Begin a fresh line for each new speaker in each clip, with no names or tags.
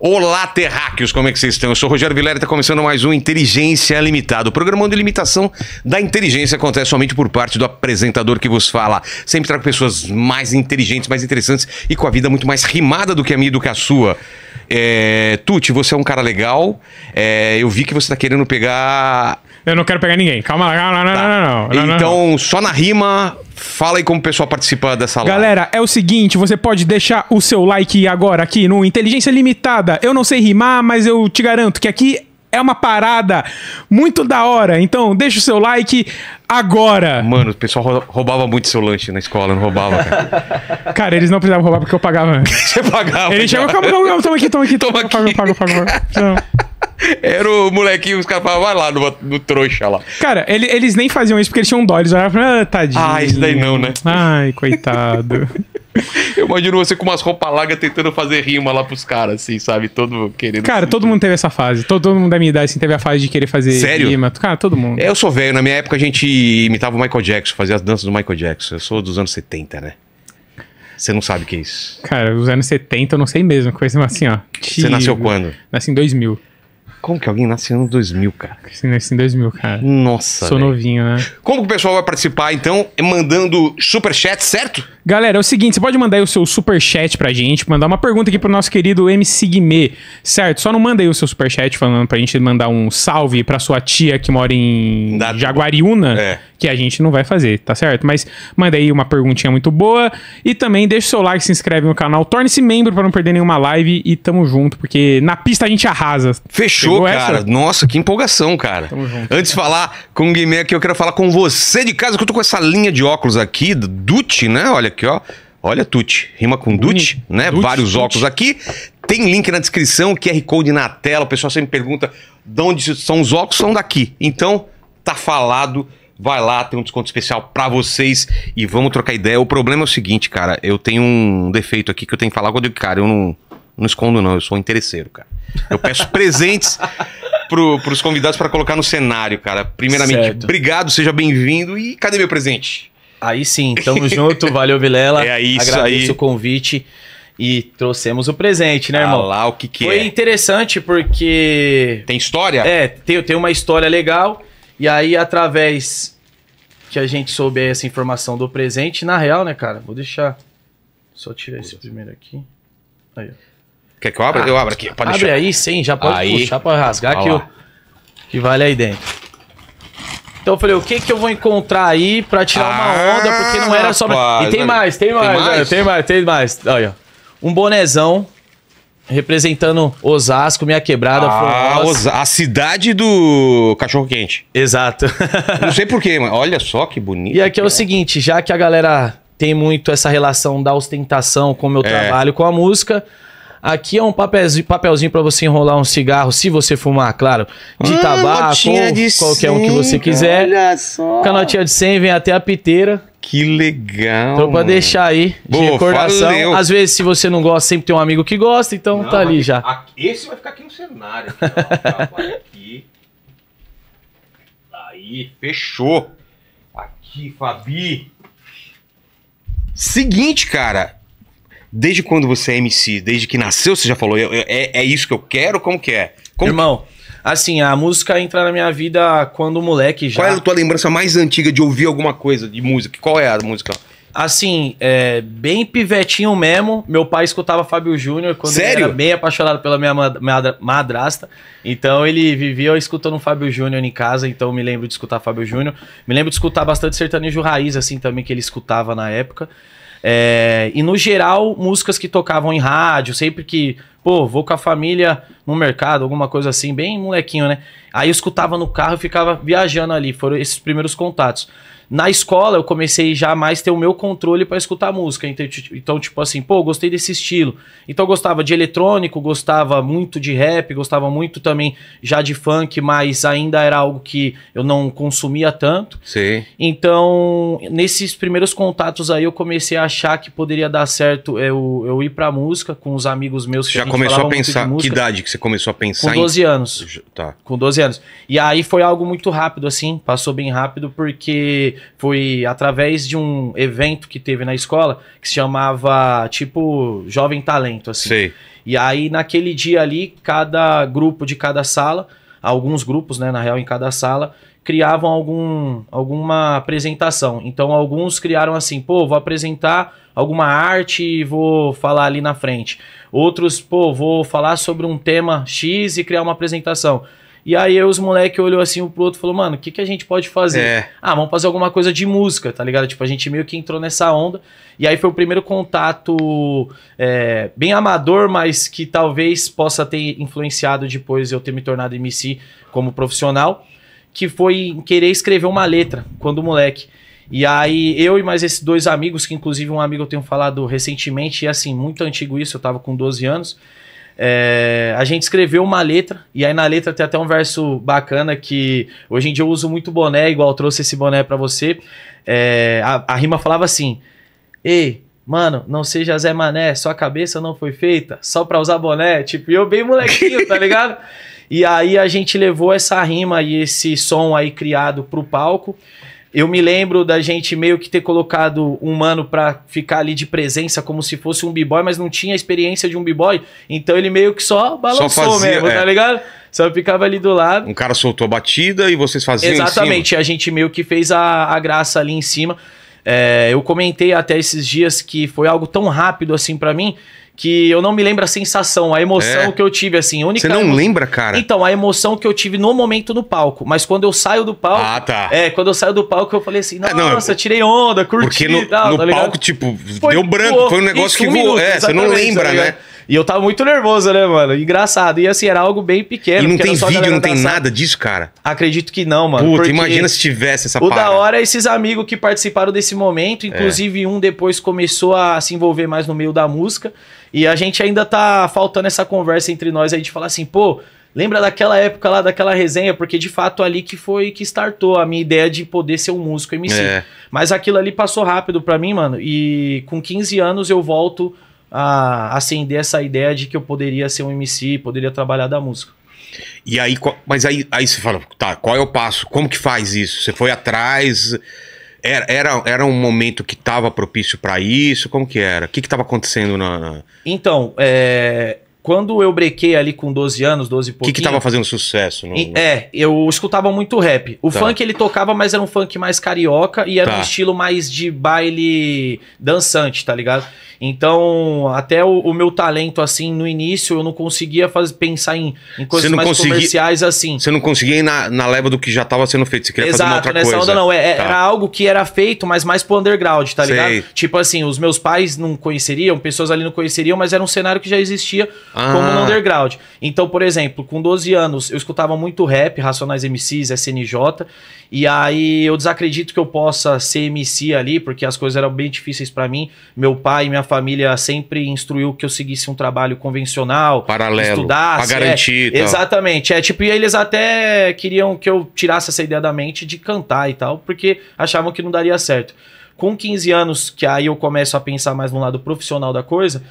Olá, terráqueos, como é que vocês estão? Eu sou o Rogério Vilela e está começando mais um Inteligência Limitada. O programa de limitação da inteligência acontece somente por parte do apresentador que vos fala. Sempre trago pessoas mais inteligentes, mais interessantes e com a vida muito mais rimada do que a minha e do que a sua. É, Tuti, você é um cara legal. É, eu vi que você tá querendo pegar. Eu não quero pegar ninguém. Calma, calma, não, tá. não, não, não, Então, só na rima, fala aí como o pessoal participa dessa
live. Galera, é o seguinte, você pode deixar o seu like agora aqui no Inteligência Limitada. Eu não sei rimar, mas eu te garanto que aqui é uma parada muito da hora. Então, deixa o seu like agora.
Mano, o pessoal roubava muito seu lanche na escola, não roubava, cara.
cara, eles não precisavam roubar porque eu pagava Você pagava. Eles chegam, calma, calma, calma, toma aqui, toma aqui. Toma, toma aqui. Pago, pago, pago, pago. Era o molequinho,
os caras falavam, vai lá no, no trouxa lá.
Cara, ele, eles nem faziam isso porque eles tinham dó, eles olhavam ah, tadinho. Ah, isso daí não, né? Ai, coitado.
Eu imagino você com umas roupas largas tentando fazer rima lá pros caras, assim, sabe? Todo querendo. Cara,
todo mundo teve essa fase. Todo, todo mundo da minha idade assim, teve a fase de querer fazer Sério? rima. Cara, todo mundo. É,
eu sou velho. Na minha época a gente imitava o Michael Jackson, fazia as danças do Michael Jackson. Eu sou dos anos 70, né? Você não sabe o que é isso.
Cara, dos anos 70 eu não sei mesmo. Coisa assim, ó. Você nasceu quando? Nasci em 2000. Como que alguém nasce no 2000, cara? Nasci em 2000, cara. Nossa. Sou véio. novinho, né?
Como que o pessoal vai participar, então? Mandando superchat, certo?
Galera, é o seguinte, você pode mandar aí o seu super chat pra gente, mandar uma pergunta aqui pro nosso querido MC Guimê, certo? Só não manda aí o seu super chat falando pra gente mandar um salve pra sua tia que mora em da... Jaguariúna, é. que a gente não vai fazer, tá certo? Mas manda aí uma perguntinha muito boa e também deixa o seu like, se inscreve no canal, torne-se membro pra não perder nenhuma live e tamo junto, porque na pista a gente arrasa. Fechou, cara.
Nossa, que empolgação, cara. Tamo junto. Antes de falar com o Guimê aqui, eu quero falar com você de casa, que eu tô com essa linha de óculos aqui, do Dutti, né? Olha, aqui, ó. Olha, Tuti, rima com Dut, né? Vários óculos aqui. Tem link na descrição, QR Code na tela. O pessoal sempre pergunta de onde são os óculos, são daqui. Então, tá falado. Vai lá, tem um desconto especial para vocês e vamos trocar ideia. O problema é o seguinte, cara, eu tenho um defeito aqui que eu tenho que falar quando eu digo, cara, eu não, não escondo não, eu sou um interesseiro, cara. Eu peço presentes pro, pros convidados para colocar no cenário, cara. Primeiramente, certo.
obrigado, seja bem-vindo e cadê meu presente? Aí sim, tamo junto, valeu Vilela. É isso Agradeço aí. o convite e trouxemos o presente, né, ah irmão? Ah lá, o que que Foi é? interessante porque... Tem história? É, tem, tem uma história legal e aí através que a gente soube essa informação do presente, na real, né, cara? Vou deixar... Só tirar esse primeiro aqui. Aí, Quer que eu abra? Ah, eu abro aqui. Pode abre deixar. aí, sim, já pode aí. puxar pra rasgar aqui. que, eu, que vale aí dentro. Então eu falei, o que que eu vou encontrar aí pra tirar uma ah, onda? Porque não era só... e tem mais, tem mais, tem mais, tem mais. Tem mais. Olha, um bonezão representando Osasco, minha quebrada. Ah, Osa
a cidade do cachorro quente. Exato. não sei porquê, mas olha só que bonito. E
aqui é, é o seguinte, já que a galera tem muito essa relação da ostentação com o meu é. trabalho, com a música... Aqui é um papelzinho, papelzinho para você enrolar um cigarro, se você fumar, claro, de hum, tabaco, de qualquer 100, um que você quiser. Olha só. Canotinha de 100 vem até a piteira. Que legal. Então, pra deixar aí de Boa, recordação. Valeu. Às vezes, se você não gosta, sempre tem um amigo que gosta, então não, tá ali já. Aqui,
esse vai ficar aqui no cenário. Então, tá? Aqui, aqui. Aí, fechou. Aqui, Fabi. Seguinte, cara. Desde quando você é MC? Desde que nasceu, você já falou, eu, eu, é, é isso que eu quero? Como que é? Como... Irmão, assim, a música entra na minha vida quando o moleque já. Qual é a tua lembrança mais antiga de ouvir alguma coisa de música? Qual é a música?
Assim, é, bem pivetinho mesmo. Meu pai escutava Fábio Júnior quando Sério? ele era bem apaixonado pela minha madrasta. Então ele vivia escutando Fábio Júnior em casa, então me lembro de escutar Fábio Júnior. Me lembro de escutar bastante sertanejo raiz, assim, também, que ele escutava na época. É, e no geral, músicas que tocavam em rádio, sempre que, pô, vou com a família no mercado, alguma coisa assim, bem molequinho, né? Aí eu escutava no carro e ficava viajando ali, foram esses primeiros contatos. Na escola, eu comecei já mais ter o meu controle para escutar música. Então, então, tipo assim, pô, gostei desse estilo. Então, eu gostava de eletrônico, gostava muito de rap, gostava muito também já de funk, mas ainda era algo que eu não consumia tanto. Sim. Então, nesses primeiros contatos aí, eu comecei a achar que poderia dar certo eu, eu ir pra música com os amigos meus que você já começou a pensar. que idade
que você começou a pensar? Com 12 em...
anos. Tá. Com 12 anos. E aí foi algo muito rápido, assim, passou bem rápido, porque foi através de um evento que teve na escola que se chamava tipo Jovem Talento, assim. Sei. E aí naquele dia ali, cada grupo de cada sala, alguns grupos, né, na real, em cada sala, criavam algum, alguma apresentação. Então alguns criaram assim, pô, vou apresentar alguma arte e vou falar ali na frente. Outros, pô, vou falar sobre um tema X e criar uma apresentação. E aí os moleques olhou assim um pro outro e falou, mano, o que, que a gente pode fazer? É. Ah, vamos fazer alguma coisa de música, tá ligado? Tipo, a gente meio que entrou nessa onda. E aí foi o primeiro contato é, bem amador, mas que talvez possa ter influenciado depois eu ter me tornado MC como profissional, que foi em querer escrever uma letra quando moleque. E aí, eu e mais esses dois amigos, que inclusive um amigo eu tenho falado recentemente, e assim, muito antigo isso, eu tava com 12 anos. É, a gente escreveu uma letra, e aí na letra tem até um verso bacana que hoje em dia eu uso muito boné, igual trouxe esse boné para você. É, a, a, rima falava assim: Ei, mano, não seja Zé Mané, sua cabeça não foi feita só pra usar boné. Tipo, eu bem molequinho, tá ligado? E aí a gente levou essa rima e esse som aí criado pro palco. Eu me lembro da gente meio que ter colocado um mano pra ficar ali de presença, como se fosse um b-boy, mas não tinha a experiência de um b-boy. Então ele meio que só balançou só fazia, mesmo, tá é. tá ligado? Só ficava ali do lado. Um cara soltou a batida e vocês faziam Exatamente, a gente meio que fez a, a graça ali em cima. É, eu comentei até esses dias que foi algo tão rápido assim para mim que eu não me lembro a sensação, a emoção é. que eu tive, assim. Única Você não emoção... lembra, cara? Então, a emoção que eu tive no momento no palco. Mas quando eu saio do palco. Ah, tá. É, quando eu saio do palco, eu falei assim, é, nossa, não, é eu... tirei onda, curti. Porque no, tal, no tá palco, tipo, foi, deu branco, foi um negócio que um voou. Minuto, é, você não tá lembra, tá né? E eu tava muito nervoso, né, mano? Engraçado. E assim, era algo bem pequeno. E não tem vídeo, não tem nada
disso, cara? Acredito que não, mano. Puta, imagina se tivesse essa O da hora
é esses amigos que participaram desse momento. É. Inclusive, é. um depois começou a se envolver mais no meio da música. E a gente ainda tá faltando essa conversa entre nós aí de falar assim, pô, lembra daquela época lá, daquela resenha, porque de fato ali que foi que startou a minha ideia de poder ser um músico MC. É. Mas aquilo ali passou rápido para mim, mano, e com 15 anos eu volto a acender essa ideia de que eu poderia ser um MC, poderia trabalhar da música.
E aí, mas aí, aí você fala, tá, qual é o passo? Como que faz isso? Você foi atrás? Era, era, era um momento que estava propício para isso? Como que era? O que estava acontecendo na...
Então, é, quando eu brequei ali com 12 anos, 12 e pouquinho... O que, que tava fazendo sucesso? No... É, eu escutava muito rap. O tá. funk ele tocava, mas era um funk mais carioca e era tá. um estilo mais de baile dançante, tá ligado? Então, até o, o meu talento, assim, no início, eu não conseguia fazer, pensar em, em coisas mais consegui... comerciais,
assim. Você não conseguia ir na, na leva do que já tava sendo feito, você queria Exato, fazer uma outra nessa Onda, não, é, é, tá. era
algo que era feito, mas mais pro underground, tá Sei. ligado? Tipo assim, os meus pais não conheceriam, pessoas ali não conheceriam, mas era um cenário que já existia ah. como no ah. underground. Então, por exemplo, com 12 anos eu escutava muito rap, Racionais MCs, SNJ, e aí eu desacredito que eu possa ser MC ali, porque as coisas eram bem difíceis para mim. Meu pai e minha família sempre instruiu que eu seguisse um trabalho convencional, paralelo, estudasse, pra é, garantir. É, exatamente. É, tipo, e eles até queriam que eu tirasse essa ideia da mente de cantar e tal, porque achavam que não daria certo com 15 anos, que aí eu começo a pensar mais no lado profissional da coisa,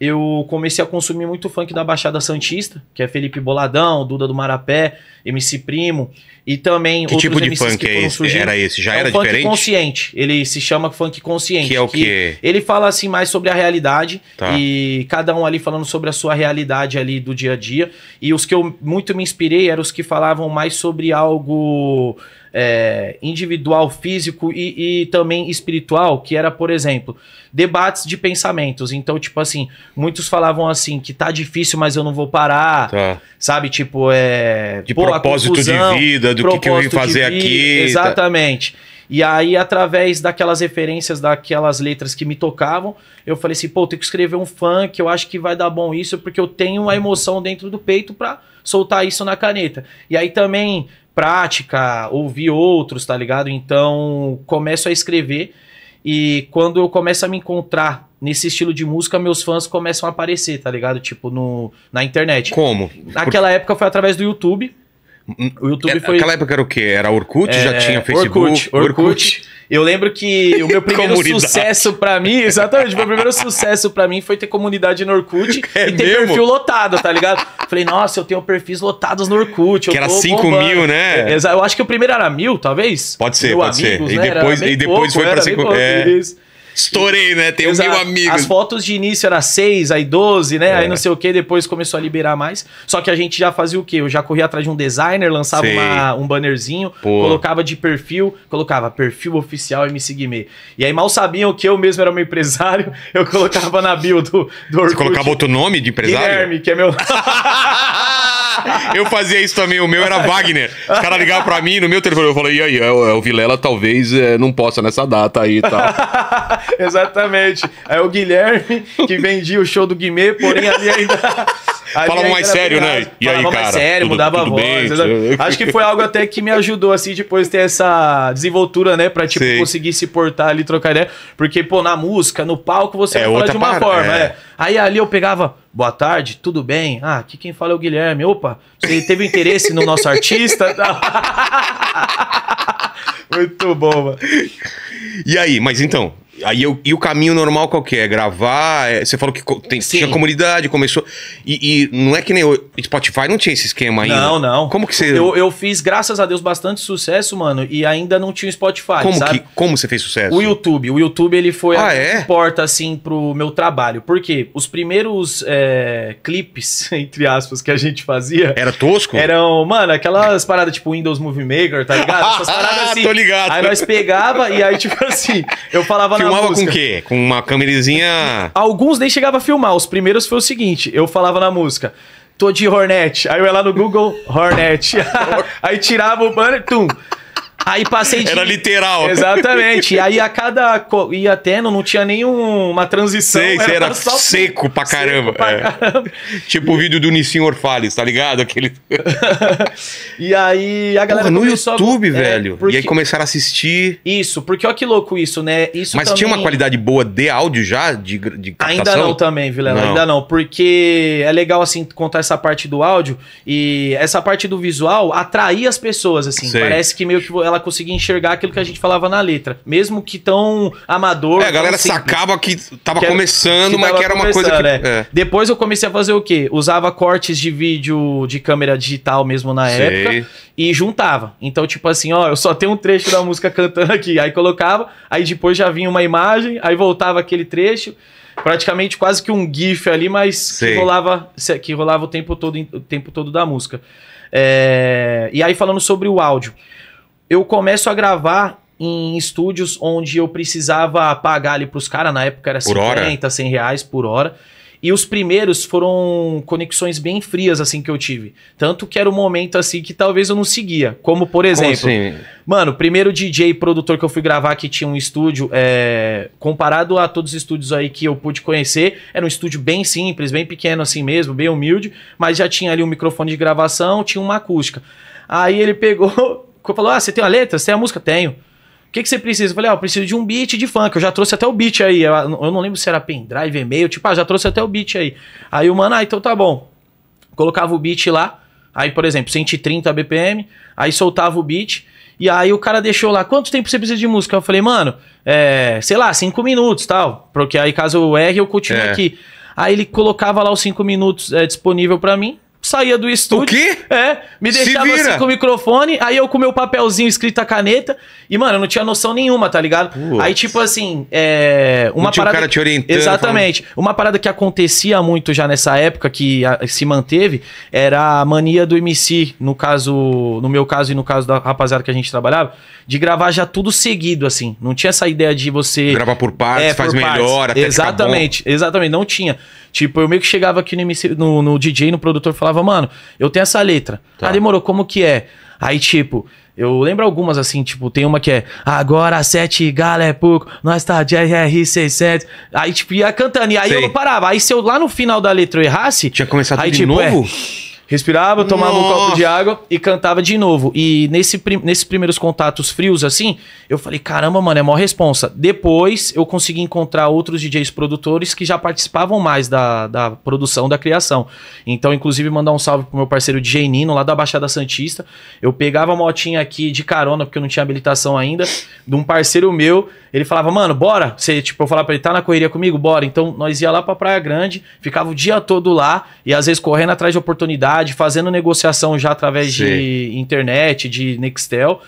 eu comecei a consumir muito funk da Baixada Santista, que é Felipe Boladão, Duda do Marapé, MC Primo, e também que tipo de MCs funk é esse? Surgindo. Era esse? Já é um era funk diferente? consciente. Ele se chama funk consciente. Que é o que quê? Ele fala assim mais sobre a realidade tá. e cada um ali falando sobre a sua realidade ali do dia a dia. E os que eu muito me inspirei eram os que falavam mais sobre algo é, individual, físico e, e, também espiritual, que era, por exemplo, debates de pensamentos. Então, tipo assim, muitos falavam assim, que tá difícil, mas eu não vou parar. Tá. Sabe, tipo, é. De pô, propósito confusão, de vida, do que, que eu vim fazer vida, aqui. Tá. Exatamente. Tá. E aí, através daquelas referências, daquelas letras que me tocavam, eu falei assim, pô, tem que escrever um funk, eu acho que vai dar bom isso, porque eu tenho uma emoção dentro do peito pra soltar isso na caneta. E aí também prática, ouvir outros, tá ligado? Então, começo a escrever e quando eu começo a me encontrar nesse estilo de música, meus fãs começam a aparecer, tá ligado? Tipo, no, na internet. Como? Naquela Por... época foi através do YouTube. O YouTube é, foi. Naquela época era o quê? Era Orkut? É, já tinha Facebook? Orkut, Orkut. Orkut. Eu lembro que o meu primeiro sucesso para mim, exatamente, o meu primeiro sucesso para mim foi ter comunidade no Orkut é e ter mesmo? perfil lotado, tá ligado? Falei, nossa, eu tenho perfis lotados no Orkut. Que era 5 mil, né? É, eu acho que o primeiro era mil, talvez? Pode ser, pode amigos, ser. E né? depois, e depois pouco, foi pra 5 mil. É. Estourei, né? Tem Exato. um mil amigos. As fotos de início era 6, aí 12, né? É. Aí não sei o que, depois começou a liberar mais. Só que a gente já fazia o quê? Eu já corria atrás de um designer, lançava uma, um bannerzinho, Pô. colocava de perfil, colocava perfil oficial MC Guimê. E aí mal sabiam que eu mesmo era meu empresário, eu colocava na bio do, do Orkut. Você colocava outro nome de empresário? Guilherme, que é meu.
eu fazia isso também, o meu era Wagner. Os caras ligavam pra mim no meu telefone. Eu falei, e aí, é o, é o Vilela talvez é, não possa nessa data aí e tal.
Exatamente. Aí o Guilherme, que vendia o show do Guimê, porém ali ainda. Né? Falava mais sério, né? E aí, cara? mais sério, tudo, mudava tudo a voz. Bem, acho que foi algo até que me ajudou, assim, depois ter essa desenvoltura, né? Pra, tipo, conseguir se portar ali, trocar ideia. Porque, pô, na música, no palco, você é, fala de uma par... forma, é. é. Aí ali eu pegava, boa tarde, tudo bem? Ah, aqui quem fala é o Guilherme. Opa, você teve interesse no nosso artista?
Muito bom, mano. E aí, mas então, Aí eu, e o caminho normal qual que é? Gravar? É, você falou que tem, Sim. tinha comunidade, começou. E, e, não é que nem o Spotify não tinha esse esquema ainda. Não, não.
Como que você. Eu, eu fiz, graças a Deus, bastante sucesso, mano, e ainda não tinha o Spotify. Como, sabe? Que,
como você fez sucesso? O
YouTube. O YouTube ele foi ah, a é? porta, assim, pro meu trabalho. Por quê? Os primeiros é, clipes, entre aspas, que a gente fazia. Era tosco? Eram, mano, aquelas paradas tipo Windows Movie Maker, tá ligado? Essas paradas assim. Tô ligado. Aí nós pegava e aí, tipo assim, eu falava na filmava com o quê? Com uma câmerazinha. Alguns nem chegava a filmar. Os primeiros foi o seguinte: eu falava na música. Tô de Hornet. Aí eu ia lá no Google, Hornet. aí tirava o banner, tum. Aí passei de... Era literal. Exatamente. E aí a cada. ia tendo, não tinha nenhuma transição. Sei, era, era só... seco
pra caramba. Seco pra é. caramba. tipo o vídeo do Nissin Orfales, tá ligado? Aquele.
e aí a galera. Porra, no YouTube, é, velho. É, porque... E aí começaram a assistir. Isso, porque olha que louco isso, né? Isso Mas também... tinha uma qualidade
boa de áudio já? De, de captação? Ainda não também, Vilela. Ainda
não. Porque é legal, assim, contar essa parte do áudio e essa parte do visual atrair as pessoas, assim. Sei. Parece que meio que ela conseguia enxergar aquilo que a gente falava na letra. Mesmo que tão amador. É, a galera sacava que tava que era, começando, que mas que era uma coisa que. É. É. Depois eu comecei a fazer o quê? Usava cortes de vídeo de câmera digital mesmo na Sei. época e juntava. Então, tipo assim, ó, eu só tenho um trecho da música cantando aqui. Aí colocava, aí depois já vinha uma imagem, aí voltava aquele trecho praticamente quase que um gif ali, mas que rolava, que rolava o tempo todo, o tempo todo da música. É... e aí falando sobre o áudio, eu começo a gravar em estúdios onde eu precisava pagar ali pros caras, na época era por 50, hora. 100 reais por hora. E os primeiros foram conexões bem frias, assim, que eu tive. Tanto que era um momento, assim, que talvez eu não seguia. Como, por exemplo... Como assim? Mano, primeiro DJ produtor que eu fui gravar que tinha um estúdio... É, comparado a todos os estúdios aí que eu pude conhecer, era um estúdio bem simples, bem pequeno assim mesmo, bem humilde. Mas já tinha ali um microfone de gravação, tinha uma acústica. Aí ele pegou... eu falou: Ah, você tem a letra? Você tem a música? Tenho. O que, que você precisa? Eu falei, ah, eu preciso de um beat de funk. Eu já trouxe até o beat aí. Eu, ah, eu não lembro se era pendrive, e-mail. Tipo, ah, já trouxe até o beat aí. Aí o mano, ah, então tá bom. Colocava o beat lá. Aí, por exemplo, 130 BPM. Aí soltava o beat. E aí o cara deixou lá, quanto tempo você precisa de música? Eu falei, mano, é, sei lá, cinco minutos tal. Porque aí caso eu erre, eu continuo é. aqui. Aí ele colocava lá os cinco minutos é, disponível para mim saía do estúdio. O quê? É, me deixava assim com o microfone, aí eu com meu papelzinho escrito a caneta, e, mano, eu não tinha noção nenhuma, tá ligado? Putz. Aí, tipo assim, é, uma não parada... Tinha cara te orientando. Exatamente. Falando... Uma parada que acontecia muito já nessa época, que a, se manteve, era a mania do MC, no caso, no meu caso e no caso da rapaziada que a gente trabalhava, de gravar já tudo seguido, assim. Não tinha essa ideia de você. Gravar por partes, é, faz melhor, até tá Exatamente, exatamente. Não tinha. Tipo, eu meio que chegava aqui no, MC, no, no DJ, no produtor, falava, mano, eu tenho essa letra. Tá. Ah, demorou, como que é? Aí, tipo, eu lembro algumas assim, tipo, tem uma que é Agora sete galas é pouco, nós tá de RR67. Aí, tipo, ia cantando, e aí Sei. eu não parava. Aí se eu lá no final da letra eu errasse. Tinha começado aí, tipo, de é, novo? É... Respirava, tomava Nossa. um copo de água e cantava de novo. E nesse prim nesses primeiros contatos frios, assim, eu falei, caramba, mano, é mó responsa. Depois eu consegui encontrar outros DJs produtores que já participavam mais da, da produção, da criação. Então, inclusive, mandar um salve pro meu parceiro DJ Nino, lá da Baixada Santista. Eu pegava a motinha aqui de carona, porque eu não tinha habilitação ainda, de um parceiro meu. Ele falava, mano, bora. Você, tipo, eu falava pra ele, tá na correria comigo? Bora. Então, nós ia lá pra Praia Grande, ficava o dia todo lá, e às vezes correndo atrás de oportunidade cidade, fazendo negociação já através Sim. de internet, de Nextel.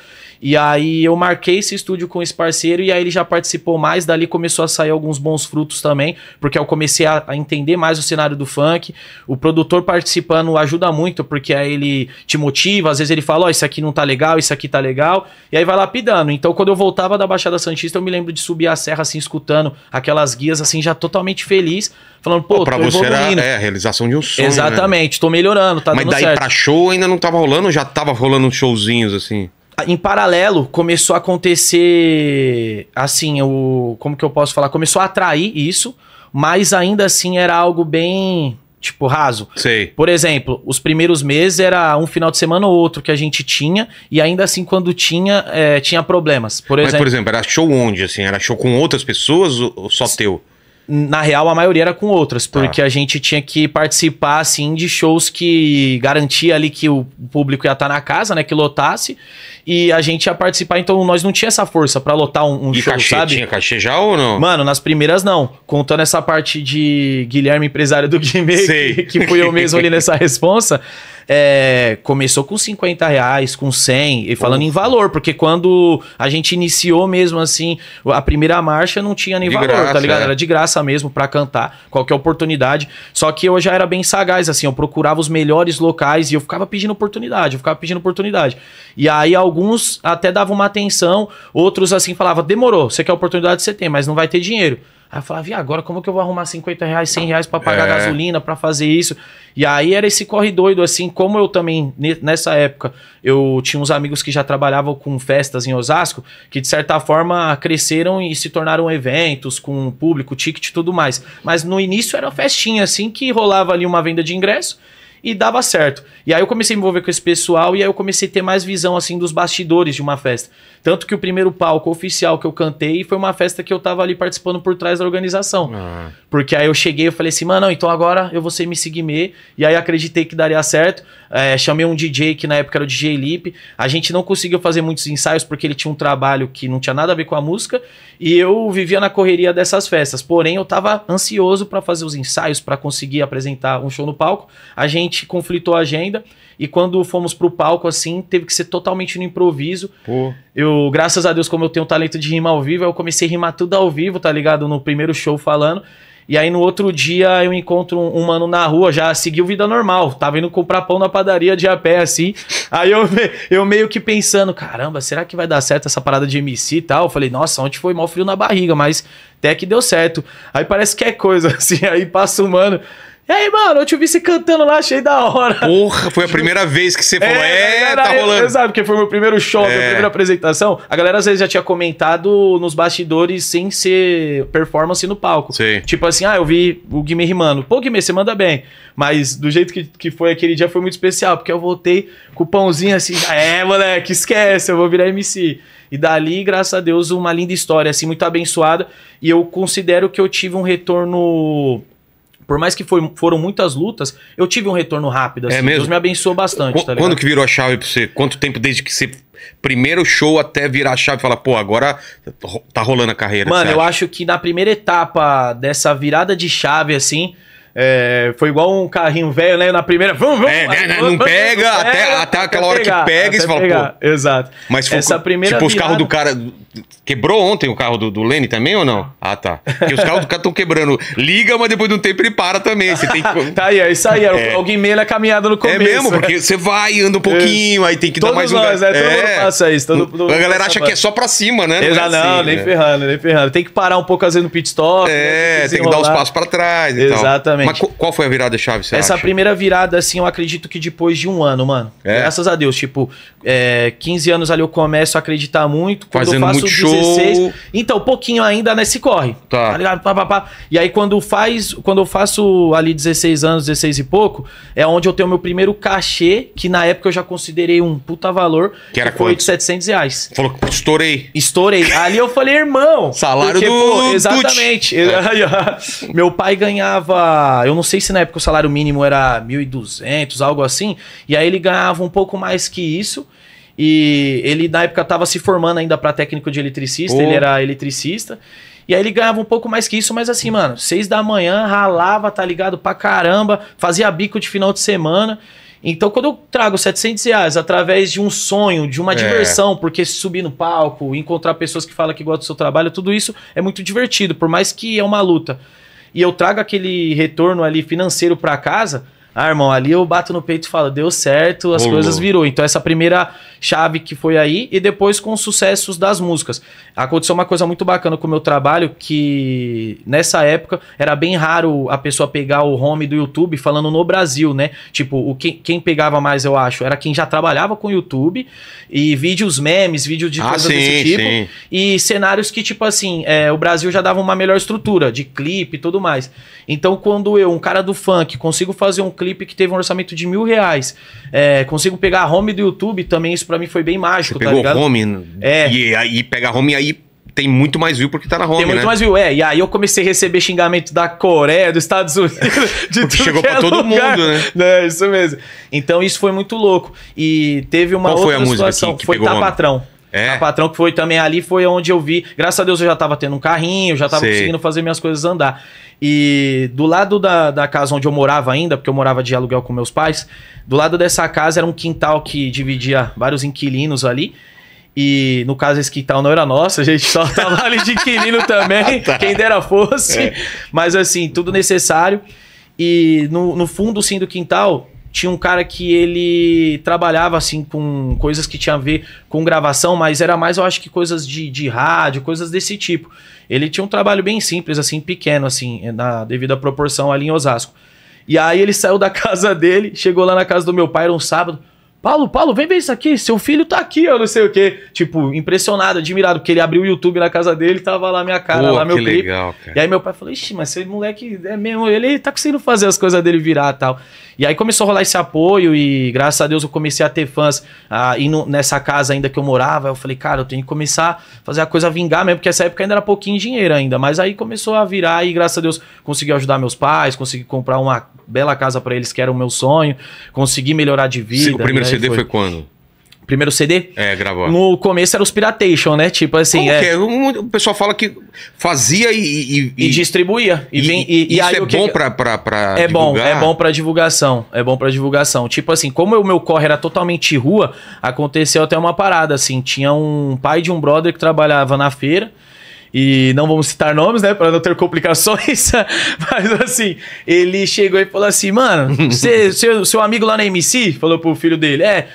E aí eu marquei esse estúdio com esse parceiro e aí ele já participou mais, dali começou a sair alguns bons frutos também, porque eu comecei a, a entender mais o cenário do funk. O produtor participando ajuda muito, porque aí ele te motiva, às vezes ele fala, ó, oh, isso aqui não tá legal, isso aqui tá legal, e aí vai lapidando. Então quando eu voltava da Baixada Santista, eu me lembro de subir a serra assim, escutando aquelas guias assim, já totalmente feliz, falando, pô, pô pra você evoluindo. era
é, a realização de um sonho. Né? Exatamente,
né? tô melhorando, tá Mas dando daí pra
show ainda não tava rolando, já tava rolando uns showzinhos assim
em paralelo, começou a acontecer, assim, o, como que eu posso falar? Começou a atrair isso, mas ainda assim era algo bem, tipo, raso. Sei. Por exemplo, os primeiros meses era um final de semana ou outro que a gente tinha, e ainda assim, quando tinha, é, tinha problemas. Por mas, exemplo, por exemplo,
era show onde, assim? Era show com outras pessoas ou só teu?
na real, a maioria era com outras, tá. porque a gente tinha que participar, assim, de shows que garantia ali que o público ia estar tá na casa, né, que lotasse, e a gente ia participar, então nós não tinha essa força para lotar um, um e show, cachê, sabe? Tinha cachê já ou não? Mano, nas primeiras não. Contando essa parte de Guilherme, empresário do Guimê, que, que fui eu mesmo ali nessa responsa, é, começou com 50 reais, com 100, e falando Ufa. em valor, porque quando a gente iniciou mesmo assim, a primeira marcha não tinha nem de valor, tá graça, tá ligado? É. Era de graça mesmo para cantar, qualquer oportunidade. Só que eu já era bem sagaz, assim, eu procurava os melhores locais e eu ficava pedindo oportunidade, eu ficava pedindo oportunidade. E aí, ao alguns até davam uma atenção, outros assim falavam, demorou, você quer oportunidade, você tem, mas não vai ter dinheiro. Aí eu falava, e agora como que eu vou arrumar 50 reais, 100 reais para pagar é. gasolina, para fazer isso? E aí era esse corre doido, assim, como eu também, nessa época, eu tinha uns amigos que já trabalhavam com festas em Osasco, que de certa forma cresceram e se tornaram eventos com público, ticket e tudo mais. Mas no início era festinha, assim, que rolava ali uma venda de ingresso, e dava certo. E aí eu comecei a me envolver com esse pessoal e aí eu comecei a ter mais visão assim dos bastidores de uma festa. Tanto que o primeiro palco oficial que eu cantei foi uma festa que eu tava ali participando por trás da organização. Ah. Porque aí eu cheguei e falei assim, mano, então agora eu vou ser seguir me. E aí acreditei que daria certo. É, chamei um DJ que na época era o DJ Lipe. A gente não conseguiu fazer muitos ensaios porque ele tinha um trabalho que não tinha nada a ver com a música. E eu vivia na correria dessas festas. Porém, eu tava ansioso para fazer os ensaios, para conseguir apresentar um show no palco. A gente conflitou a agenda. E quando fomos pro palco, assim, teve que ser totalmente no improviso. Pô. Eu, graças a Deus, como eu tenho o talento de rimar ao vivo, eu comecei a rimar tudo ao vivo, tá ligado? No primeiro show falando. E aí no outro dia eu encontro um, um, mano na rua, já seguiu vida normal, tava indo comprar pão na padaria de a pé assim. Aí eu, eu meio que pensando, caramba, será que vai dar certo essa parada de MC e tal? Eu falei, nossa, ontem foi mal frio na barriga, mas até que deu certo. Aí parece que é coisa assim, aí passa o mano e aí, mano, eu te vi você cantando lá, achei da hora. Porra, foi a primeira
vez que você falou, é, é tá rolando. Exato,
porque foi meu primeiro show, é. minha primeira apresentação. A galera às vezes já tinha comentado nos bastidores sem ser performance no palco. Sim. Tipo assim, ah, eu vi o Guimê rimando. Pô, Guimê, você manda bem. Mas do jeito que, que foi aquele dia foi muito especial, porque eu voltei com o pãozinho assim, ah, é, moleque, esquece, eu vou virar MC. E dali, graças a Deus, uma linda história, assim, muito abençoada. E eu considero que eu tive um retorno por mais que foi, foram muitas lutas, eu tive um retorno rápido. É assim. É mesmo? Deus me abençoou bastante, Qu tá Quando que
virou a chave pra você? Quanto tempo desde que você. Primeiro show até virar a chave e falar, pô, agora tá rolando a carreira. Mano, eu
acho que na primeira etapa dessa virada de chave, assim, é, foi igual um carrinho velho, né? Na primeira. vamos vamos é, né? né não, pega, até, pega, até aquela hora pegar, que pega e você pegar. fala,
pô. Exato. Mas foi, Essa primeira tipo, virada... os carros do
cara. Quebrou ontem o carro do, do Lene também ou não? Ah, tá. Porque os carros do cara estão quebrando. Liga, mas depois de um tempo ele para também. Você tem que... tá aí, é isso aí. É. Alguém meio na caminhada no começo. É mesmo, né? porque você vai, anda um pouquinho, aí tem que Todos dar mais um. Nós, né? Todo é. mundo
passa isso. Todo, todo a galera acha que é só pra cima, né? Exato, não, é assim, não nem né? ferrando, nem ferrando. Tem que parar um pouco às vezes no pit stop. É, tem, que, tem que dar os passos pra trás. Exatamente. Exatamente. Mas
qual foi a virada chave, você Essa acha?
primeira virada, assim, eu acredito que depois de um ano, mano. É? Graças a Deus. Tipo, é, 15 anos ali eu começo a acreditar muito. Quando Fazendo eu faço muito 16. Show. Então, pouquinho ainda, né? Se corre. Tá. tá ligado? Pá, pá, pá. E aí, quando, faz, quando eu faço ali 16 anos, 16 e pouco, é onde eu tenho meu primeiro cachê, que na época eu já considerei um puta valor. Que era que foi quanto? 700 reais. Falou, estourei. Estourei. Ali eu falei, irmão. Salário porque, do. Pô, exatamente. É. Meu pai ganhava eu não sei se na época o salário mínimo era 1.200, algo assim. E aí ele ganhava um pouco mais que isso. E ele, na época, estava se formando ainda para técnico de eletricista. Ele era eletricista. E aí ele ganhava um pouco mais que isso, mas assim, mano, seis da manhã, ralava, tá ligado? Pra caramba, fazia bico de final de semana. Então, quando eu trago 700 reais através de um sonho, de uma é. diversão, porque subir no palco, encontrar pessoas que falam que gostam do seu trabalho, tudo isso é muito divertido, por mais que é uma luta e eu trago aquele retorno ali financeiro para casa, ah, irmão, ali eu bato no peito e falo, deu certo, as Olô. coisas virou. Então, essa primeira chave que foi aí, e depois com os sucessos das músicas. Aconteceu uma coisa muito bacana com o meu trabalho, que nessa época era bem raro a pessoa pegar o home do YouTube falando no Brasil, né? Tipo, o que, quem pegava mais, eu acho, era quem já trabalhava com o YouTube, e vídeos memes, vídeo de ah, sim, desse tipo. Sim. E cenários que, tipo assim, é, o Brasil já dava uma melhor estrutura de clipe e tudo mais. Então, quando eu, um cara do funk, consigo fazer um clipe que teve um orçamento de mil reais. É, consigo pegar a home do YouTube também, isso para mim foi bem mágico, Você tá pegou ligado? home é. e aí pega home e aí tem muito mais view porque tá na home, Tem né? muito né? mais view, é. E aí eu comecei a receber xingamento da Coreia, dos Estados Unidos, de tudo chegou para é todo lugar. mundo, né? É, isso mesmo. Então isso foi muito louco. E teve uma Qual outra foi a situação, música que, que foi Tá Patrão. É. A patrão que foi também ali foi onde eu vi. Graças a Deus eu já tava tendo um carrinho, já tava Sei. conseguindo fazer minhas coisas andar. E do lado da, da casa onde eu morava ainda, porque eu morava de aluguel com meus pais, do lado dessa casa era um quintal que dividia vários inquilinos ali. E no caso, esse quintal não era nosso, a gente só tava ali de inquilino também, ah, tá. quem dera fosse. É. Mas assim, tudo necessário. E no, no fundo, sim do quintal, tinha um cara que ele trabalhava assim com coisas que tinha a ver com gravação, mas era mais, eu acho que coisas de, de rádio, coisas desse tipo. Ele tinha um trabalho bem simples, assim, pequeno, assim, eh, na devida proporção ali em Osasco. E aí ele saiu da casa dele, chegou lá na casa do meu pai, era um sábado. Paulo, Paulo, vem ver isso aqui, seu filho tá aqui, eu não sei o quê. Tipo, impressionado, admirado, porque ele abriu o YouTube na casa dele, tava lá minha cara, Pô, lá meu clipe. Legal, cara. E aí meu pai falou, ixi, mas esse moleque é mesmo, ele tá conseguindo fazer as coisas dele virar tal. E aí começou a rolar esse apoio e graças a Deus eu comecei a ter fãs. Ah, nessa casa ainda que eu morava, eu falei, cara, eu tenho que começar a fazer a coisa vingar mesmo, porque essa época ainda era pouquinho dinheiro ainda. Mas aí começou a virar e graças a Deus consegui ajudar meus pais, consegui comprar uma bela casa para eles, que era o meu sonho, consegui melhorar de vida. Sim, o primeiro né? CD foi. foi quando? primeiro CD? É, gravou. No começo era os Piratation, né? Tipo assim. Como é... que é? O pessoal fala que fazia e. E, e distribuía. E, e, vem, e, e aí, é o que... bom pra,
pra, pra é divulgar? Bom, é bom
pra divulgação. É bom pra divulgação. Tipo assim, como o meu corre era totalmente rua, aconteceu até uma parada, assim. Tinha um pai de um brother que trabalhava na feira. E não vamos citar nomes, né? para não ter complicações. Mas assim, ele chegou e falou assim: mano, cê, seu, seu amigo lá na MC falou pro filho dele: é,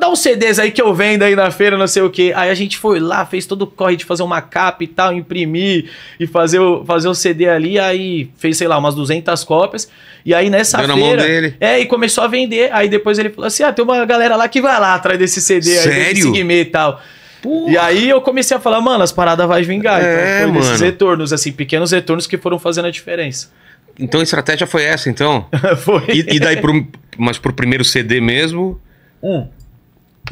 dá uns CDs aí que eu vendo aí na feira, não sei o quê. Aí a gente foi lá, fez todo o corre de fazer uma capa e tal, imprimir e fazer o, fazer o CD ali. Aí fez, sei lá, umas 200 cópias. E aí nessa Deu feira. Na mão dele. É, e começou a vender. Aí depois ele falou assim: ah, tem uma galera lá que vai lá atrás desse CD, Sério? aí, desse e tal. Porra. E aí eu comecei a falar, mano, as paradas vai vingar. Então, é, então foi mano. retornos, assim, pequenos retornos que foram fazendo a diferença.
Então a estratégia
foi essa, então? foi. E, e, daí, pro,
mas pro primeiro CD
mesmo? Um.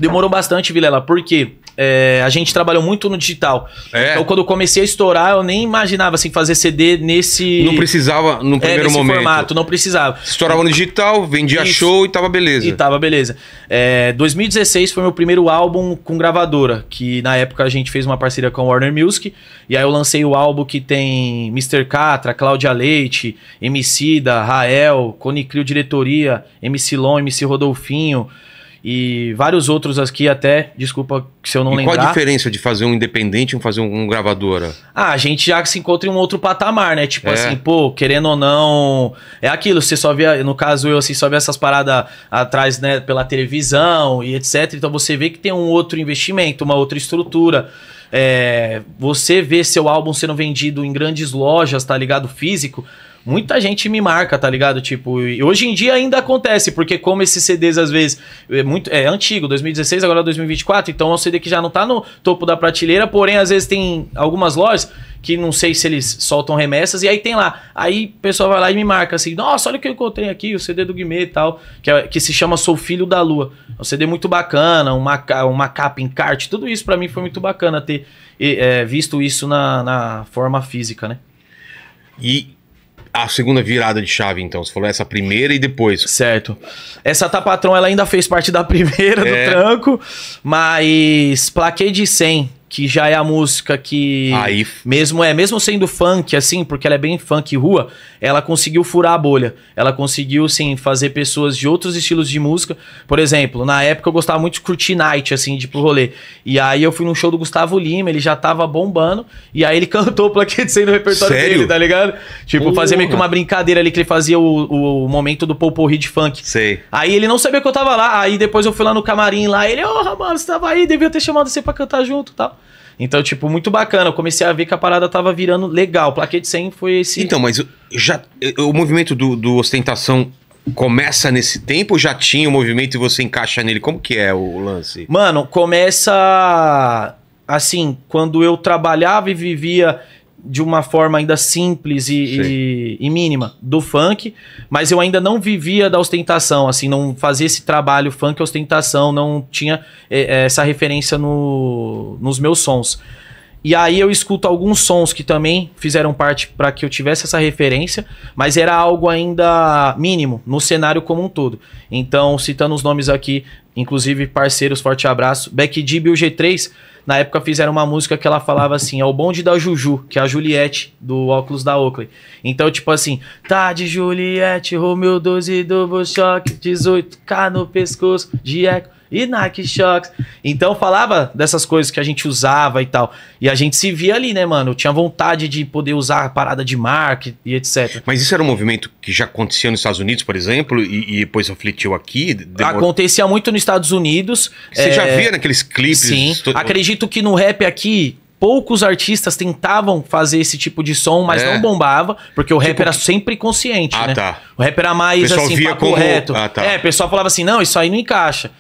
Demorou bastante, Vilela, por quê? é, a gente trabalhou muito no digital. É. Então, quando eu comecei a estourar, eu nem imaginava assim, fazer CD nesse. Não precisava no é, primeiro é, nesse momento. formato, não precisava. Estourava no digital, vendia Isso. show e tava beleza. E tava beleza. É, 2016 foi meu primeiro álbum com gravadora, que na época a gente fez uma parceria com Warner Music. E aí eu lancei o álbum que tem Mr. Catra, Cláudia Leite, MC da Rael, Conicrio Diretoria, MC Lon, MC Rodolfinho e vários outros aqui até, desculpa se eu não e lembrar. qual a diferença
de fazer um independente e fazer um, um, gravadora?
Ah, a gente já se encontra em um outro patamar, né? Tipo é. assim, pô, querendo ou não, é aquilo, você só vê, no caso eu assim, só vê essas paradas atrás, né, pela televisão e etc, então você vê que tem um outro investimento, uma outra estrutura. É, você vê seu álbum sendo vendido em grandes lojas, tá ligado? Físico, muita gente me marca, tá ligado? Tipo, hoje em dia ainda acontece, porque como esses CDs às vezes é muito é antigo, 2016, agora 2024, é então é um CD que já não tá no topo da prateleira, porém às vezes tem algumas lojas que não sei se eles soltam remessas, e aí tem lá. Aí o pessoal vai lá e me marca assim: nossa, olha o que eu encontrei aqui, o CD do Guimê e tal, que, é, que se chama Sou Filho da Lua. É um CD muito bacana, uma, uma capa em carte, tudo isso para mim foi muito bacana ter é, visto isso na, na forma física, né? E a segunda virada de chave, então. Você falou essa primeira e depois. Certo. Essa tá patrão, ela ainda fez parte da primeira é. do tranco, mas plaquei de 100 que já é a música que Aí. mesmo é mesmo sendo funk assim porque ela é bem funk rua ela conseguiu furar a bolha ela conseguiu sim fazer pessoas de outros estilos de música por exemplo na época eu gostava muito de curtir night assim de ir pro rolê e aí eu fui num show do Gustavo Lima ele já tava bombando e aí ele cantou plaquete no repertório Sério? dele tá ligado tipo Porra. fazia meio que uma brincadeira ali que ele fazia o, o momento do poporri de funk Sei. aí ele não sabia que eu tava lá aí depois eu fui lá no camarim lá ele oh, mano você tava aí devia ter chamado você para cantar junto tal então, tipo, muito bacana. Eu comecei a ver que a parada tava virando legal. Plaquete 100 foi esse. Então, mas
já o movimento do, do ostentação começa nesse tempo ou já tinha o movimento e você encaixa nele? Como que é o lance?
Mano, começa assim, quando eu trabalhava e vivia de uma forma ainda simples e, e, e, mínima do funk, mas eu ainda não vivia da ostentação, assim, não fazia esse trabalho funk ostentação, não tinha é, é essa referência no, nos meus sons. E aí eu escuto alguns sons que também fizeram parte para que eu tivesse essa referência, mas era algo ainda mínimo no cenário como um todo. Então, citando os nomes aqui, inclusive parceiros, forte abraço, Backdib e o G3 na época fizeram uma música que ela falava assim: é o bonde da Juju, que é a Juliette, do óculos da Oakley. Então, tipo assim, tá de Juliette, Romeu 12, do choque, 18k no pescoço, de eco. E Nike Shocks. Então falava dessas coisas que a gente usava e tal. E a gente se via ali, né, mano? tinha vontade de poder usar a parada de marca e etc. Mas isso era um movimento que já acontecia nos Estados Unidos, por exemplo, e, e depois refletiu aqui? Acontecia muito nos Estados Unidos. Você é... já via naqueles clipes? Sim. Acredito que no rap aqui poucos artistas tentavam fazer esse tipo de som, mas é. não bombava, porque o tipo... rap era sempre consciente, ah, né? Tá. O rap era mais o assim, via como... reto. Ah, tá. É, o pessoal falava assim, não, isso aí não encaixa.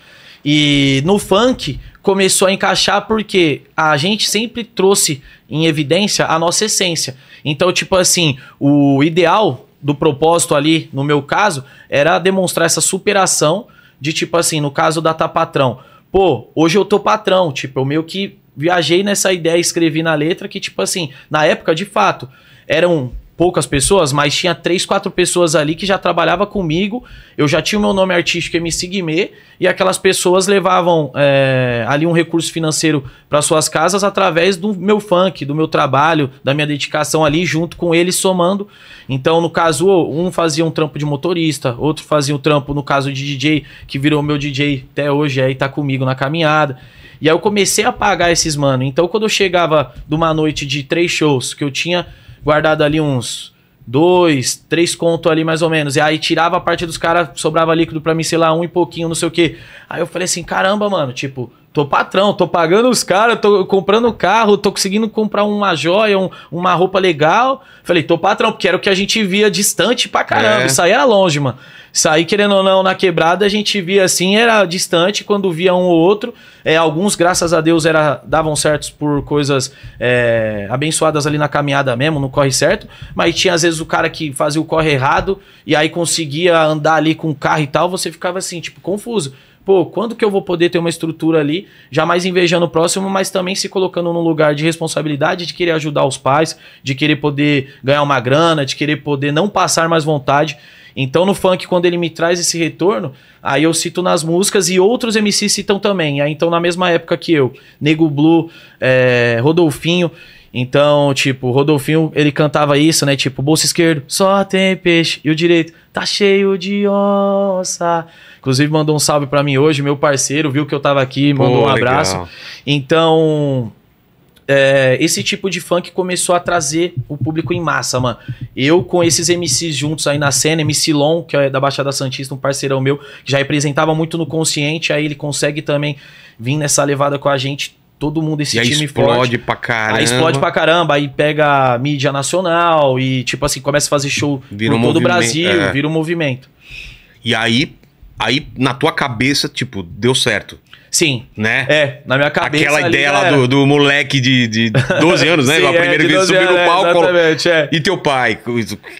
E no funk começou a encaixar porque a gente sempre trouxe em evidência a nossa essência. Então, tipo assim, o ideal do propósito ali, no meu caso, era demonstrar essa superação de tipo assim, no caso da tá patrão. Pô, hoje eu tô patrão, tipo, eu meio que viajei nessa ideia, escrevi na letra que tipo assim, na época de fato, eram poucas pessoas, mas tinha três, quatro pessoas ali que já trabalhava comigo. Eu já tinha o meu nome artístico MC Guimê e aquelas pessoas levavam é, ali um recurso financeiro para suas casas através do meu funk, do meu trabalho, da minha dedicação ali junto com eles somando. Então, no caso, um fazia um trampo de motorista, outro fazia um trampo no caso de DJ, que virou meu DJ até hoje aí tá comigo na caminhada. E aí eu comecei a pagar esses mano. Então, quando eu chegava de uma noite de três shows que eu tinha guardado ali uns dois, três conto ali mais ou menos. E aí tirava a parte dos caras, sobrava líquido para mim, sei lá, um e pouquinho, não sei o quê. Aí eu falei assim, caramba, mano, tipo, tô patrão, tô pagando os caras, tô comprando carro, tô conseguindo comprar uma joia, um, uma roupa legal. Falei, tô patrão, porque era o que a gente via distante pra caramba, é. isso aí era longe, mano. Sair, querendo ou não, na quebrada, a gente via assim, era distante quando via um ou outro. É, alguns, graças a Deus, era, davam certos por coisas é, abençoadas ali na caminhada mesmo, no corre certo. Mas tinha, às vezes, o cara que fazia o corre errado e aí conseguia andar ali com o carro e tal, você ficava assim, tipo, confuso pô, quando que eu vou poder ter uma estrutura ali, jamais invejando o próximo, mas também se colocando num lugar de responsabilidade, de querer ajudar os pais, de querer poder ganhar uma grana, de querer poder não passar mais vontade. Então no funk, quando ele me traz esse retorno, aí eu cito nas músicas e outros MCs citam também. Aí então na mesma época que eu, Nego Blue, é, Rodolfinho. Então, tipo, Rodolfinho, ele cantava isso, né? Tipo, bolso esquerdo, só tem peixe. E o direito, tá cheio de onça. Inclusive, mandou um salve para mim hoje, meu parceiro, viu que eu tava aqui, mandou Pô, um abraço. Legal. Então, é, esse tipo de funk começou a trazer o público em massa, mano. Eu com esses MCs juntos aí na cena, MC long que é da Baixada Santista, um parceirão meu, já representava muito no consciente, aí ele consegue também vir nessa levada com a gente. Todo mundo esse e time explode forte.
pra caramba. Aí explode pra
caramba, aí pega mídia nacional e, tipo assim, começa a fazer show no um todo o Brasil, é. vira um movimento.
E aí, Aí na tua cabeça, tipo, deu certo. Sim. Né? É, na minha cabeça. Aquela ideia lá do,
do, moleque
de, de 12 anos, né? Sim, a é, primeira é, vez subir no palco. É, e teu pai,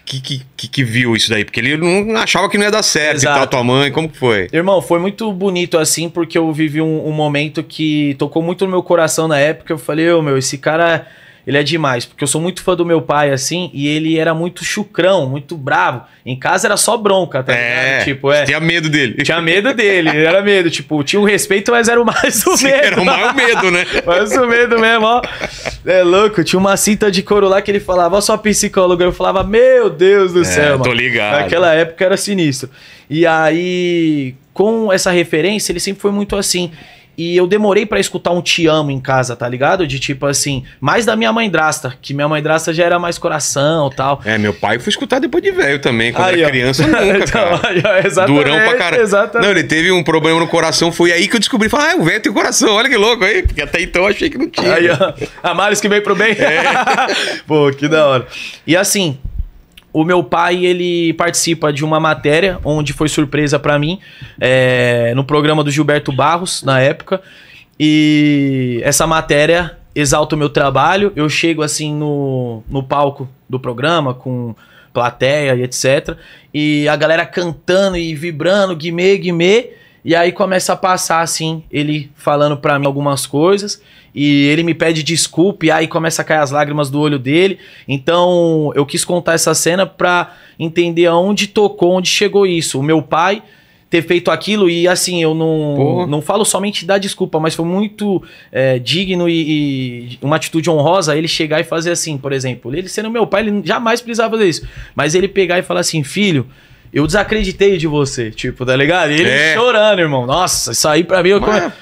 que, que, que, que viu isso daí? Porque ele não achava que não ia dar certo Exato. e tal, tua mãe, como que foi?
Irmão, foi muito bonito assim, porque eu vivi um, um momento que tocou muito no meu coração na época. Eu falei, ô oh, meu, esse cara ele é demais, porque eu sou muito fã do meu pai, assim, e ele era muito chucrão, muito bravo. Em casa era só bronca, tá é, Tipo, é. Tinha medo dele. Tinha medo dele, era medo. Tipo, tinha o respeito, mas era o mais o Sim, medo. Era o mais o medo, né? mais o medo mesmo, ó. É louco, tinha uma cinta de couro lá que ele falava, ó, só psicóloga. Eu falava, meu Deus do é, céu, mano. Tô ligado. Naquela época era sinistro. E aí, com essa referência, ele sempre foi muito assim. E eu demorei para escutar um te amo em casa, tá ligado? De tipo assim, mais da minha mãe drasta, que minha mãe drasta já era mais coração tal. É, meu pai foi escutar depois de velho também, quando aí, era ó. criança nunca, então, cara.
Exatamente, Durão pra caralho. Exatamente. Não, ele teve um problema no coração, foi aí que eu descobri, falei, ah, o velho tem coração, olha que louco aí, porque até então eu achei que não tinha. Aí, ó,
a Maris que veio pro bem. É. Pô, que da hora. E assim, o meu pai, ele participa de uma matéria onde foi surpresa para mim, é, no programa do Gilberto Barros, na época. E essa matéria exalta o meu trabalho. Eu chego assim no, no palco do programa com plateia e etc. E a galera cantando e vibrando, guimê, guimê. E aí começa a passar, assim, ele falando para mim algumas coisas. E ele me pede desculpa, e aí começa a cair as lágrimas do olho dele. Então, eu quis contar essa cena para entender aonde tocou, onde chegou isso. O meu pai ter feito aquilo e assim, eu não, não falo somente da desculpa, mas foi muito é, digno e, e, uma atitude honrosa ele chegar e fazer assim, por exemplo. Ele sendo meu pai, ele jamais precisava fazer isso. Mas ele pegar e falar assim, filho, eu desacreditei de você, tipo, tá ligado? E ele é. chorando, irmão. Nossa, isso aí pra mim, eu,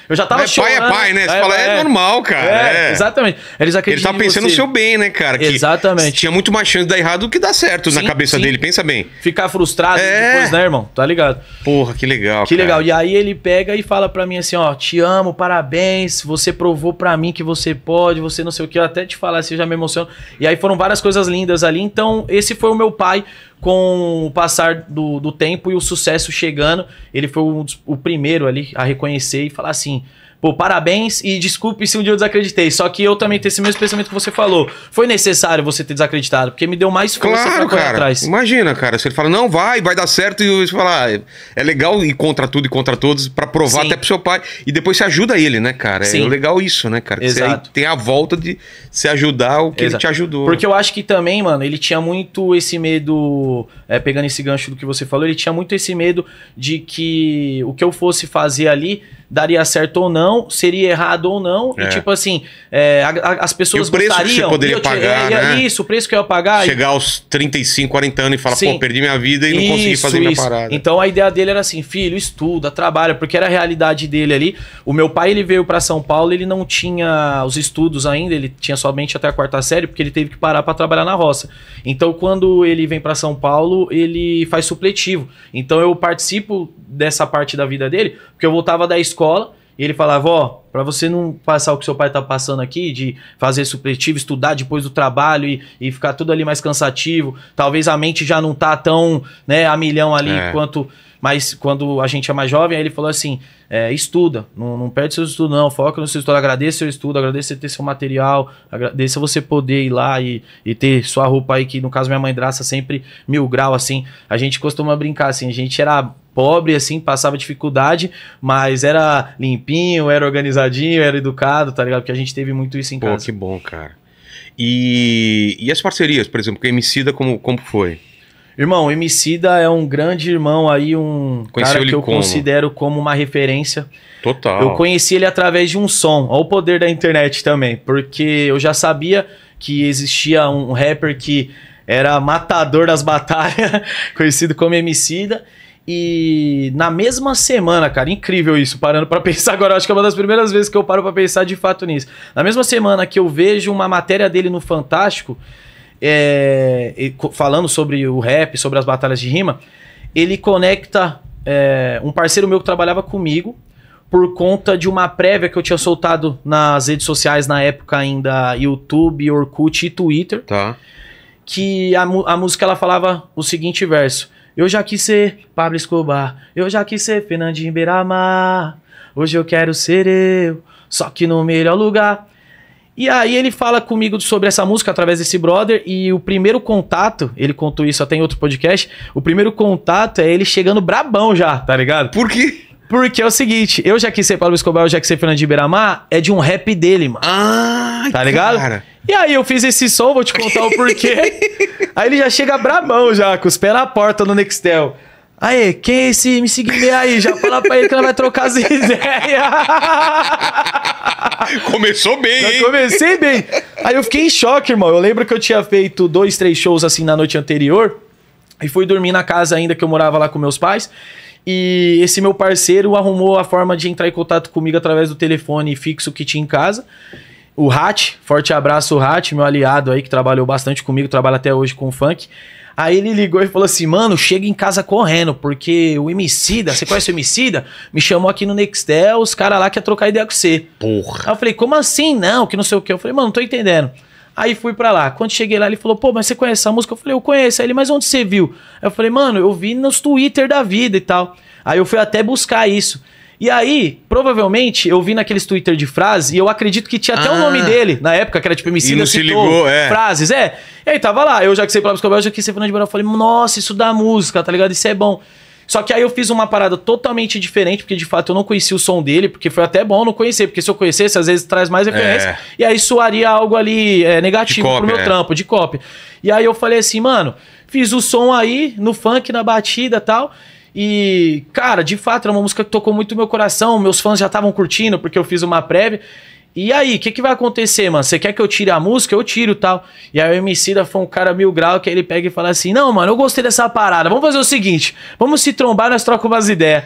eu já tava chorando. É pai é pai, né? Você é, fala, é, é, normal, cara. É, é. Exatamente. Eles acreditam Ele tá pensando no seu
bem, né, cara? Que exatamente. Tinha muito mais chance de dar errado do que dar certo sim, na cabeça sim. dele,
pensa bem. Ficar frustrado é. depois, né, irmão? Tá ligado? Porra, que legal, Que cara. legal. E aí ele pega e fala pra mim assim, ó, te amo, parabéns, você provou pra mim que você pode, você não sei o que, eu até te falar assim, eu já me emociono. E aí foram várias coisas lindas ali, então esse foi o meu pai, com o passar do, do tempo e o sucesso chegando, ele foi o, o primeiro ali a reconhecer e falar assim: Pô, parabéns e desculpe se um dia eu desacreditei. Só que eu também tenho esse mesmo pensamento que você falou. Foi necessário você ter desacreditado, porque me deu mais força claro, pra cara. atrás. Imagina,
cara. Se ele fala, não, vai, vai dar certo, e você fala, ah, é legal ir contra tudo e contra todos para provar Sim. até pro seu pai. E depois você ajuda ele, né, cara? É Sim. É legal isso, né, cara? Exato. Você tem a volta de se ajudar o que Exato. ele te ajudou. Porque
eu acho que também, mano, ele tinha muito esse medo, é, pegando esse gancho do que você falou, ele tinha muito esse medo de que o que eu fosse fazer ali daria certo ou não, seria errado ou não. É. E tipo assim, é, a, a, as pessoas e o preço gostariam, Que você poderia pagar, é, é, né? Isso, o preço que eu ia pagar. Chegar
e... aos 35, 40 anos e falar, Sim. pô, perdi minha vida e não consegui fazer isso. minha parada.
Então a ideia dele era assim, filho, estuda, trabalha, porque era a realidade dele ali. O meu pai, ele veio para São Paulo, ele não tinha os estudos ainda, ele tinha somente até a quarta série, porque ele teve que parar para trabalhar na roça. Então quando ele vem para São Paulo, ele faz supletivo. Então eu participo dessa parte da vida dele, porque eu voltava da escola escola e ele falava, ó, para você não passar o que seu pai tá passando aqui, de fazer supletivo, estudar depois do trabalho e, e ficar tudo ali mais cansativo, talvez a mente já não tá tão, né, a milhão ali é. quanto... Mas quando a gente é mais jovem, aí ele falou assim, é, estuda, não, não perde seus estudos, não, foca no seu estudo, agradeça seu estudo, agradeça você ter seu material, agradeça você poder ir lá e, e ter sua roupa aí, que no caso minha mãe graça sempre mil grau, assim. A gente costuma brincar, assim, a gente era pobre, assim, passava dificuldade, mas era limpinho, era organizadinho, era educado, tá ligado? Porque a gente teve muito isso em Pô, casa. Pô, que
bom, cara. E, e as parcerias, por exemplo, com a Emicida, como, como foi?
Irmão, o Emicida é um grande irmão aí, um Conheceu cara que eu como? considero como uma referência. Total. Eu conheci ele através de um som, ao poder da internet também, porque eu já sabia que existia um rapper que era matador das batalhas, conhecido como Emicida, e na mesma semana, cara, incrível isso, parando para pensar agora, acho que é uma das primeiras vezes que eu paro para pensar de fato nisso. Na mesma semana que eu vejo uma matéria dele no Fantástico, é, falando sobre o rap, sobre as batalhas de rima, ele conecta é, um parceiro meu que trabalhava comigo por conta de uma prévia que eu tinha soltado nas redes sociais na época ainda, YouTube, Orkut e Twitter. Tá. Que a, a música ela falava o seguinte verso. Eu já quis ser Pablo Escobar, eu já quis ser Fernandinho Beiramar. Hoje eu quero ser eu, só que no melhor lugar. E aí ele fala comigo sobre essa música através desse brother e o primeiro contato, ele contou isso até em outro podcast, o primeiro contato é ele chegando brabão já, tá ligado? Por quê? Porque é o seguinte, eu já quis ser Pablo Escobar, eu já quis ser Fernandinho Beiramar, é de um rap dele, mano. Ah, tá ligado? Cara. E aí eu fiz esse som, vou te contar o porquê. aí ele já chega brabão já, com os pés na porta no Nextel. Aí, quem é esse me seguir aí? Já fala pra ele que ela vai trocar as ideias. Começou bem, hein? comecei bem. Aí eu fiquei em choque, irmão. Eu lembro que eu tinha feito dois, três shows assim na noite anterior. E fui dormir na casa ainda que eu morava lá com meus pais. E esse meu parceiro arrumou a forma de entrar em contato comigo através do telefone fixo que tinha em casa. O Rat, forte abraço, Rat, meu aliado aí que trabalhou bastante comigo, trabalha até hoje com o funk. Aí ele ligou e falou assim: Mano, chega em casa correndo, porque o Emicida, você conhece o Emicida? Me chamou aqui no Nextel, os caras lá querem trocar ideia com você. Porra. Aí eu falei: Como assim? Não, que não sei o que. Eu falei: Mano, não tô entendendo. Aí fui para lá. Quando cheguei lá, ele falou: Pô, mas você conhece essa música? Eu falei: Eu conheço. Aí ele: Mas onde você viu? Eu falei: Mano, eu vi nos Twitter da vida e tal. Aí eu fui até buscar isso. E aí, provavelmente, eu vi naqueles Twitter de frase, e eu acredito que tinha até o ah. nome dele na época, que era tipo MC não se ligou, é. frases, é. E aí tava lá, eu já que sei palavras eu já que sei Fernando de Barão, falei, nossa, isso dá música, tá ligado? Isso é bom. Só que aí eu fiz uma parada totalmente diferente, porque de fato eu não conheci o som dele, porque foi até bom não conhecer, porque se eu conhecesse, às vezes traz mais referência, é. e aí soaria algo ali é, negativo copy, pro meu é. trampo, de cópia. E aí eu falei assim, mano, fiz o som aí, no funk, na batida tal, e, cara, de fato, era uma música que tocou muito meu coração. Meus fãs já estavam curtindo, porque eu fiz uma prévia. E aí, o que, que vai acontecer, mano? Você quer que eu tire a música? Eu tiro tal. E aí o MC da foi um cara mil grau que ele pega e fala assim: Não, mano, eu gostei dessa parada. Vamos fazer o seguinte: vamos se trombar, nós trocamos umas ideias.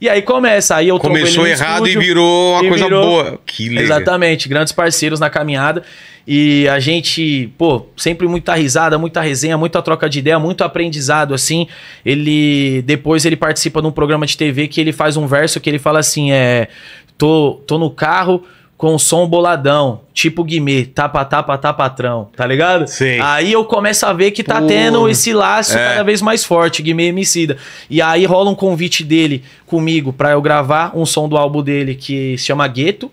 E aí começa. Aí eu Começou errado estúdio, e virou uma e coisa virou... boa. Que legal. Exatamente, grandes parceiros na caminhada. E a gente, pô, sempre muita risada, muita resenha, muita troca de ideia, muito aprendizado, assim. Ele, depois ele participa de um programa de TV que ele faz um verso que ele fala assim, é... Tô, tô no carro com som boladão, tipo Guimê, tapa, tapa, tá patrão, tá ligado? Sim. Aí eu começo a ver que tá tendo esse laço é. cada vez mais forte, Guimê Emicida. E aí rola um convite dele comigo para eu gravar um som do álbum dele que se chama Gueto.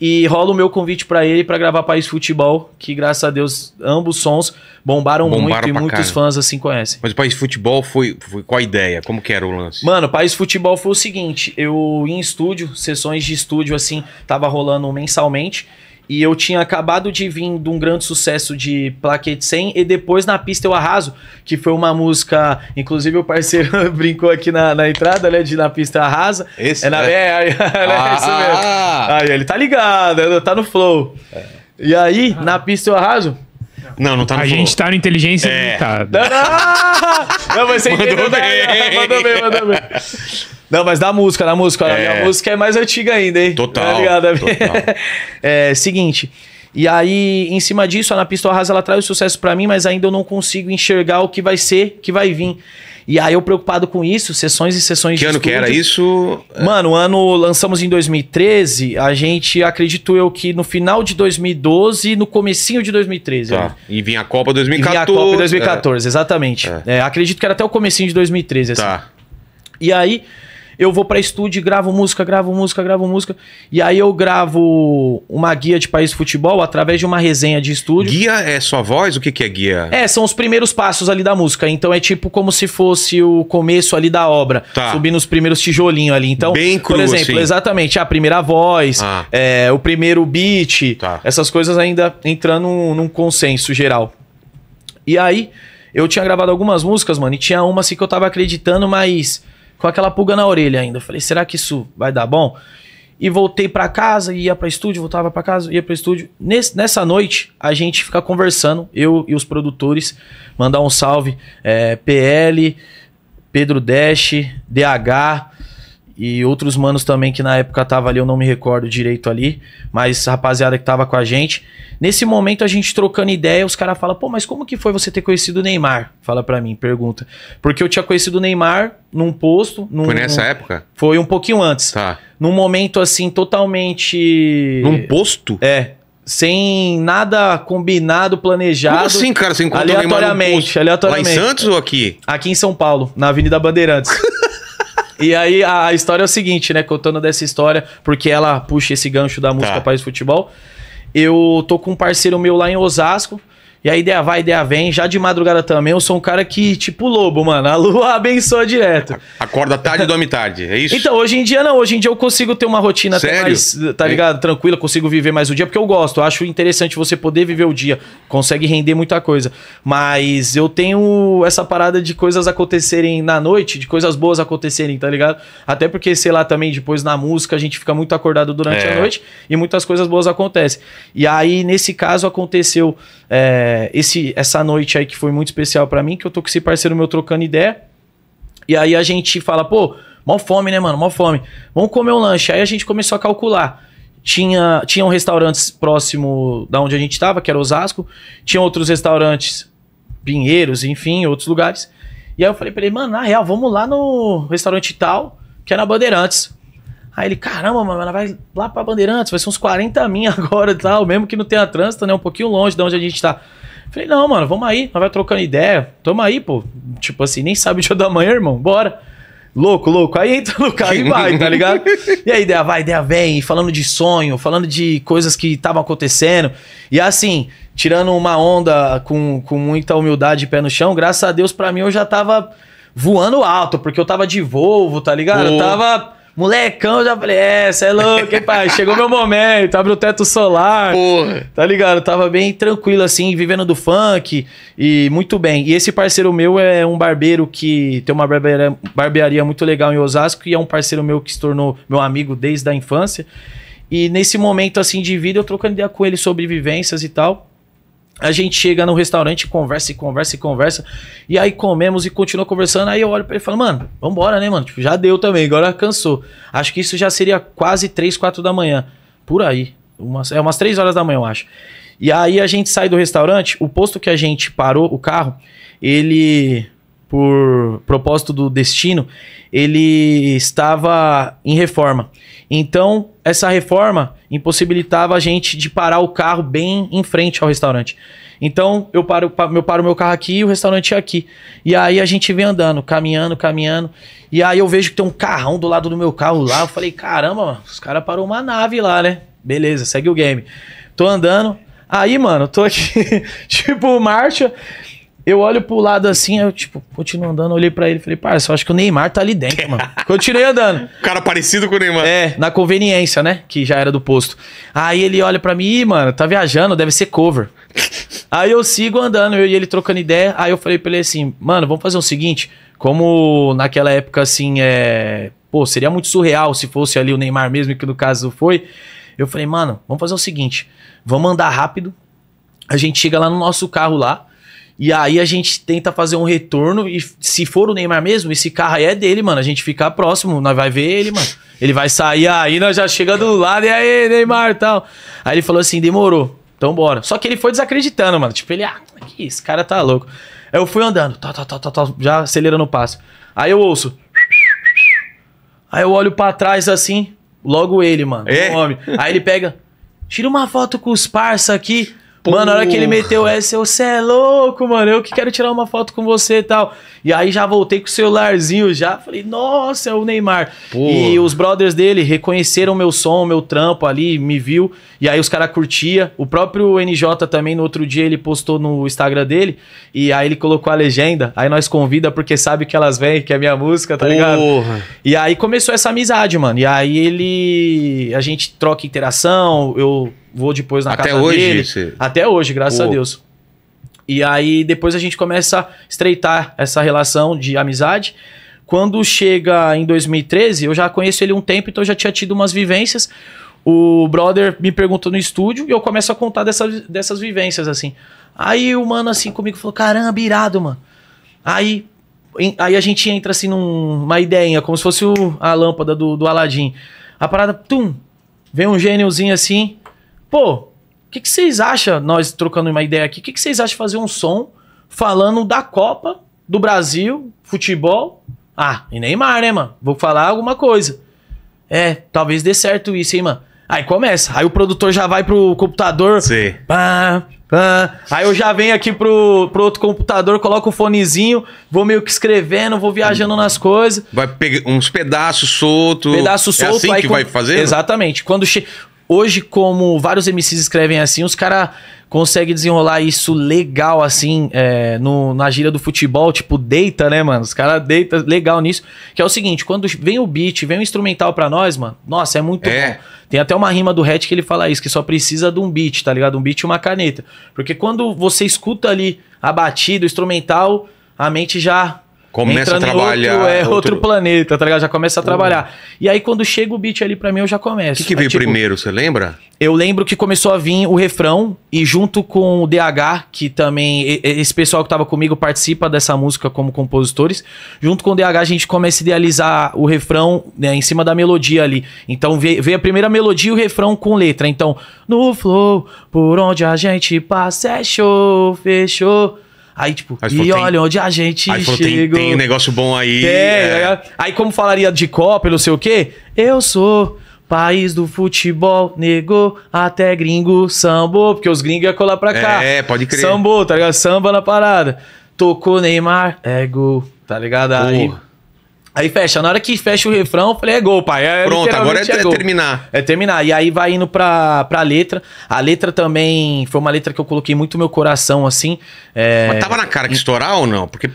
E rola o meu convite para ele para gravar País Futebol, que graças a Deus ambos sons bombaram, bombaram muito e muitos cara. fãs assim conhecem. Mas o País Futebol
foi, foi qual a ideia? Como que era o lance?
Mano, o País Futebol foi o seguinte, eu em estúdio, sessões de estúdio assim, tava rolando mensalmente. E eu tinha acabado de vir de um grande sucesso de Plaquete 100 e depois na pista eu arraso, que foi uma música, inclusive o parceiro brincou aqui na, na entrada, né, de na pista arrasa. Esse, é na, É, é, é, ah, é isso mesmo. Aí ele tá ligado, tá no flow. E aí, na pista eu arraso, não, não tá no A gente tá no inteligência é. Não, não, não, você entendeu. bem, tá mandou bem. Mandou bem. Não, mas da música, da música. É... A música é mais antiga ainda, hein? Total. Tá total. é, seguinte. E aí, em cima disso, a Na Pista Arrasa, ela traz o sucesso para mim, mas ainda eu não consigo enxergar o que vai ser, que vai vir. E aí, eu preocupado com isso, sessões e sessões que de ano que era isso? Mano, o ano lançamos em 2013, a gente, acredito eu, que no final de 2012 no comecinho de 2013. Tá. Né? E vinha a Copa 2014. E vinha a Copa 2014, é. exatamente. É. É, acredito que era até o comecinho de 2013, assim. Tá. E aí eu vou para estúdio, gravo música, gravo música, gravo música. E aí eu gravo uma guia de país de futebol através de uma resenha de estúdio.
Guia é sua voz? O que, que é guia?
É, são os primeiros passos ali da música. Então é tipo como se fosse o começo ali da obra. Tá. Subindo os primeiros tijolinhos ali. Então, Bem cru, por exemplo, assim. exatamente, a primeira voz, ah. é, o primeiro beat, tá. essas coisas ainda entrando num consenso geral. E aí, eu tinha gravado algumas músicas, mano, e tinha uma assim que eu tava acreditando, mas com aquela pulga na orelha ainda. falei, será que isso vai dar bom? E voltei para casa, ia para estúdio, voltava para casa, ia para estúdio. Nesse, nessa noite, a gente fica conversando, eu e os produtores, mandar um salve, é, eh, PL, Pedro Dash, DH, e outros manos também que na época tava ali, eu não me recordo direito ali, mas rapaziada que tava com a gente. Nesse momento a gente trocando ideia, os caras falam, pô, mas como que foi você ter conhecido o Neymar? Fala para mim, pergunta. Porque eu tinha conhecido o Neymar num posto. Num, foi nessa num, época? Foi um pouquinho antes. Tá. Num momento assim, totalmente. Num posto? É. Sem nada combinado, planejado. Como assim, cara? Você encontrou aleatoriamente, o Neymar num posto? aleatoriamente. Lá em Santos ou aqui? Aqui em São Paulo, na Avenida Bandeirantes. E aí a, a história é o seguinte, né? Contando dessa história, porque ela puxa esse gancho da música tá. País Futebol. Eu tô com um parceiro meu lá em Osasco. E a ideia vai, a ideia vem. Já de madrugada também, eu sou um cara que, tipo lobo, mano. A lua abençoa direto. Acorda tarde e dorme tarde, é isso? Então, hoje em dia não. Hoje em dia eu consigo ter uma rotina Sério? até mais, tá é. ligado? Tranquila, consigo viver mais o dia, porque eu gosto. Eu acho interessante você poder viver o dia. Consegue render muita coisa. Mas eu tenho essa parada de coisas acontecerem na noite, de coisas boas acontecerem, tá ligado? Até porque, sei lá, também depois na música a gente fica muito acordado durante é. a noite e muitas coisas boas acontecem. E aí, nesse caso, aconteceu. É é, esse, essa noite aí que foi muito especial para mim, que eu tô com esse parceiro meu trocando ideia. E aí a gente fala, pô, mó fome, né, mano? Mó fome. Vamos comer um lanche. Aí a gente começou a calcular. Tinha, tinha um restaurante próximo da onde a gente tava, que era Osasco. Tinha outros restaurantes, Pinheiros, enfim, outros lugares. E aí eu falei pra ele, mano, na real, vamos lá no restaurante tal, que é na Bandeirantes. Aí ele, caramba, mano, ela vai lá pra Bandeirantes, vai ser uns 40 mil agora e tal, mesmo que não tenha trânsito, né? Um pouquinho longe de onde a gente tá. Falei, não, mano, vamos aí, nós vai trocando ideia, tamo aí, pô. Tipo assim, nem sabe o dia da manhã, irmão, bora. Louco, louco. Aí entra no carro e vai, tá ligado? e aí, ideia vai, ideia vem, falando de sonho, falando de coisas que estavam acontecendo. E assim, tirando uma onda com, com muita humildade e pé no chão, graças a Deus, para mim, eu já tava voando alto, porque eu tava de Volvo, tá ligado? Eu tava Molecão, já falei, é, cê é louco, hein, pai? Chegou meu momento, abre o teto solar. Porra. Tá ligado? tava bem tranquilo, assim, vivendo do funk e muito bem. E esse parceiro meu é um barbeiro que tem uma barbearia, barbearia muito legal em Osasco e é um parceiro meu que se tornou meu amigo desde a infância. E nesse momento, assim, de vida, eu trocando ideia com ele sobre vivências e tal. A gente chega no restaurante, conversa e conversa e conversa. E aí comemos e continua conversando. Aí eu olho pra ele e falo, mano, vambora, né, mano? Tipo, já deu também, agora cansou. Acho que isso já seria quase 3, 4 da manhã. Por aí. Umas, é umas 3 horas da manhã, eu acho. E aí a gente sai do restaurante, o posto que a gente parou o carro, ele por propósito do destino, ele estava em reforma. Então, essa reforma impossibilitava a gente de parar o carro bem em frente ao restaurante. Então, eu paro, eu paro meu carro aqui e o restaurante é aqui. E aí a gente vem andando, caminhando, caminhando. E aí eu vejo que tem um carrão do lado do meu carro lá. Eu falei, caramba, os caras pararam uma nave lá, né? Beleza, segue o game. Tô andando. Aí, mano, tô aqui, tipo, marcha. Eu olho pro lado assim, eu, tipo, continuo andando, olhei pra ele e falei, parça, eu acho que o Neymar tá ali dentro, mano. Continuei andando. Cara parecido com o Neymar. É, na conveniência, né? Que já era do posto. Aí ele olha pra mim, Ih, mano, tá viajando, deve ser cover. Aí eu sigo andando, eu e ele trocando ideia. Aí eu falei pra ele assim, mano, vamos fazer o seguinte. Como naquela época, assim, é. Pô, seria muito surreal se fosse ali o Neymar mesmo, que no caso foi. Eu falei, mano, vamos fazer o seguinte. Vamos andar rápido. A gente chega lá no nosso carro lá e aí a gente tenta fazer um retorno e se for o Neymar mesmo, esse carro aí é dele, mano. A gente ficar próximo, nós vai ver ele, mano. Ele vai sair aí, nós já chega do lado e aí, Neymar, tal. Aí ele falou assim: "Demorou. Então bora". Só que ele foi desacreditando, mano. Tipo, ele, ah, que isso cara tá louco. Aí eu fui andando, tá, tá, tá, tá, tá já acelerando o passo. Aí eu ouço. Aí eu olho para trás assim, logo ele, mano, é. homem. Aí ele pega, tira uma foto com os parça aqui. Mano, na hora que ele meteu essa, eu, cê é louco, mano, eu que quero tirar uma foto com você e tal. E aí já voltei com o celularzinho já, falei, nossa, é o Neymar. Porra. E os brothers dele reconheceram meu som, meu trampo ali, me viu, e aí os caras curtia. O próprio NJ também, no outro dia, ele postou no Instagram dele, e aí ele colocou a legenda, aí nós convida porque sabe que elas vêm, que é minha música, tá Porra. ligado? E aí começou essa amizade, mano, e aí ele... a gente troca interação, eu vou depois na até casa hoje, dele. Você... Até hoje, graças Pô. a Deus. E aí depois a gente começa a estreitar essa relação de amizade. Quando chega em 2013, eu já conheço ele um tempo, então eu já tinha tido umas vivências. O brother me perguntou no estúdio e eu começo a contar dessa, dessas vivências, assim. Aí o mano, assim, comigo falou: caramba, irado, mano. Aí, em, aí a gente entra, assim, numa ideia ideinha, como se fosse o, a lâmpada do, do Aladim. A parada, tum, vem um gêniozinho assim, pô, o que, que vocês acham, nós trocando uma ideia aqui, o que, que vocês acham de fazer um som falando da Copa, do Brasil, futebol? Ah, e Neymar, né, mano? Vou falar alguma coisa. É, talvez dê certo isso, hein, mano? Aí começa. Aí o produtor já vai pro computador. Sim. Pá, pá. Aí eu já venho aqui pro, pro outro computador, coloco o fonezinho, vou meio que escrevendo, vou viajando nas coisas. Vai pegar uns pedaços soltos. Pedaços soltos É assim aí que com... vai fazer? Exatamente. Quando che hoje, como vários MCs escrevem assim, os caras conseguem desenrolar isso legal, assim, é, no, na gira do futebol, tipo, deita, né, mano? Os caras deita legal nisso. Que é o seguinte, quando vem o beat, vem o instrumental pra nós, mano, nossa, é muito é. bom. Tem até uma rima do Red que ele fala isso, que só precisa de um beat, tá ligado? Um beat e uma caneta. Porque quando você escuta ali a batida, o instrumental, a mente já Começa a trabalhar. Outro, é, outro... outro... planeta, tá ligado? Já começa a trabalhar. Uhum. E aí, quando chega o beat ali para mim, eu já começo. O que, que veio aí, é, tipo, primeiro,
você lembra?
Eu lembro que começou a vir o refrão, e junto com o DH, que também, esse pessoal que tava comigo participa dessa música como compositores, junto com o DH a gente começa a idealizar o refrão né, em cima da melodia ali. Então veio a primeira melodia e o refrão com letra. Então, no flow, por onde a gente passa é show, fechou. Aí, tipo, aí e olha tem... onde a gente aí chegou. Falou, tem, tem um negócio bom aí. É, é. Aí, como falaria de Copa, não sei o quê, eu sou país do futebol, nego, até gringo, sambo, porque os gringos iam colar pra cá. É, pode crer. Sambo, tá ligado? Samba na parada. Tocou Neymar, é gol, tá ligado? Porra. Aí Aí fecha. Na hora que fecha o refrão, eu falei, é gol, pai. É, Pronto, agora é, é, é terminar. É terminar. E aí vai indo pra, pra letra. A letra também foi uma letra que eu coloquei muito meu coração, assim. É, mas tava na cara que estourar ou não? Porque,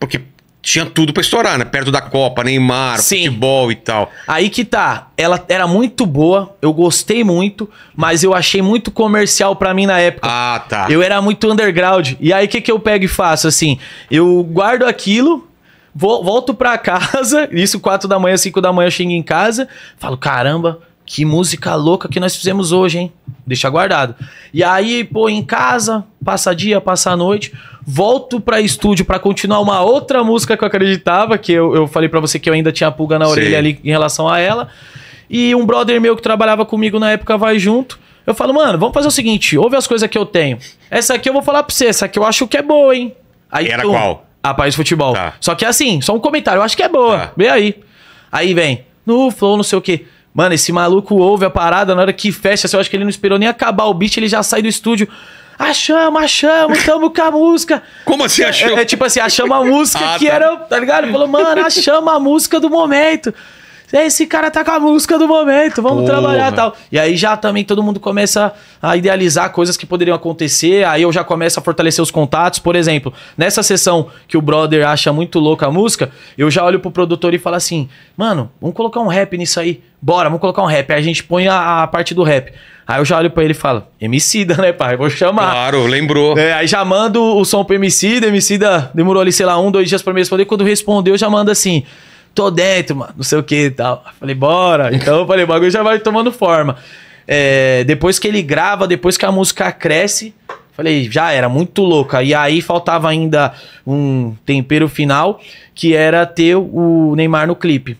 porque tinha tudo pra estourar, né? Perto da Copa, Neymar, Sim. futebol e tal. Aí que tá. Ela era muito boa, eu gostei muito, mas eu achei muito comercial para mim na época. Ah, tá. Eu era muito underground. E aí o que, que eu pego e faço? Assim, eu guardo aquilo volto pra casa, isso 4 da manhã, 5 da manhã chego em casa, falo, caramba, que música louca que nós fizemos hoje, hein? Deixa guardado. E aí, pô, em casa, passa dia, passa noite, volto pra estúdio para continuar uma outra música que eu acreditava, que eu, eu falei para você que eu ainda tinha pulga na Sim. orelha ali em relação a ela. E um brother meu que trabalhava comigo na época vai junto. Eu falo, mano, vamos fazer o seguinte: ouve as coisas que eu tenho. Essa aqui eu vou falar pra você, essa aqui eu acho que é boa, hein? Aí, Era qual? A página futebol. Tá. Só que assim, só um comentário, eu acho que é boa. Tá. Vê aí. Aí vem, no flow, não sei o quê. Mano, esse maluco ouve a parada na hora que fecha, assim, eu acho que ele não esperou nem acabar o beat, ele já sai do estúdio. Achamos, achamos, tamo com a música. Como assim é, é, achamos? É, é, tipo assim, achamos a música ah, que tá. era, tá ligado? Ele falou, mano, achamos a música do momento. É, esse cara tá com a música do momento, vamos Porra. trabalhar tal. E aí já também todo mundo começa a idealizar coisas que poderiam acontecer, aí eu já começo a fortalecer os contatos. Por exemplo, nessa sessão que o brother acha muito louca a música, eu já olho pro produtor e falo assim: mano, vamos colocar um rap nisso aí, bora, vamos colocar um rap. Aí a gente põe a, a parte do rap. Aí eu já olho pra ele e falo, MC da, né, pai? Vou chamar. Claro, lembrou. É, aí já mando o som pro MC da demorou ali, sei lá, um, dois dias pra me responder. Quando respondeu, já manda assim, tô dentro, mano, não sei o que e tal. Falei, bora. Então eu falei, o bagulho já vai tomando forma. É, depois que ele grava, depois que a música cresce, falei, já era, muito louca. E aí faltava ainda um tempero final, que era ter o Neymar no clipe.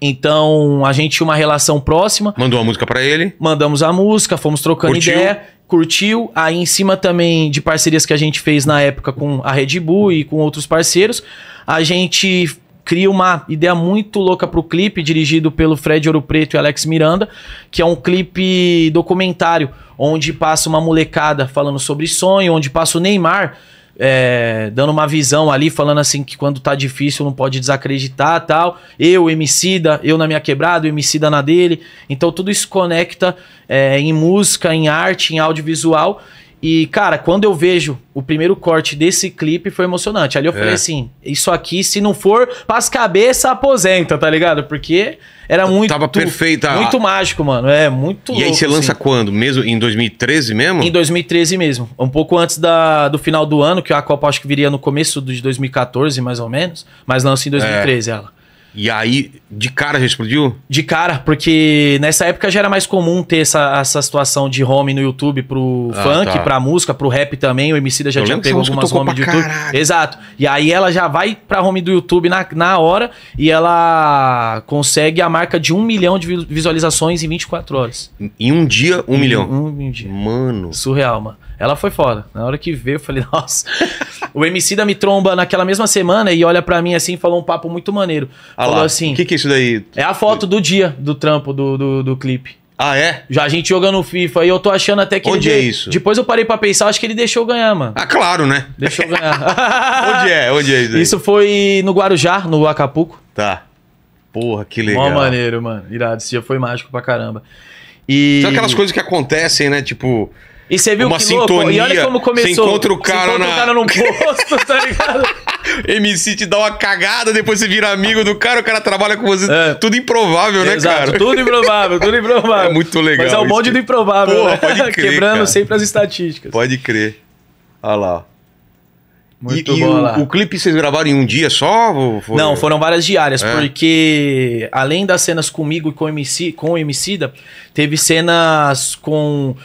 Então a gente tinha uma relação próxima. Mandou a música para ele. Mandamos a música, fomos trocando curtiu. ideia, curtiu. Aí em cima também de parcerias que a gente fez na época com a Red Bull e com outros parceiros, a gente cria uma ideia muito louca para o clipe, dirigido pelo Fred Ouro Preto e Alex Miranda, que é um clipe documentário, onde passa uma molecada falando sobre sonho, onde passa o Neymar é, dando uma visão ali, falando assim que quando tá difícil não pode desacreditar tal. Eu, Emicida, eu na minha quebrada, o Emicida na dele. Então tudo isso conecta é, em música, em arte, em audiovisual. E, cara, quando eu vejo o primeiro corte desse clipe, foi emocionante. Ali eu é. falei assim: isso aqui, se não for, pras cabeça, aposenta, tá ligado? Porque era muito. Tava perfeita. Muito mágico, mano. É, muito. E louco, aí você assim. lança
quando? Mesmo em 2013 mesmo? Em
2013 mesmo. Um pouco antes da, do final do ano, que a Copa acho que viria no começo de 2014, mais ou menos. Mas lança em 2013 é. ela. E aí, de cara já explodiu? De cara, porque nessa época já era mais comum ter essa, essa situação de home no YouTube pro ah, funk, tá. pra música, pro rap também. O da já Eu tinha pego algumas home do YouTube. Caralho. Exato. E aí ela já vai pra home do YouTube na, na hora e ela consegue a marca de um milhão de visualizações em 24 horas. Em um dia, um em, milhão? Um, um dia. Mano. Surreal, mano. Ela foi fora. Na hora que veio, eu falei, nossa. o MC da me tromba naquela mesma semana e olha para mim assim falou um papo muito maneiro. Ah falou lá. assim. O que, que é isso daí? É a foto do dia do trampo do, do, do clipe. Ah, é? Já a gente jogando FIFA e eu tô achando até que. Onde é de... isso? Depois eu parei pra pensar, acho que ele deixou ganhar, mano. Ah, claro, né? Deixou ganhar. Onde é? Onde é isso? Isso foi no Guarujá, no Acapulco. Tá. Porra, que legal. Mó maneiro, mano. Irado. Esse dia foi mágico pra caramba. E... São aquelas coisas
que acontecem, né?
Tipo, e você viu uma que sintonia, louco? E olha como
começou. Você encontra o cara, na... o cara num posto, tá ligado? MC te dá uma cagada, depois você vira amigo do cara, o cara trabalha com você. É. Tudo improvável, né, Exato, cara? Tudo improvável, tudo
improvável. É muito legal. Mas é um monte do improvável, Porra, né? pode crer, Quebrando cara.
sempre as estatísticas. Pode crer. Olha lá. Muito e, bom, e o, lá. o clipe vocês gravaram em um dia só? Foi... Não, foram
várias diárias, é. porque além das cenas comigo e com o MC, com o MC teve cenas com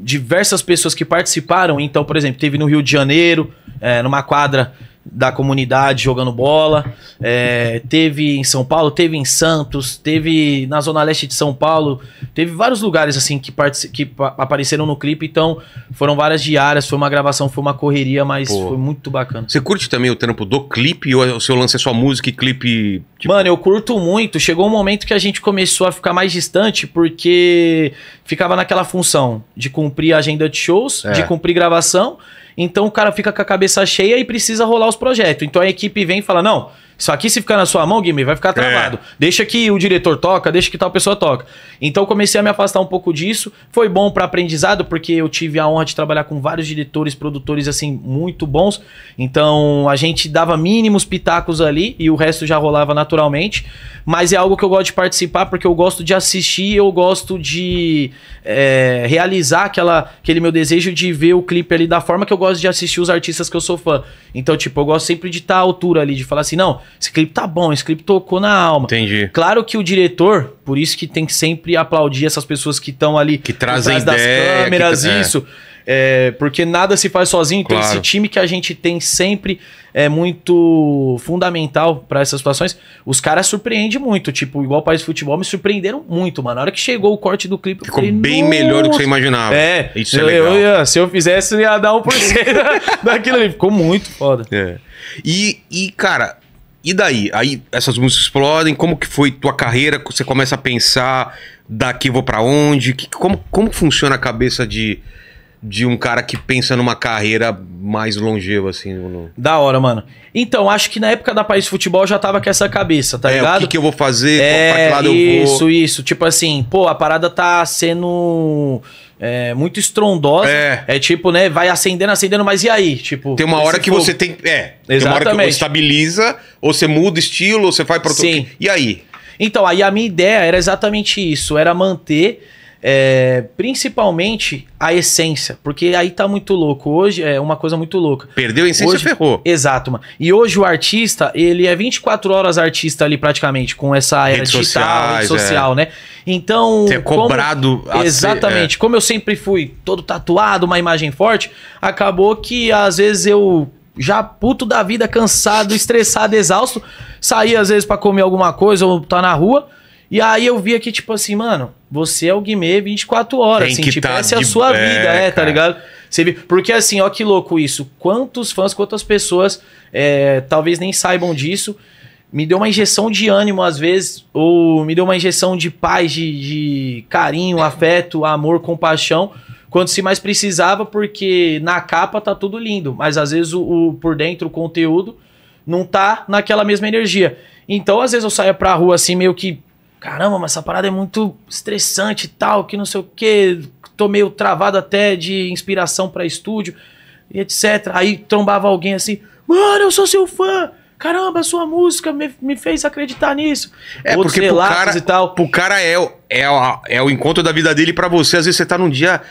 diversas pessoas que participaram. Então, por exemplo, teve no Rio de Janeiro, é, numa quadra da comunidade jogando bola. É, teve em São Paulo, teve em Santos, teve na Zona Leste de São Paulo, teve vários lugares assim que, que apareceram no clipe. Então foram várias diárias, foi uma gravação, foi uma correria, mas Pô. foi muito bacana.
Você curte também o trampo do clipe ou é o seu lance é só música e clipe?
Tipo... Mano, eu curto muito. Chegou um momento que a gente começou a ficar mais distante porque ficava naquela função de cumprir a agenda de shows, é. de cumprir gravação então o cara fica com a cabeça cheia e precisa rolar os projetos. Então a equipe vem e fala: não, isso aqui, se ficar na sua mão, Guimê, vai ficar é. travado. É. Deixa que o diretor toca, deixa que tal pessoa toca. Então comecei a me afastar um pouco disso. Foi bom para aprendizado, porque eu tive a honra de trabalhar com vários diretores, produtores, assim, muito bons. Então a gente dava mínimos pitacos ali e o resto já rolava naturalmente. Mas é algo que eu gosto de participar, porque eu gosto de assistir, eu gosto de é, realizar aquela, aquele meu desejo de ver o clipe ali da forma que eu gosto de assistir os artistas que eu sou fã. Então, tipo, eu gosto sempre de estar tá à altura ali, de falar assim, não, esse clipe tá bom, esse clipe tocou na alma. Entendi. Claro que o diretor, por isso que tem que sempre aplaudir essas pessoas que estão ali. Que trazem ideia, das câmeras, que, é. isso. É, porque nada se faz sozinho. Então, esse time que a gente tem sempre é muito fundamental para essas situações. Os caras surpreendem muito. Tipo, igual o País de Futebol, me surpreenderam muito, mano. Na hora que chegou o corte do clipe... Ficou falei, bem Nossa! melhor do que você imaginava. É. Isso eu, é legal. Eu se eu fizesse, eu ia dar um 1% daquilo ali. Ficou muito foda. É. E, e, cara,
e daí? Aí essas músicas explodem, como que foi tua carreira? Você começa a pensar daqui vou para onde? Que, como, como funciona a cabeça de, de um cara que pensa numa
carreira mais longeva, assim? No... Da hora, mano. Então, acho que na época da País Futebol já tava com essa cabeça, tá é, ligado? O que, que eu vou fazer? É, pra que lado isso, eu vou? isso. Tipo assim, pô, a parada tá sendo é, muito estrondosa. É. é. tipo, né? Vai acendendo, acendendo, mas e aí? Tipo, tem uma hora que fogo. você tem. É, Exatamente. tem uma hora que você estabiliza, ou você muda o estilo, ou você faz para outro. Sim. E aí? Então, aí a minha ideia era exatamente isso: era manter é, principalmente a essência, porque aí tá muito louco. Hoje é uma coisa muito louca. Perdeu a essência, hoje, ferrou. Exato, mano. E hoje o artista, ele é 24 horas artista ali praticamente, com essa era redes digital, sociais, é. social, é. né? Então. Você é cobrado como, Exatamente. Ser, é. Como eu sempre fui todo tatuado, uma imagem forte, acabou que às vezes eu já puto da vida, cansado, estressado, exausto, Saí às vezes para comer alguma coisa ou tá na rua e aí eu vi aqui tipo assim, mano, você é o Guimê 24 horas, Tem assim, que tipo, tá essa é a sua vida, é, é tá ligado? Você Porque assim, ó que louco isso. Quantos fãs, quantas pessoas é, talvez nem saibam disso. Me deu uma injeção de ânimo, às vezes, ou me deu uma injeção de paz, de, de carinho, é. afeto, amor, compaixão quando se mais precisava, porque na capa tá tudo lindo, mas às vezes o, o, por dentro o conteúdo não tá naquela mesma energia. Então, às vezes eu saio pra rua assim, meio que caramba, mas essa parada é muito estressante e tal, que não sei o quê, tô meio travado até de inspiração para estúdio e etc. Aí trombava alguém assim, mano, eu sou seu fã. Caramba, sua música me, me fez acreditar nisso. É, Outros porque pro cara, e
tal. pro cara é, é, é o encontro da vida dele para você. Às vezes você tá num dia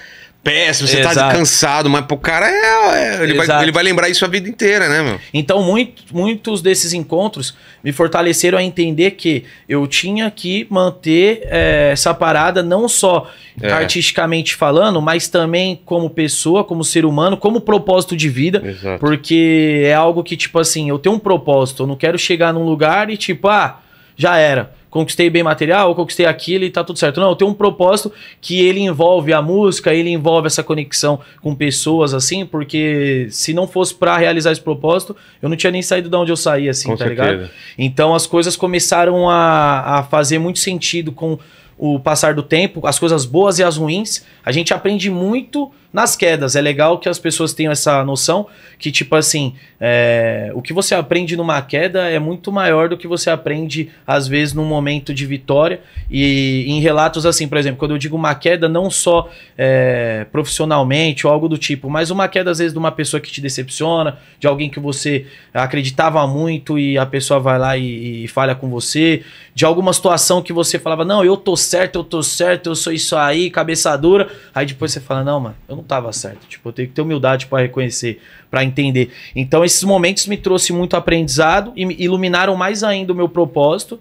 péssimo, você tá Exato. tá cansado, mas pro cara é, é ele, vai, ele, vai, lembrar
isso a vida inteira, né, meu? Então, muito, muitos desses encontros me fortaleceram a entender que eu tinha que manter é, essa parada, não só é. artisticamente falando, mas também como pessoa, como ser humano, como propósito de vida. Exato. Porque é algo que, tipo assim, eu tenho um propósito, eu não quero chegar num lugar e, tipo, ah, já era conquistei bem material, conquistei aquilo e tá tudo certo. Não, eu tenho um propósito que ele envolve a música, ele envolve essa conexão com pessoas, assim, porque se não fosse para realizar esse propósito, eu não tinha nem saído de onde eu saí, assim, com tá certeza. ligado? Então as coisas começaram a, a fazer muito sentido com o passar do tempo, as coisas boas e as ruins, a gente aprende muito nas quedas. É legal que as pessoas tenham essa noção que, tipo assim, é, o que você aprende numa queda é muito maior do que você aprende, às vezes, num momento de vitória. E em relatos assim, por exemplo, quando eu digo uma queda, não só é, profissionalmente ou algo do tipo, mas uma queda, às vezes, de uma pessoa que te decepciona, de alguém que você acreditava muito e a pessoa vai lá e, e falha com você de alguma situação que você falava, não, eu tô certo, eu tô certo, eu sou isso aí, cabeça dura. Aí depois você fala, não, mano, eu não tava certo. Tipo, eu tenho que ter humildade para reconhecer, para entender. Então, esses momentos me trouxe muito aprendizado e iluminaram mais ainda o meu propósito.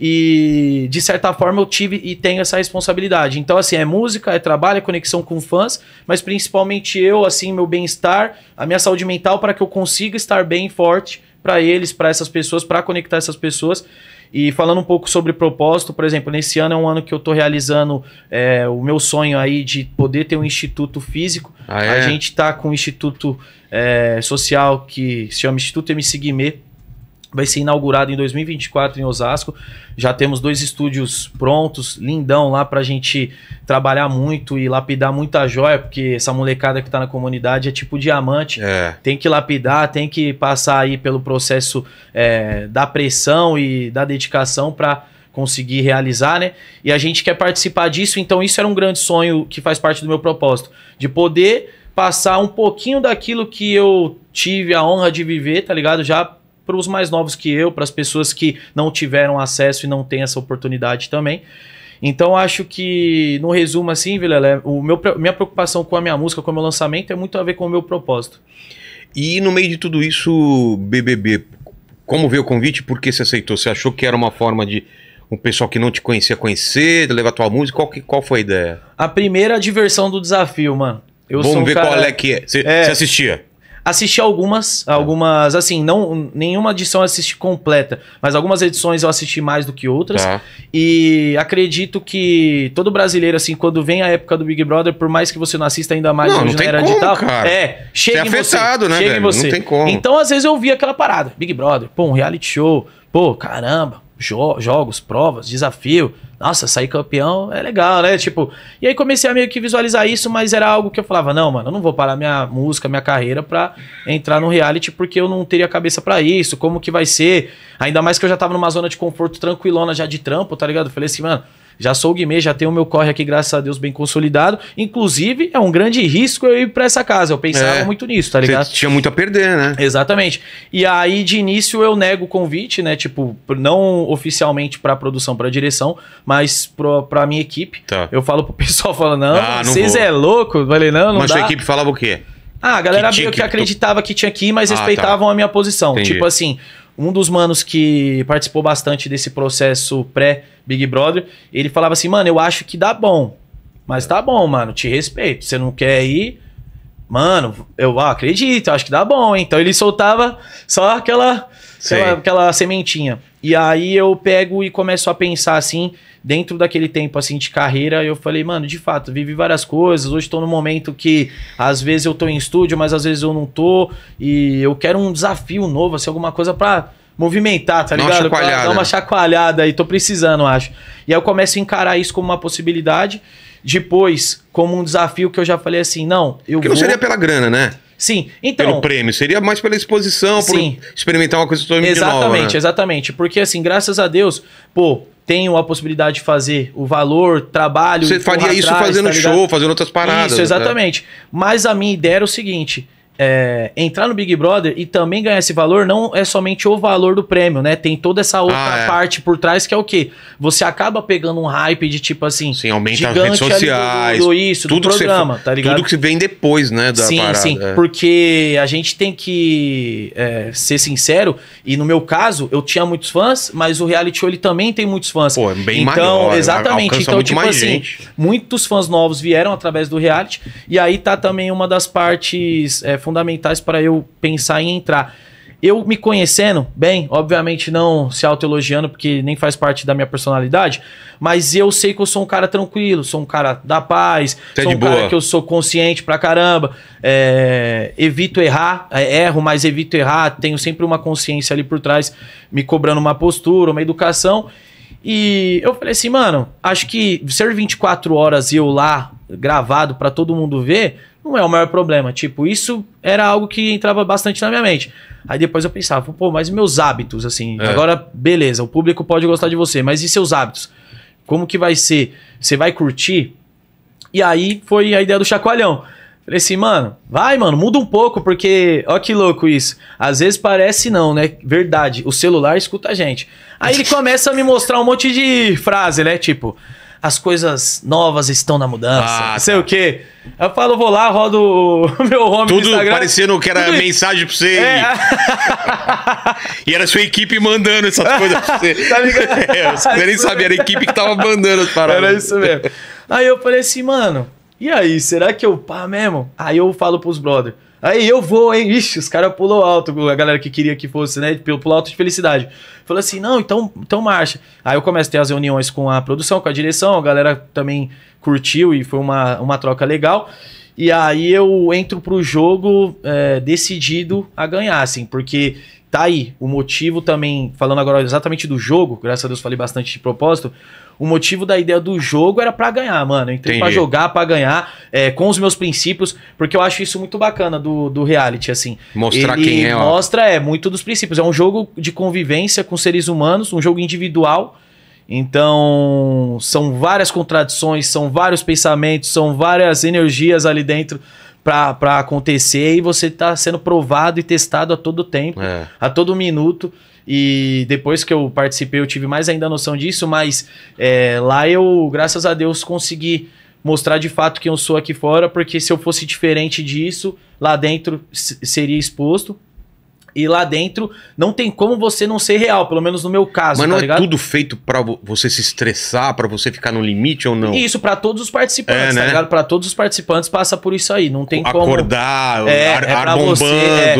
E, de certa forma, eu tive e tenho essa responsabilidade. Então, assim, é música, é trabalho, é conexão com fãs, mas principalmente eu, assim, meu bem-estar, a minha saúde mental, para que eu consiga estar bem forte para eles, para essas pessoas, para conectar essas pessoas. E falando um pouco sobre propósito, por exemplo, nesse ano é um ano que eu estou realizando é, o meu sonho aí de poder ter um instituto físico. Ah, é? A gente está com um instituto é, social que se chama Instituto MC Guimê vai ser inaugurado em 2024 em Osasco. Já temos dois estúdios prontos, lindão lá pra gente trabalhar muito e lapidar muita joia, porque essa molecada que tá na comunidade é tipo diamante. É. Tem que lapidar, tem que passar aí pelo processo é, da pressão e da dedicação para conseguir realizar, né? E a gente quer participar disso, então isso era um grande sonho que faz parte do meu propósito, de poder passar um pouquinho daquilo que eu tive a honra de viver, tá ligado? Já para os mais novos que eu, para as pessoas que não tiveram acesso e não têm essa oportunidade também. Então acho que, no resumo assim, Vilelé, o meu, minha preocupação com a minha música, com o meu lançamento, é muito a ver com o meu propósito.
E no meio de tudo isso, BBB, como veio o convite? Por que você aceitou? Você achou que era uma forma de um pessoal que não te conhecia conhecer, levar tua música? Qual, que,
qual foi a ideia? A primeira a diversão do desafio, mano. Eu Vamos um ver cara... qual é que é. Você é. assistia? assisti algumas, é. algumas, assim, não nenhuma edição eu assisti completa, mas algumas edições eu assisti mais do que outras. É. E acredito que todo brasileiro, assim, quando vem a época do Big Brother, por mais que você não assista ainda mais não, não tem era como, digital, cara. é, chega você é afetado, você, né, chega velho? Não tem como. Então, às vezes eu vi aquela parada, Big Brother, pô, um reality show, pô, caramba, jo jogos, provas, desafio. Nossa, sair campeão é legal, né? Tipo, e aí comecei a meio que visualizar isso, mas era algo que eu falava: não, mano, eu não vou parar minha música, minha carreira pra entrar no reality porque eu não teria cabeça para isso. Como que vai ser? Ainda mais que eu já tava numa zona de conforto tranquilona já de trampo, tá ligado? falei assim, mano já sou o Guimê, já tenho o meu corre aqui, graças a Deus, bem consolidado. Inclusive, é um grande risco eu ir pra essa casa. Eu pensava é, muito nisso, tá ligado? tinha muito a perder, né? Exatamente. E aí, de início, eu nego o convite, né? Tipo, não oficialmente pra produção, pra direção, mas pra, pra minha equipe. Tá. Eu falo pro pessoal, falando, ah, não, vocês é louco. Eu falei, não, não Mas dá. sua equipe falava o quê? Ah, a galera que, que, que acreditava que tinha que ir, mas ah, tá. respeitavam tá. a minha posição. Entendi. Tipo assim, um dos manos que participou bastante desse processo pré-Big Brother, ele falava assim, mano, eu acho que dá bom. Mas tá bom, mano, te respeito. Você não quer ir, mano, eu acredito, acho que dá bom. Então ele soltava só aquela Aquela, aquela, sementinha. E aí eu pego e começo a pensar assim, dentro daquele tempo assim de carreira, eu falei, mano, de fato, vivi várias coisas, hoje estou no momento que às vezes eu estou em estúdio, mas às vezes eu não tô, e eu quero um desafio novo, assim, alguma coisa para movimentar, tá ligado? Dá uma chacoalhada aí, tô precisando, acho. E aí eu começo a encarar isso como uma possibilidade, depois como um desafio que eu já falei assim, não, eu Porque vou... não seria pela grana, né? Sim, então. Pelo prêmio, seria mais pela exposição, sim. por experimentar uma coisa totalmente exatamente, nova. Exatamente, né? exatamente. Porque, assim, graças a Deus, pô, tenho a possibilidade de fazer o valor, trabalho. Você faria isso atrás, fazendo tá show, fazendo outras paradas. Isso, né? exatamente. Né? Mas a minha ideia era o seguinte: é, entrar no Big Brother e também ganhar esse valor não é somente o valor do prêmio, né? Tem toda essa ah, outra ah, é. parte por trás que é o quê? Você acaba pegando um hype de tipo assim. Sim, aumenta as redes sociais. Do, do, do isso, tudo do programa, você, tá ligado? Tudo que
vem depois, né? Da sim, parada, sim. É.
Porque a gente tem que é, ser sincero, e no meu caso, eu tinha muitos fãs, mas o reality show ele também tem muitos fãs. Pô, é bem então, maior, né? Exatamente. Então, tipo assim, gente. muitos fãs novos vieram através do reality, e aí tá também uma das partes é, fundamentais para eu pensar em entrar. Eu me conhecendo bem, obviamente não se autoelogiando, porque nem faz parte da minha personalidade, mas eu sei que eu sou um cara tranquilo, sou um cara da paz, tá sou um boa. cara que eu sou consciente pra caramba, é, evito errar, é, erro, mas evito errar, tenho sempre uma consciência ali por trás, me cobrando uma postura, uma educação. E eu falei assim, mano, acho que ser 24 horas eu lá gravado para todo mundo ver não é o maior problema. Tipo, isso era algo que entrava bastante na minha mente. Aí depois eu pensava, pô, mas meus hábitos, assim, é. agora, beleza, o público pode gostar de você, mas e seus hábitos? Como que vai ser? Você vai curtir? E aí foi a ideia do chacoalhão. Falei assim, mano, vai, mano, muda um pouco, porque ó que louco isso. Às vezes parece não, né? Verdade, o celular escuta a gente. Aí ele começa a me mostrar um monte de frase, né? Tipo, as coisas novas estão na mudança, ah, não sei tá. o quê. Eu falo, vou lá, rodo o meu home Tudo parecendo que era Tudo mensagem pra você. É.
e era sua equipe mandando essas coisas pra você. tá ligado? É, você nem sabia, era a equipe que tava
mandando as paradas. Era isso mesmo. Aí eu falei assim, mano, e aí, será que eu pá mesmo? Aí eu falo pros brothers, Aí eu vou, hein? Ixi, os caras pulou alto, a galera que queria que fosse, né? Pulou alto de felicidade. Falou assim, não, então, então marcha. Aí eu começo a ter as reuniões com a produção, com a direção, a galera também curtiu e foi uma, uma troca legal. E aí eu entro pro jogo é, decidido a ganhar, assim, porque tá aí o motivo também, falando agora exatamente do jogo, graças a Deus falei bastante de propósito, o motivo da ideia do jogo era para ganhar, mano. Eu entrei para jogar, para ganhar, é, com os meus princípios, porque eu acho isso muito bacana do, do reality, assim. Mostrar Ele quem é. Mostra, ó. é, muito dos princípios. É um jogo de convivência com seres humanos, um jogo individual. Então, são várias contradições, são vários pensamentos, são várias energias ali dentro para acontecer e você tá sendo provado e testado a todo tempo, é. a todo minuto. E depois que eu participei, eu tive mais ainda a noção disso, mas é, lá eu, graças a Deus, consegui mostrar de fato quem eu sou aqui fora, porque se eu fosse diferente disso, lá dentro seria exposto. E lá dentro não tem como você não ser real, pelo menos no meu caso. Mas não tá é tudo
feito para você se estressar, para você ficar no limite ou não? Isso,
para todos os participantes, é, tá né? tá ligado? Pra todos os participantes passa por isso aí. Não tem Acordar, como. Acordar, é, ar, é ar bombando. Você, é.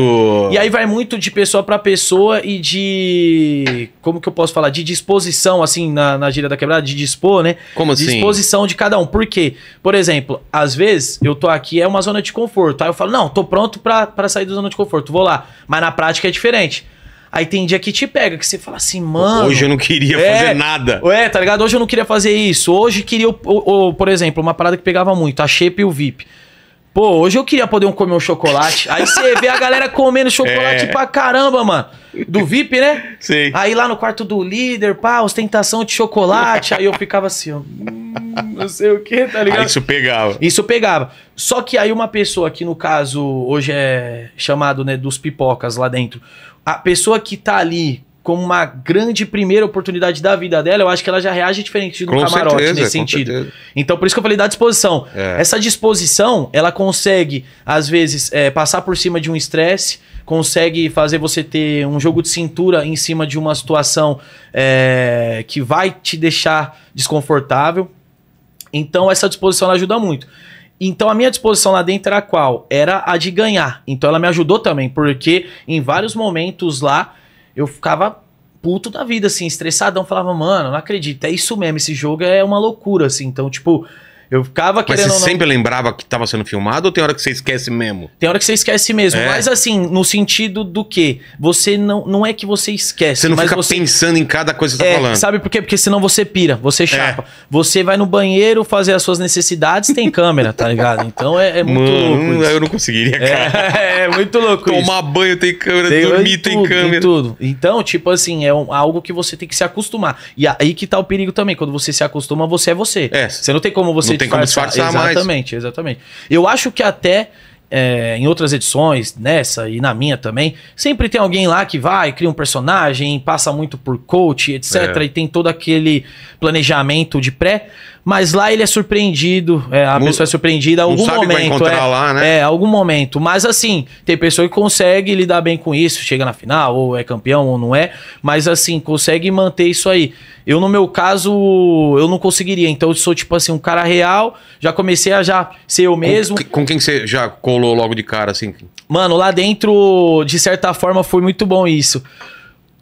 E aí vai muito de pessoa para pessoa e de. Como que eu posso falar? De disposição, assim, na, na gíria da quebrada, de dispor, né? Como assim? Disposição de cada um. Por quê? Por exemplo, às vezes eu tô aqui, é uma zona de conforto. Aí tá? eu falo, não, tô pronto para sair da zona de conforto, vou lá. Mas na prática, prática é diferente. Aí tem dia que te pega, que você fala assim, mano. Hoje eu não queria é, fazer nada. É, tá ligado? Hoje eu não queria fazer isso. Hoje queria, ou, ou, por exemplo, uma parada que pegava muito, a shape e o VIP. Pô, hoje eu queria poder comer um chocolate. Aí você vê a galera comendo chocolate é. pra caramba, mano. Do VIP, né? Sim. Aí lá no quarto do líder, pá, ostentação de chocolate. Aí eu ficava assim, ó. Hum, não sei o que, tá ligado? Aí isso pegava. Isso pegava. Só que aí uma pessoa que, no caso, hoje é chamado, né, dos pipocas lá dentro. A pessoa que tá ali como uma grande primeira oportunidade da vida dela, eu acho que ela já reage diferente do com camarote certeza, nesse sentido. Certeza. Então, por isso que eu falei da disposição. É. Essa disposição, ela consegue, às vezes, é, passar por cima de um estresse, consegue fazer você ter um jogo de cintura em cima de uma situação é, que vai te deixar desconfortável. Então, essa disposição ajuda muito. Então a minha disposição lá dentro era qual? Era a de ganhar. Então ela me ajudou também, porque em vários momentos lá eu ficava puto da vida, assim, estressadão. Falava, mano, não acredito, é isso mesmo, esse jogo é uma loucura, assim. Então, tipo, eu ficava Mas querendo. Mas você não... sempre
lembrava que estava sendo filmado ou tem hora que você esquece mesmo? Tem hora que você esquece mesmo. É. Mas
assim, no sentido do que? Você não. Não é que você esquece. Você não fica você... pensando em cada coisa que você tá é, tá falando. Sabe por quê? Porque senão você pira, você é. chapa. É. Você vai no banheiro fazer as suas necessidades, tem câmera, tá ligado? Então é, é muito Mano, louco. Isso. Eu não conseguiria, é, cara. É, muito louco. Tomar isso. banho tem câmera, tem, dormir tem câmera. Tem tudo. Então, tipo assim, é um, algo que você tem que se acostumar. E aí que tá o perigo também. Quando você se acostuma, você é você. É. Você não tem como você tem como disfarçar exatamente, mais. Exatamente, exatamente. Eu acho que até é, em outras edições, nessa e na minha também, sempre tem alguém lá que vai, cria um personagem, passa muito por coach, etc. É. E tem todo aquele planejamento de pré. Mas lá ele é surpreendido, é, a pessoa é surpreendida em algum momento. é, lá, né? é, algum momento. Mas assim, tem pessoa que consegue lidar bem com isso, chega na final, ou é campeão, ou não é. Mas assim, consegue manter isso aí. Eu, no meu caso, eu não conseguiria. Então, eu sou, tipo assim, um cara real. Já comecei a já ser eu mesmo. Com, com quem você já colou logo de cara, assim? Mano, lá dentro, de certa forma, foi muito bom isso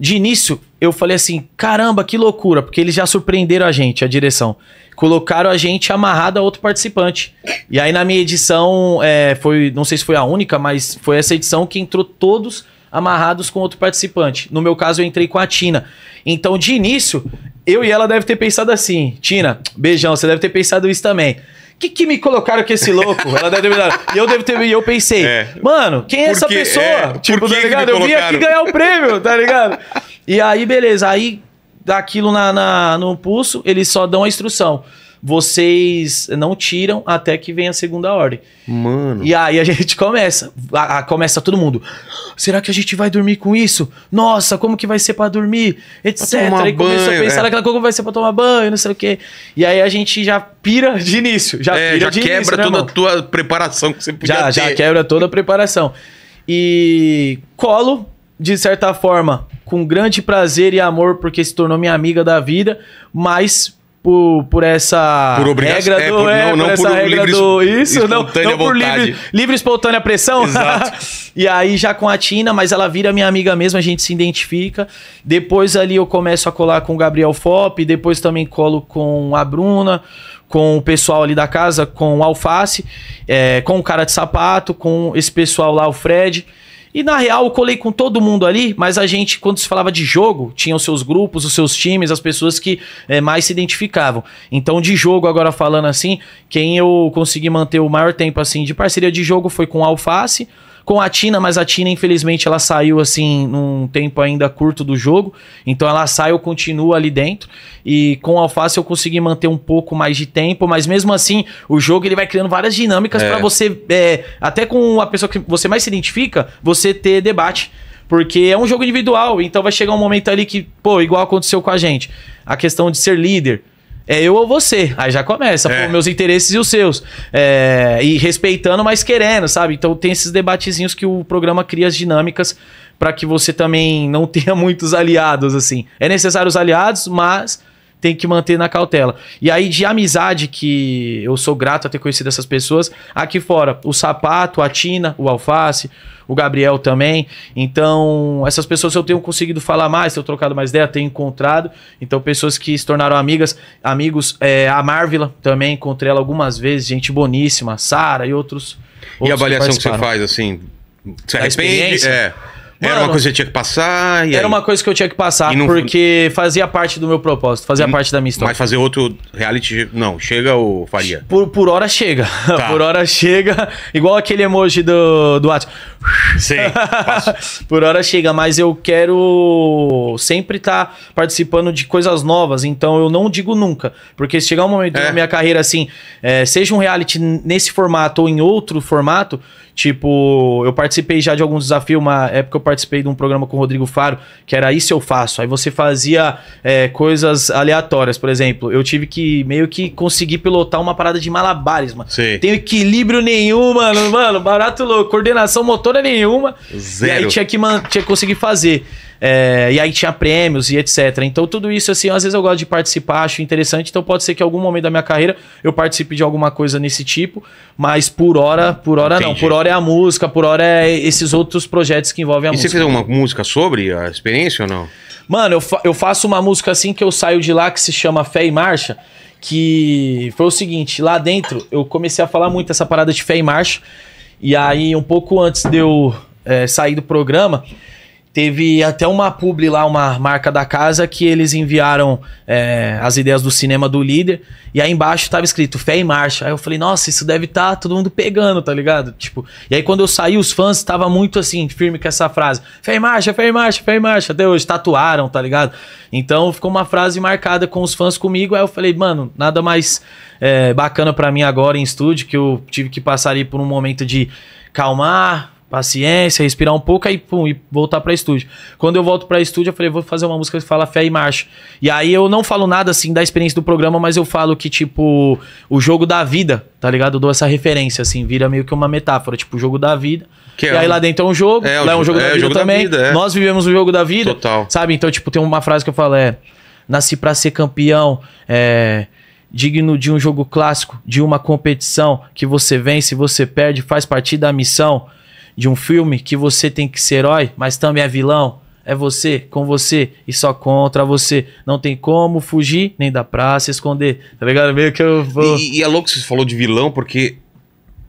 de início, eu falei assim: caramba, que loucura, porque eles já surpreenderam a gente, a direção. Colocaram a gente amarrado a outro participante. E aí, na minha edição, é, foi, não sei se foi a única, mas foi essa edição que entrou todos amarrados com outro participante. No meu caso, eu entrei com a Tina. Então, de início, eu e ela deve ter pensado assim: Tina, beijão, você deve ter pensado isso também que, que me colocaram com esse louco? Ela deve ter E eu devo ter. E eu pensei, é, mano, quem é essa pessoa? É, tipo, tá ligado? Eu vim aqui ganhar o prêmio, tá ligado? e aí, beleza, aí daquilo na, na, no pulso, eles só dão a instrução vocês não tiram até que vem a segunda ordem. Mano. E aí a gente começa, a, a, começa todo mundo. Será que a gente vai dormir com isso? Nossa, como que vai ser para dormir? Etc. e começa a pensar é. naquela coisa, como vai ser para tomar banho, não sei o quê. E aí a gente já pira de início, já é, pira já de quebra início, né, toda a tua preparação que você podia já, ter. Já quebra toda a preparação. E colo de certa forma, com grande prazer e amor, porque se tornou minha amiga da vida, mas por, por essa por regra é, do. É, por, não, é, por não essa por regra do. Isso, não, não por livre, livre espontânea pressão. e aí já com a Tina, mas ela vira minha amiga mesmo, a gente se identifica. Depois ali eu começo a colar com o Gabriel Fop, depois também colo com a Bruna, com o pessoal ali da casa, com o Alface, é, com o cara de sapato, com esse pessoal lá, o Fred. E na real, eu colei com todo mundo ali, mas a gente, quando se falava de jogo, tinha os seus grupos, os seus times, as pessoas que é, mais se identificavam. Então, de jogo, agora falando assim, quem eu consegui manter o maior tempo assim de parceria de jogo foi com o Alface com a Tina, mas a Tina, infelizmente, ela saiu assim num tempo ainda curto do jogo. Então ela sai continua ali dentro. E com o Alface eu consegui manter um pouco mais de tempo, mas mesmo assim, o jogo ele vai criando várias dinâmicas é. para você, é, até com a pessoa que você mais se identifica, você ter debate. Porque é um jogo individual, então vai chegar um momento ali que, pô, igual aconteceu com a gente. A questão de ser líder. É eu ou você. Aí já começa, é. pô, meus interesses e os seus. É, e respeitando, mas querendo, sabe? Então tem esses debatezinhos que o programa cria as dinâmicas para que você também não tenha muitos aliados, assim. É necessário os aliados, mas tem que manter na cautela. E aí, de amizade, que eu sou grato a ter conhecido essas pessoas, aqui fora, o Sapato, a Tina, o Alface, o Gabriel também. Então, essas pessoas eu tenho conseguido falar mais, tenho trocado mais ideia, tenho encontrado. Então, pessoas que se tornaram amigas, amigos. É, a Marvila também, encontrei ela algumas vezes, gente boníssima, Sara e outros. outros e a avaliação que, que você faz,
assim? Você arrepende? É.
Mano, era uma coisa que eu tinha que passar. era aí? uma coisa que eu tinha que passar, não... porque fazia parte do meu propósito, fazia e... parte da minha história. Mas fazer outro reality, não, chega ou faria? Por, por hora chega. Tá. Por hora chega. Igual aquele emoji do, do Sim. Por hora chega, mas eu quero sempre estar tá participando de coisas novas, então eu não digo nunca. Porque se chegar um momento é. na minha carreira assim, é, seja um reality nesse formato ou em outro formato, tipo, eu participei já de alguns desafios, uma época eu participei de um programa com o Rodrigo Faro, que era Isso Eu Faço. Aí você fazia é, coisas aleatórias, por exemplo, eu tive que meio que conseguir pilotar uma parada de malabares, mano. Sim. equilíbrio nenhum, mano, mano, barato louco, coordenação motor produtora é nenhuma. Zero. E aí tinha que, man, tinha que conseguir fazer. É, e aí tinha prêmios e etc. Então, tudo isso, assim, às vezes eu gosto de participar, acho interessante. Então, pode ser que em algum momento da minha carreira eu participe de alguma coisa nesse tipo, mas por hora, por hora Entendi. não. Por hora é a música, por hora é esses outros projetos que envolvem a e música. E você fez alguma
música sobre a experiência ou não?
Mano, eu, fa eu faço uma música assim que eu saio de lá que se chama Fé e Marcha que foi o seguinte, lá dentro eu comecei a falar muito essa parada de fé e marcha e aí, um pouco antes de eu é, sair do programa, Teve até uma publi lá, uma marca da casa, que eles enviaram é, as ideias do cinema do líder. E aí embaixo tava escrito Fé em Marcha. Aí eu falei, nossa, isso deve estar tá todo mundo pegando, tá ligado? Tipo, e aí quando eu saí, os fãs estavam muito assim, firme com essa frase. Fé em Marcha, Fé em Marcha, Fé em Marcha. Até hoje, tatuaram, tá ligado? Então ficou uma frase marcada com os fãs comigo. Aí eu falei, mano, nada mais é, bacana para mim agora em estúdio, que eu tive que passar ali por um momento de calmar, paciência, respirar um pouco aí, pum, e voltar para estúdio. Quando eu volto para estúdio, eu falei, vou fazer uma música que fala fé e marcha. E aí eu não falo nada assim da experiência do programa, mas eu falo que tipo o jogo da vida, tá ligado? Eu dou essa referência assim, vira meio que uma metáfora, tipo o jogo da vida. Que é e é aí lá dentro é um jogo, é, lá é um jogo é, da vida jogo também. Da vida, é. Nós vivemos o jogo da vida. Total. Sabe? Então, tipo, tem uma frase que eu falo, é: "Nasci para ser campeão", é digno de um jogo clássico, de uma competição que você vence, você perde, faz parte da missão de um filme que você tem que ser herói, mas também é vilão. É você, com você e só contra você. Não tem como fugir nem da praça esconder. Tá ligado? Meio que eu vou. E,
e é louco que você falou de vilão, porque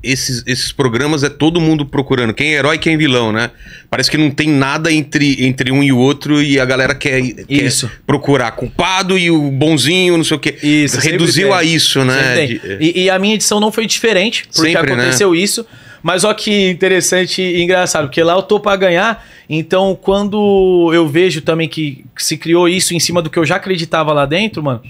esses, esses programas é todo mundo procurando quem é herói quem é vilão, né? Parece que não tem nada entre, entre um e o outro e a galera quer, quer procurar culpado e o bonzinho, não sei o quê. Isso, Reduziu a isso, né? De... E,
e, a minha edição não foi diferente, porque sempre, né? aconteceu né? isso. Mas olha que interessante e engraçado, porque lá eu tô para ganhar, então quando eu vejo também que se criou isso em cima do que eu já acreditava lá dentro, mano,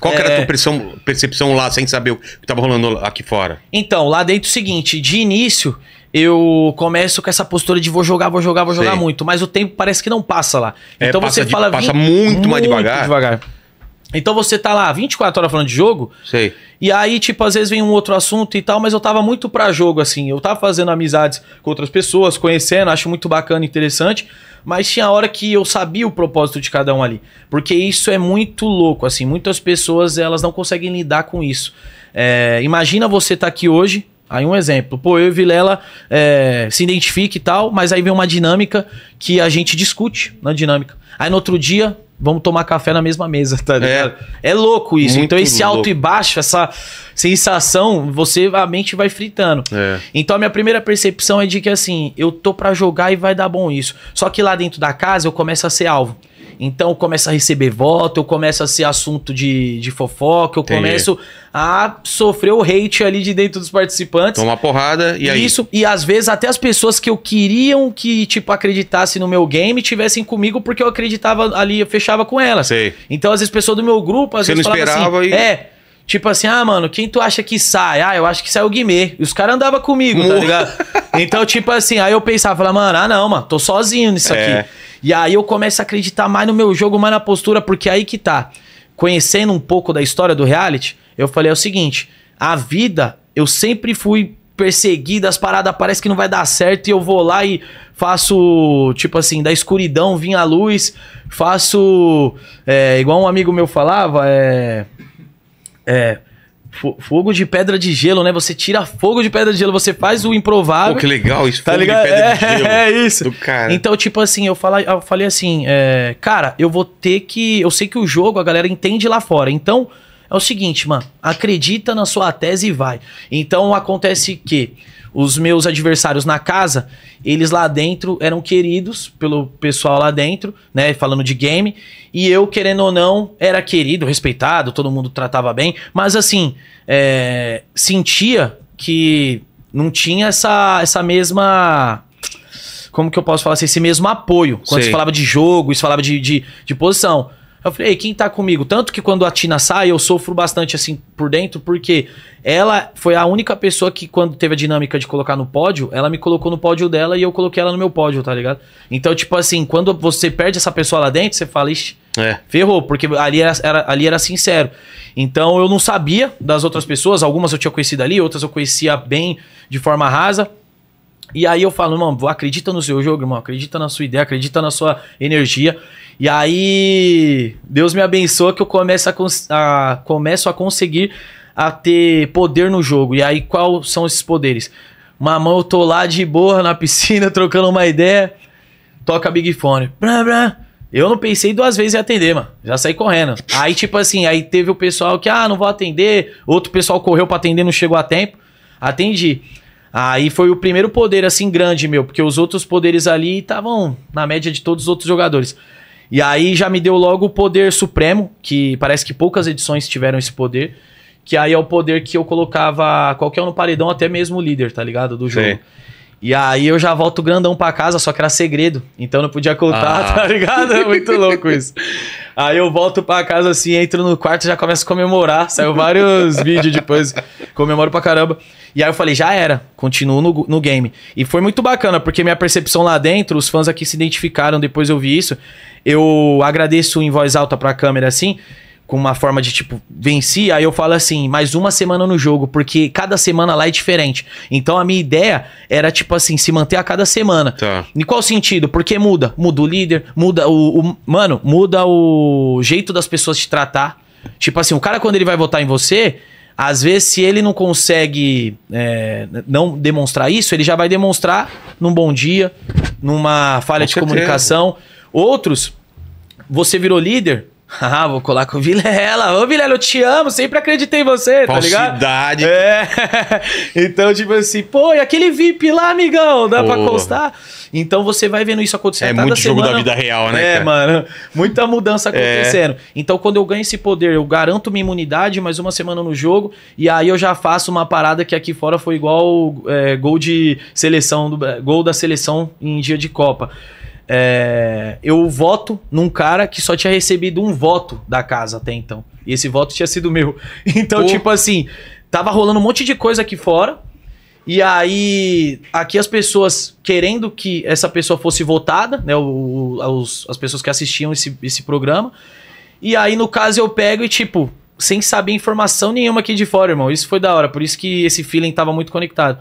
qual que era a é tua percepção, percepção, lá, sem saber o que tava rolando aqui fora?
Então, lá dentro é o seguinte, de início, eu começo com essa postura de vou jogar, vou jogar, vou jogar Sei. muito, mas o tempo parece que não passa lá. É, então passa você de, fala... Passa muito, muito mais devagar. devagar. Então você tá lá 24 horas falando de jogo. Sei. E aí, tipo, às vezes vem um outro assunto e tal, mas eu tava muito pra jogo, assim. Eu tava fazendo amizades com outras pessoas, conhecendo, acho muito bacana, interessante. Mas tinha a hora que eu sabia o propósito de cada um ali. Porque isso é muito louco, assim. Muitas pessoas, elas não conseguem lidar com isso. É, imagina você tá aqui hoje, Aí um exemplo, pô, eu e Vilela é, se identifique e tal, mas aí vem uma dinâmica que a gente discute na né, dinâmica. Aí no outro dia, vamos tomar café na mesma mesa, tá é. ligado? É, é louco isso. então esse louco. alto e baixo, essa sensação, você a mente vai fritando. É. Então a minha primeira percepção é de que assim, eu tô para jogar e vai dar bom isso. Só que lá dentro da casa eu começo a ser alvo. Então começa a receber voto, eu começo a ser assunto de, de fofoca, eu começo a sofrer o hate ali de dentro dos participantes. Toma porrada e aí. Isso, e às vezes até as pessoas que eu queriam que, tipo, acreditasse no meu game tivessem comigo porque eu acreditava ali, eu fechava com elas. Sei. Então, às vezes, pessoa do meu grupo, às Você vezes não assim, esperava assim, e... é. Tipo assim, ah, mano, quem tu acha que sai? Ah, eu acho que sai o Guimê. E os caras andavam comigo, tá ligado? Então, tipo assim, aí eu pensava, falava, mano, ah, não, mano, tô sozinho nisso é. aqui. E aí eu começo a acreditar mais no meu jogo, mais na postura, porque aí que tá. Conhecendo um pouco da história do reality, eu falei é o seguinte: a vida, eu sempre fui perseguido, as paradas parece que não vai dar certo, e eu vou lá e faço, tipo assim, da escuridão vim à luz, faço. É, igual um amigo meu falava, é. É, Fogo de pedra de gelo, né? Você tira fogo de pedra de gelo, você faz o improvável. Pô, que legal isso, tá fogo ligado? de pedra é, de gelo. É isso. Então, tipo assim, eu, fala, eu falei assim, é, cara, eu vou ter que. Eu sei que o jogo a galera entende lá fora. Então, é o seguinte, mano, acredita na sua tese e vai. Então acontece que os meus adversários na casa, eles lá dentro eram queridos pelo pessoal lá dentro, né? Falando de game. E eu, querendo ou não, era querido, respeitado, todo mundo tratava bem. Mas assim, é, sentia que não tinha essa, essa mesma como que eu posso falar assim, esse mesmo apoio. Quando se falava de jogo, se falava de, de, de posição. Eu falei, Ei, quem tá comigo? Tanto que quando a Tina sai, eu sofro bastante assim por dentro, porque ela foi a única pessoa que, quando teve a dinâmica de colocar no pódio, ela me colocou no pódio dela e eu coloquei ela no meu pódio, tá ligado? Então, tipo assim, quando você perde essa pessoa lá dentro, você fala, ixi, é. ferrou, porque ali era, era, ali era sincero. Então, eu não sabia das outras pessoas, algumas eu tinha conhecido ali, outras eu conhecia bem, de forma rasa. E aí eu falo, irmão, acredita no seu jogo, irmão, acredita na sua ideia, acredita na sua energia. E aí, Deus me abençoa que eu começo a, a, começo a conseguir a ter poder no jogo. E aí, quais são esses poderes? Uma mão eu tô lá de boa na piscina, trocando uma ideia, toca Big Fone. Bram, bram. Eu não pensei duas vezes em atender, mano. Já saí correndo. Aí, tipo assim, aí teve o pessoal que, ah, não vou atender. Outro pessoal correu pra atender, não chegou a tempo. Atendi. Aí foi o primeiro poder, assim, grande, meu, porque os outros poderes ali estavam na média de todos os outros jogadores. E aí já me deu logo o poder supremo, que parece que poucas edições tiveram esse poder. Que aí é o poder que eu colocava qualquer um no paredão, até mesmo o líder, tá ligado? Do jogo. Sim. E aí eu já volto grandão pra casa, só que era segredo. Então não podia contar, ah. tá ligado? É muito louco isso. Aí eu volto pra casa assim, entro no quarto já começo a comemorar. Saiu vários vídeos depois, comemoro pra caramba. E aí eu falei, já era, continuo no, no game. E foi muito bacana, porque minha percepção lá dentro, os fãs aqui se identificaram, depois eu vi isso. Eu agradeço em voz alta pra câmera assim com uma forma de tipo, venci, aí eu falo assim, mais uma semana no jogo, porque cada semana lá é diferente. Então a minha ideia era, tipo assim, se manter a cada semana. Tá. Em qual sentido? Porque muda. Muda o líder, muda o. o mano, muda o jeito das pessoas te tratar. Tipo assim, o cara quando ele vai votar em você, às vezes, se ele não consegue é, não demonstrar isso, ele já vai demonstrar num bom dia, numa falha Com de certeza. comunicação. Outros, você virou líder, Ah, vou colar com o Vilela. Ô, Vilela, eu te amo, sempre acreditei em você, Falsidade. tá ligado? É. então, tipo assim, pô, e aquele VIP lá, amigão, dá pô. pra constar? Então você vai vendo isso acontecer. É Cada muito semana, jogo da vida real, né? É, cara? mano. Muita mudança é. acontecendo. É. Então, quando eu ganho esse poder, eu garanto minha imunidade, mais uma semana no jogo, e aí eu já faço uma parada que aqui fora foi igual é, gol de seleção, do, gol da seleção em dia de Copa. É, eu voto num cara que só tinha recebido um voto da casa até então. E esse voto tinha sido meu. Então, Pô. tipo assim, tava rolando um monte de coisa aqui fora. E aí, aqui as pessoas querendo que essa pessoa fosse votada, né? O, os, as pessoas que assistiam esse, esse programa. E aí, no caso, eu pego e, tipo, sem saber informação nenhuma aqui de fora, irmão. Isso foi da hora. Por isso que esse feeling tava muito conectado.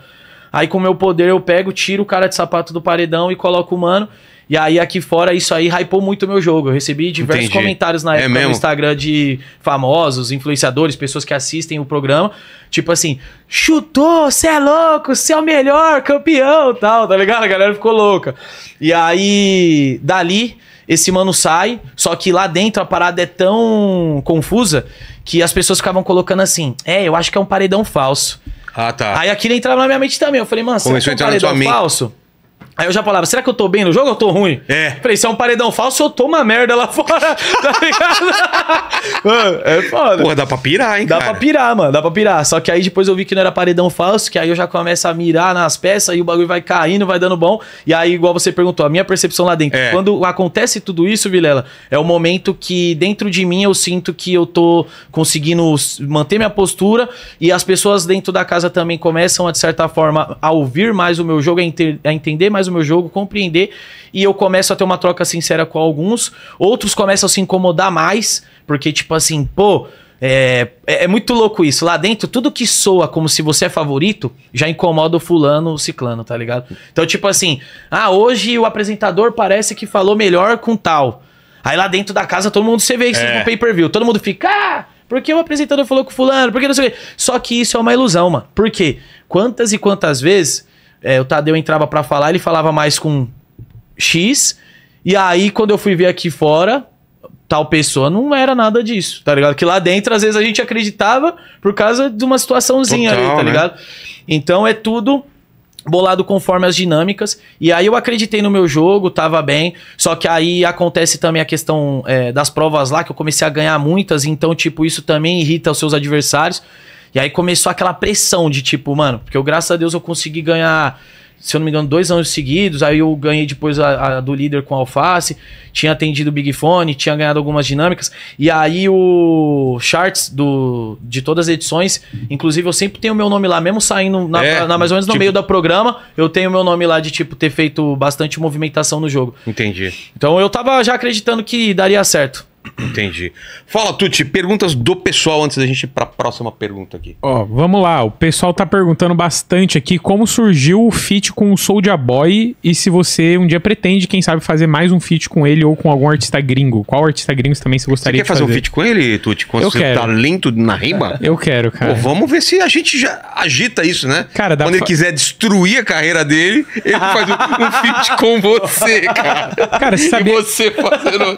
Aí, com o meu poder, eu pego, tiro o cara de sapato do paredão e coloco o mano. E aí aqui fora isso aí hypou muito o meu jogo. Eu recebi diversos Entendi. comentários na é época é no Instagram de famosos, influenciadores, pessoas que assistem o programa, tipo assim, chutou, você é louco, você é o melhor, campeão, tal, tá ligado? A galera ficou louca. E aí dali esse mano sai, só que lá dentro a parada é tão confusa que as pessoas ficavam colocando assim: "É, eu acho que é um paredão falso". Ah, tá. Aí aquilo entrava na minha mente também. Eu falei: "Mano, será Começou é um paredão falso?" Aí eu já falava, será que eu tô bem no jogo ou eu tô ruim? É. Falei, se é um paredão falso, eu tô uma merda lá fora, tá ligado? mano, é foda. Porra, dá pra pirar, hein, dá cara? Dá pra pirar, mano, dá pra pirar. Só que aí depois eu vi que não era paredão falso, que aí eu já começo a mirar nas peças e o bagulho vai caindo, vai dando bom. E aí, igual você perguntou, a minha percepção lá dentro. É. Quando acontece tudo isso, Vilela, é o momento que dentro de mim eu sinto que eu tô conseguindo manter minha postura e as pessoas dentro da casa também começam, a, de certa forma, a ouvir mais o meu jogo, a, a entender mais mais o meu jogo, compreender, e eu começo a ter uma troca sincera com alguns, outros começam a se incomodar mais, porque, tipo assim, pô, é, é, é, muito louco isso. Lá dentro, tudo que soa como se você é favorito já incomoda o fulano, o ciclano, tá ligado? Então, tipo assim, ah, hoje o apresentador parece que falou melhor com tal. Aí lá dentro da casa todo mundo você vê isso é. no pay-per-view. Todo mundo fica, ah, porque o apresentador falou com fulano? porque não sei o quê? Só que isso é uma ilusão, mano. Por quê? Quantas e quantas vezes é, o Tadeu entrava para falar, ele falava mais com X. E aí, quando eu fui ver aqui fora, tal pessoa não era nada disso, tá ligado? Que lá dentro, às vezes, a gente acreditava por causa de uma situaçãozinha Total, ali, tá né? ligado? Então é tudo bolado conforme as dinâmicas. E aí eu acreditei no meu jogo, tava bem. Só que aí acontece também a questão é, das provas lá, que eu comecei a ganhar muitas, então, tipo, isso também irrita os seus adversários. E aí começou aquela pressão de tipo, mano, porque eu, graças a Deus eu consegui ganhar, se eu não me engano, dois anos seguidos. Aí eu ganhei depois a, a do líder com a alface, tinha atendido o Big Fone, tinha ganhado algumas dinâmicas. E aí o charts do, de todas as edições, inclusive eu sempre tenho meu nome lá, mesmo saindo na, é, na mais ou menos no tipo... meio do programa, eu tenho meu nome lá de tipo ter feito bastante movimentação no jogo. Entendi. Então eu tava já acreditando que daria certo. Entendi.
Fala, Tuti, perguntas do pessoal antes da gente ir para a próxima pergunta aqui.
Ó, vamos lá. O pessoal tá perguntando bastante aqui como surgiu o feat com o Soulja Boy e se você um dia pretende, quem sabe, fazer mais um feat com ele ou com algum artista gringo. Qual artista gringo também você gostaria você de fazer? quer fazer um feat
com ele, Tuti? Com Eu seu quero. talento na rima? Eu quero, cara. Pô, vamos ver se a gente já agita isso, né? Cara, Quando ele fa... quiser destruir a carreira dele, ele faz um, um feat com você, cara. Cara, você sabia...
E você fazendo...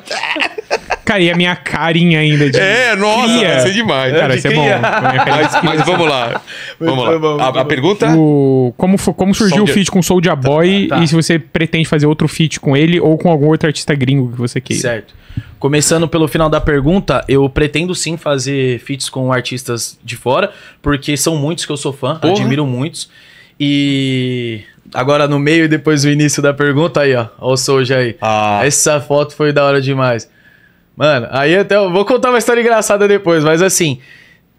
Cara, e a minha carinha ainda de. É, nossa, cria. vai ser demais. Né? Cara, vai ser é bom. Mas, mas, vamos lá. Vamos
lá. a, a, pergunta?
O, como, como surgiu Soulja... o feat com Soulja tá, Boy tá, tá. e se você pretende fazer outro feat com ele ou com algum outro artista gringo que você queira. Certo.
Começando pelo final da pergunta, eu pretendo sim fazer feats com artistas de fora, porque são muitos que eu sou fã, Porra. admiro muitos. E agora no meio e depois do início da pergunta aí, ó. Ó o Soulja aí. Ah. Essa foto foi da hora demais. Mano, aí até eu vou contar uma história engraçada depois, mas assim,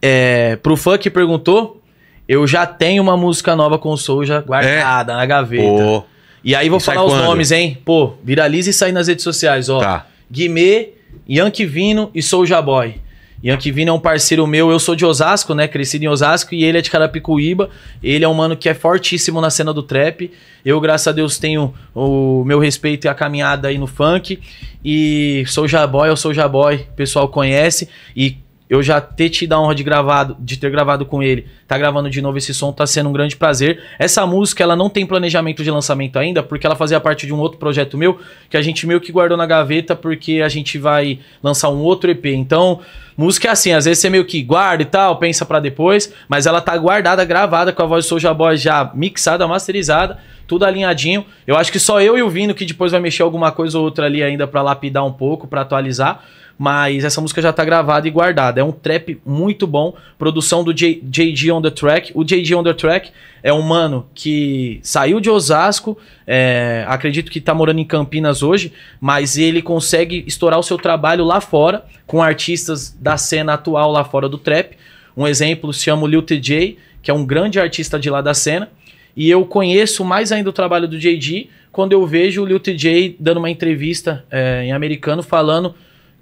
é, pro fã que perguntou, eu já tenho uma música nova com o Soulja guardada é? na gaveta. Pô. E aí vou e falar é os quando? nomes, hein? Pô, viraliza e sai nas redes sociais, ó. Tá. Guimê, Yankee Vino e Soulja Boy. Yanquivino é um parceiro meu, eu sou de Osasco, né? Crescido em Osasco e ele é de Carapicuíba. Ele é um mano que é fortíssimo na cena do trap. Eu, graças a Deus, tenho o meu respeito e a caminhada aí no funk. E sou Jaboy, eu sou Jaboy, o pessoal conhece. E eu já ter te dado a honra de gravado, de ter gravado com ele, tá gravando de novo esse som, tá sendo um grande prazer. Essa música, ela não tem planejamento de lançamento ainda, porque ela fazia parte de um outro projeto meu, que a gente meio que guardou na gaveta, porque a gente vai lançar um outro EP. Então, música é assim, às vezes você meio que guarda e tal, pensa para depois, mas ela tá guardada, gravada, com a voz do Soulja Boy já mixada, masterizada, tudo alinhadinho. Eu acho que só eu e o Vino que depois vai mexer alguma coisa ou outra ali ainda para lapidar um pouco, para atualizar mas essa música já tá gravada e guardada. É um trap muito bom, produção do J, JG on the track. O JG on the track é um mano que saiu de Osasco, é, acredito que tá morando em Campinas hoje, mas ele consegue estourar o seu trabalho lá fora, com artistas da cena atual lá fora do trap. Um exemplo se chama o Lil TJ, que é um grande artista de lá da cena. E eu conheço mais ainda o trabalho do JD quando eu vejo o Lil TJ dando uma entrevista é, em americano falando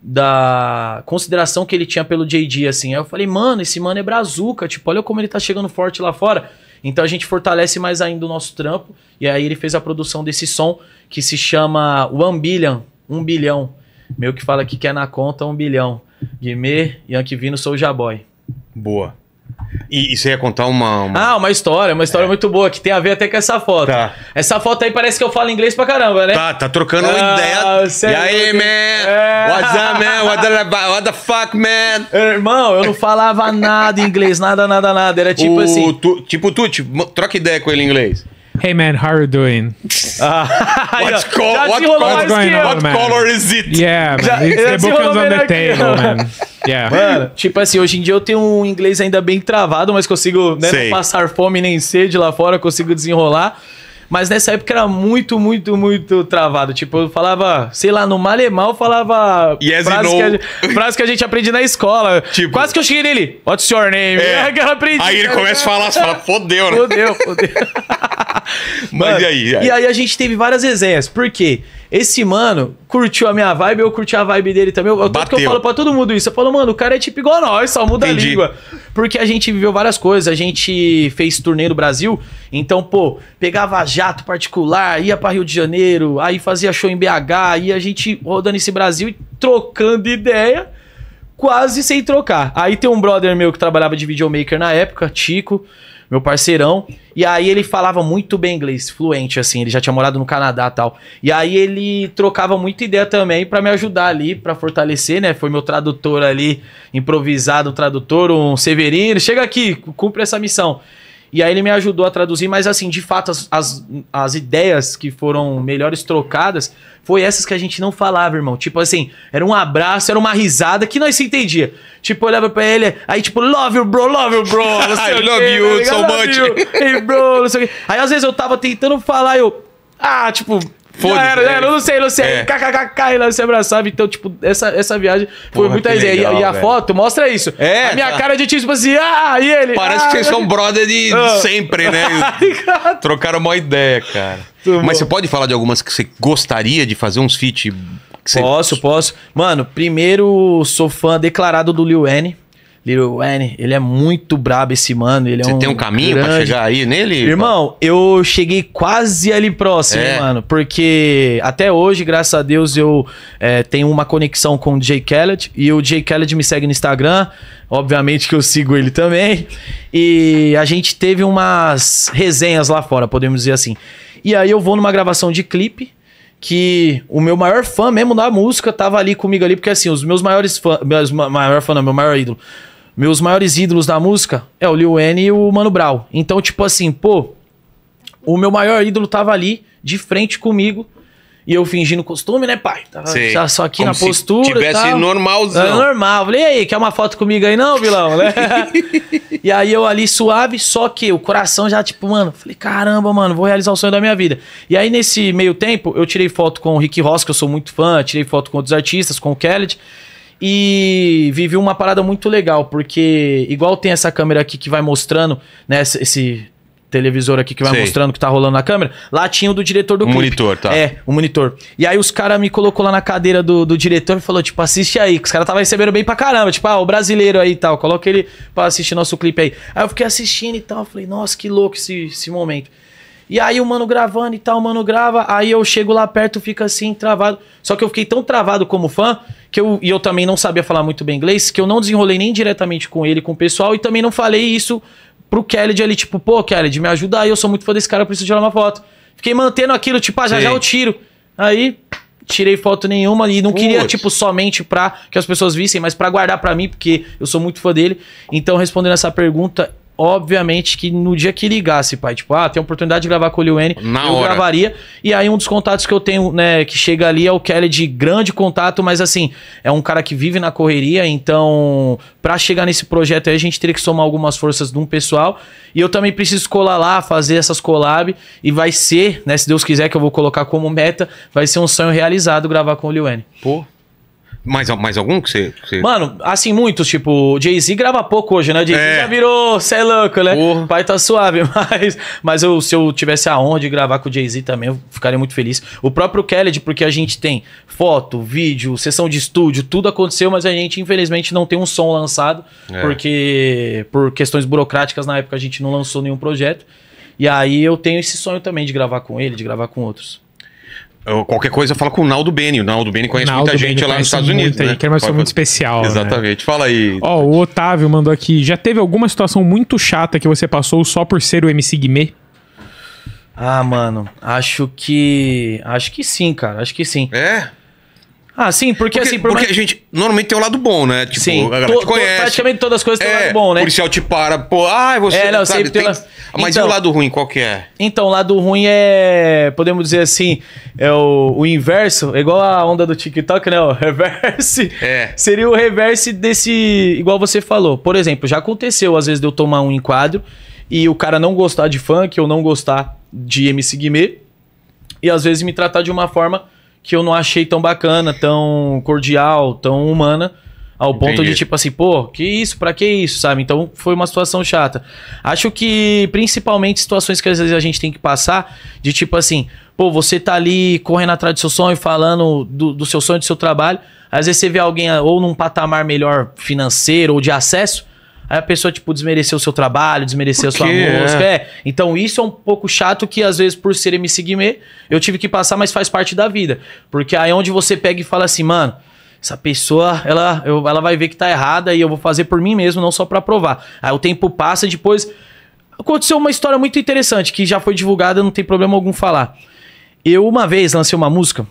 da consideração que ele tinha pelo JD, assim. Aí eu falei, mano, esse mano é brazuca, tipo, olha como ele tá chegando forte lá fora. Então a gente fortalece mais ainda o nosso trampo. E aí ele fez a produção desse som que se chama One Billion, um bilhão. Meu que fala que quer na conta um bilhão. Guimê, Yankee Vino, sou o Jaboy. Boa. E, e você ia contar uma, uma... Ah, uma história, uma história é. muito boa, que tem a ver até com essa foto. Tá. Essa foto aí parece que eu falo inglês pra caramba, né? Tá, tá trocando ah, ideia. É e aí, man? É. What's up, man? What the, what the fuck, man? Irmão, eu não falava nada inglês, nada, nada, nada. Era tipo o, assim.
Tu, tipo tu, tipo, troca ideia com ele em inglês.
Hey man, how are you doing? Uh, ah, what's what, what's going on, what man? color is it? Yeah, man. It's the book on the table, aqui.
man. Yeah. Mano, tipo assim, hoje em dia eu tenho um inglês ainda bem travado, mas consigo né, não passar fome nem sede lá fora, consigo desenrolar. Mas nessa época era muito, muito, muito travado. Tipo, eu falava, sei lá, no malemal falava yes é frase, que a, frase que a gente aprende na escola. Tipo, Quase que eu cheguei nele, what's your name? É, que eu aprendi. Aí ele começa a falar, você fala, fodeu, né? Fodeu, fodeu. Mano, e aí, aí? E aí a gente teve várias resenhas. Por quê? Esse mano curtiu a minha vibe, eu curti a vibe dele também. Eu, tanto que eu falo pra todo mundo isso. Eu falo, mano, o cara é tipo igual a nós, só muda Entendi. a língua. Porque a gente viveu várias coisas. A gente fez turnê no Brasil. Então, pô, pegava jato particular, ia pra Rio de Janeiro, aí fazia show em BH, e a gente rodando esse Brasil e trocando ideia quase sem trocar. Aí tem um brother meu que trabalhava de videomaker na época, Tico meu parceirão. E aí ele falava muito bem inglês, fluente, assim. Ele já tinha morado no Canadá tal. E aí ele trocava muita ideia também para me ajudar ali, para fortalecer, né? Foi meu tradutor ali, improvisado, um tradutor, um Severino. Chega aqui, cumpre essa missão. E aí ele me ajudou a traduzir, mas assim, de fato, as, as, as, ideias que foram melhores trocadas foi essas que a gente não falava, irmão. Tipo assim, era um abraço, era uma risada que nós se entendia. Tipo, olhava pra ele, aí tipo, love you, bro, love you, bro. I tá love you so much. hey, bro, não sei o quê. Aí às vezes eu tava tentando falar, eu... Ah, tipo, foda Já era, já era, é. eu não sei, não sei. Cai é. KKKK, lá se abraçava. Então, tipo, essa, essa viagem foi Porra, muito resenha. E, e, a velho. foto mostra isso. É. A minha tá. cara de tipo assim, ah, e ele? Parece ah, que vocês são brother de ah. sempre, né?
Tá Trocaram uma ideia, cara. Tá Mas bom. você pode falar de algumas que você
gostaria de fazer uns feat? Você... Posso, posso. Mano, primeiro sou fã declarado do Lil Wayne. Little Wayne, ele é muito brabo esse mano. Ele é Você é um tem um caminho grande... pra chegar aí nele? Irmão, pô? eu cheguei quase ali próximo, é. mano. Porque até hoje, graças a Deus, eu é, tenho uma conexão com o Jay Khaled. E o Jay Khaled me segue no Instagram. Obviamente que eu sigo ele também. E a gente teve umas resenhas lá fora, podemos dizer assim. E aí eu vou numa gravação de clipe que o meu maior fã mesmo da música tava ali comigo ali, porque assim, os meus maiores fãs, maior fã, não, meu maior ídolo, meus maiores ídolos da música é o Lil Wayne e o Mano Brown. Então, tipo assim, pô, o meu maior ídolo tava ali, de frente comigo, e eu fingindo costume, né, pai? Tava só aqui Como na postura. Se tivesse tal. normalzão. Era é normal. Falei, e aí, quer uma foto comigo aí não, vilão? Né? e aí eu ali suave, só que o coração já, tipo, mano, falei, caramba, mano, vou realizar o sonho da minha vida. E aí, nesse meio tempo, eu tirei foto com o Rick Ross, que eu sou muito fã, tirei foto com outros artistas, com o Kelly e vivi uma parada muito legal, porque igual tem essa câmera aqui que vai mostrando, né, esse televisor aqui que vai Sei. mostrando o que tá rolando na câmera, lá tinha o do diretor do um clipe. monitor, tá? É, o monitor. E aí os caras me colocou lá na cadeira do, do diretor e falou, tipo, assiste aí, que os caras tava recebendo bem pra caramba, tipo, ah, o brasileiro aí e tal, coloca ele pra assistir nosso clipe aí. Aí eu fiquei assistindo e tal, falei, nossa, que louco esse, esse momento. E aí o mano gravando e tal, o mano grava, aí eu chego lá perto, fica assim, travado. Só que eu fiquei tão travado como fã, que eu, e eu também não sabia falar muito bem inglês, que eu não desenrolei nem diretamente com ele, com o pessoal, e também não falei isso pro Kelly de ali, tipo, pô, Kelly, me ajuda aí, eu sou muito fã desse cara, eu preciso tirar uma foto. Fiquei mantendo aquilo, tipo, ah, já Sim. já eu tiro. Aí, tirei foto nenhuma e não Putz. queria, tipo, somente pra que as pessoas vissem, mas pra guardar pra mim, porque eu sou muito fã dele. Então, respondendo essa pergunta, Obviamente que no dia que ligasse, pai, tipo, ah, tem oportunidade de gravar com o Lil Wayne, Na eu hora. gravaria. E aí um dos contatos que eu tenho, né, que chega ali é o Kelly de grande contato, mas assim, é um cara que vive na correria, então para chegar nesse projeto aí a gente teria que somar algumas forças de um pessoal. E eu também preciso colar lá, fazer essas collab e vai ser, né, se Deus quiser que eu vou colocar como meta, vai ser um sonho realizado gravar com o Lil Wayne. Pô,
mais, mais algum que você. Que você... Mano,
assim, muitos. Tipo, Jay-Z grava pouco hoje, né? Jay-Z é. já virou, cê é louco, né? Pai tá suave, mas. Mas eu, se eu tivesse a honra de gravar com o Jay-Z também, eu ficaria muito feliz. O próprio Kelly, porque a gente tem foto, vídeo, sessão de estúdio, tudo aconteceu, mas a gente, infelizmente, não tem um som lançado, é. porque por questões burocráticas na época a gente não lançou nenhum projeto. E aí eu tenho esse sonho também de gravar com ele, de gravar com outros.
Qualquer coisa fala com o Naldo Beni. O Naldo Beni conhece Naldo muita Beni gente lá nos Estados Unidos. Aí, né? Que é uma pessoa muito especial. Né? Exatamente. Né? Fala aí.
Ó, oh, o Otávio mandou aqui. Já teve alguma situação muito chata que você passou só por ser o MC Guimê? Ah, mano, acho que. Acho que
sim, cara. Acho que sim. É? Ah, sim, porque, porque assim... Por porque mais... a gente normalmente tem o um lado bom, né? Tipo, sim. a galera to, conhece. praticamente todas as coisas têm é, um lado bom, né? O policial te para, pô, ah, você... É, não, sabe, sempre tem... tem...
Mas então, e o então- lado ruim, qual que é?
Então, o lado ruim é... Podemos dizer assim, é o, o inverso, é igual a onda do TikTok, né? O reverse. É. Seria o reverse desse... Igual você falou. Por exemplo, já aconteceu às vezes de eu tomar um enquadro e o cara não gostar de funk ou não gostar de MC Guimê e às vezes me tratar de uma forma que eu não achei tão bacana, tão cordial, tão humana. Ao Entendi. ponto de, tipo assim, pô, que isso, pra que isso, sabe? Então foi uma situação chata. Acho que, principalmente, situações que às vezes a gente tem que passar, de tipo assim, pô, você tá ali correndo atrás do seu sonho, falando do, do seu sonho, do seu trabalho. Às vezes você vê alguém ou num patamar melhor financeiro ou de acesso, Aí a pessoa, tipo, desmereceu o seu trabalho, desmereceu a sua música. É. é. Então isso é um pouco chato que, às vezes, por ser MC Guimê, eu tive que passar, mas faz parte da vida. Porque aí é onde você pega e fala assim, mano, essa pessoa, ela, eu, ela vai ver que tá errada e eu vou fazer por mim mesmo, não só para provar. Aí o tempo passa e depois... Aconteceu uma história muito interessante, que já foi divulgada, não tem problema algum falar. Eu, uma vez, lancei uma música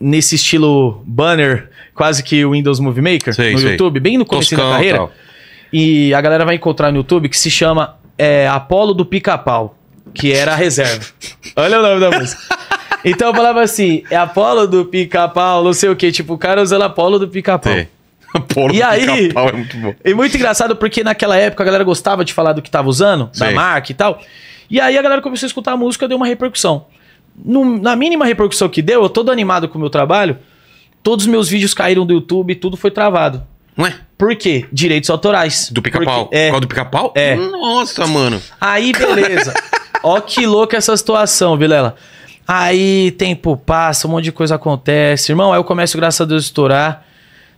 nesse estilo banner, quase que o Windows Movie Maker, sei, no sei. YouTube, bem no começo da carreira. Tal. E a galera vai encontrar no YouTube que se chama é, Apolo do Pica-Pau, que era a reserva. Olha o nome da música. Então eu falava assim, é Apolo do Pica-Pau, não sei o quê. Tipo, o cara usando Apolo do Pica-Pau. Apolo e do aí, Pica-Pau é muito bom. E muito engraçado porque naquela época a galera gostava de falar do que tava usando, da marca e tal. E aí a galera começou a escutar a música, deu uma repercussão. No, na mínima repercussão que deu, eu todo animado com o meu trabalho, todos os meus vídeos caíram do YouTube, tudo foi travado. Ué? Por quê? Direitos autorais. Do pica-pau. É. Qual do pica-pau? É. Nossa, mano. Aí, beleza. Ó que louca essa situação, Vilela. Aí, tempo passa, um monte de coisa acontece. Irmão, aí eu começo, graças a Deus, a estourar.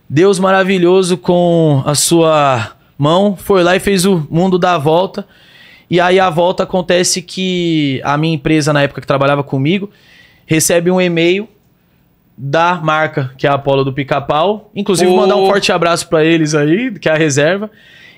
Deus maravilhoso com a sua mão foi lá e fez o mundo dar a volta. E aí a volta acontece que a minha empresa, na época que trabalhava comigo, recebe um e-mail da marca, que é a Apollo do Pica-Pau. Inclusive, oh. mandar um forte abraço para eles aí, que é a reserva.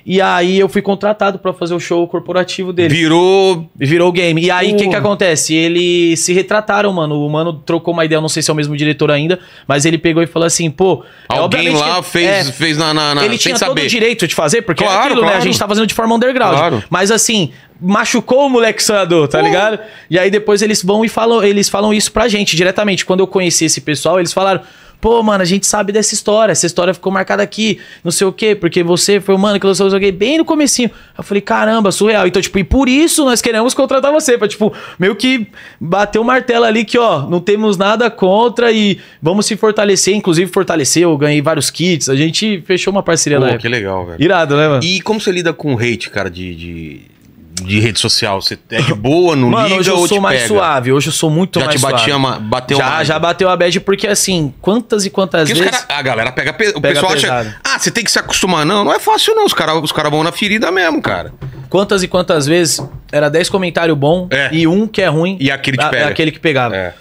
E aí eu fui contratado para fazer o show corporativo dele. Virou. Virou game. E aí o que, que acontece? Eles se retrataram, mano. O mano trocou uma ideia, não sei se é o mesmo diretor ainda, mas ele pegou e falou assim, pô. É Alguém lá que, fez, é, fez
na, na, na, Ele tinha todo saber. o direito
de fazer, porque é claro, aquilo, claro. né? A gente tá fazendo de forma underground. Claro. Mas assim, machucou o moleque sonhador, tá uhum. ligado? E aí depois eles vão e falam, eles falam isso pra gente diretamente. Quando eu conheci esse pessoal, eles falaram: Pô, mano, a gente sabe dessa história, essa história ficou marcada aqui, não sei o quê, porque você foi o mano que lançou o joguei bem no comecinho. Eu falei, caramba, surreal. Então, tipo, e por isso nós queremos contratar você, pra, tipo, meio que bater o martelo ali que, ó, não temos nada contra e vamos se fortalecer. Inclusive, fortaleceu, eu ganhei vários kits, a gente fechou uma parceria Pô, que
legal, velho. Irado, né, mano? E como você lida com hate, cara, de... de de rede social? Você é de boa, no Mano, liga hoje eu sou mais pega? suave.
Hoje eu sou muito já mais suave. Já te batia, bateu Já, já bateu a bad, porque assim, quantas e quantas porque vezes... Cara, a galera pega... o pessoal pesado. acha... Ah, você tem que se acostumar. Não, não é fácil não. Os caras os cara vão na ferida mesmo, cara. Quantas e quantas vezes era 10 comentários bom é. e um que é ruim... E aquele, a, aquele que pegava. É.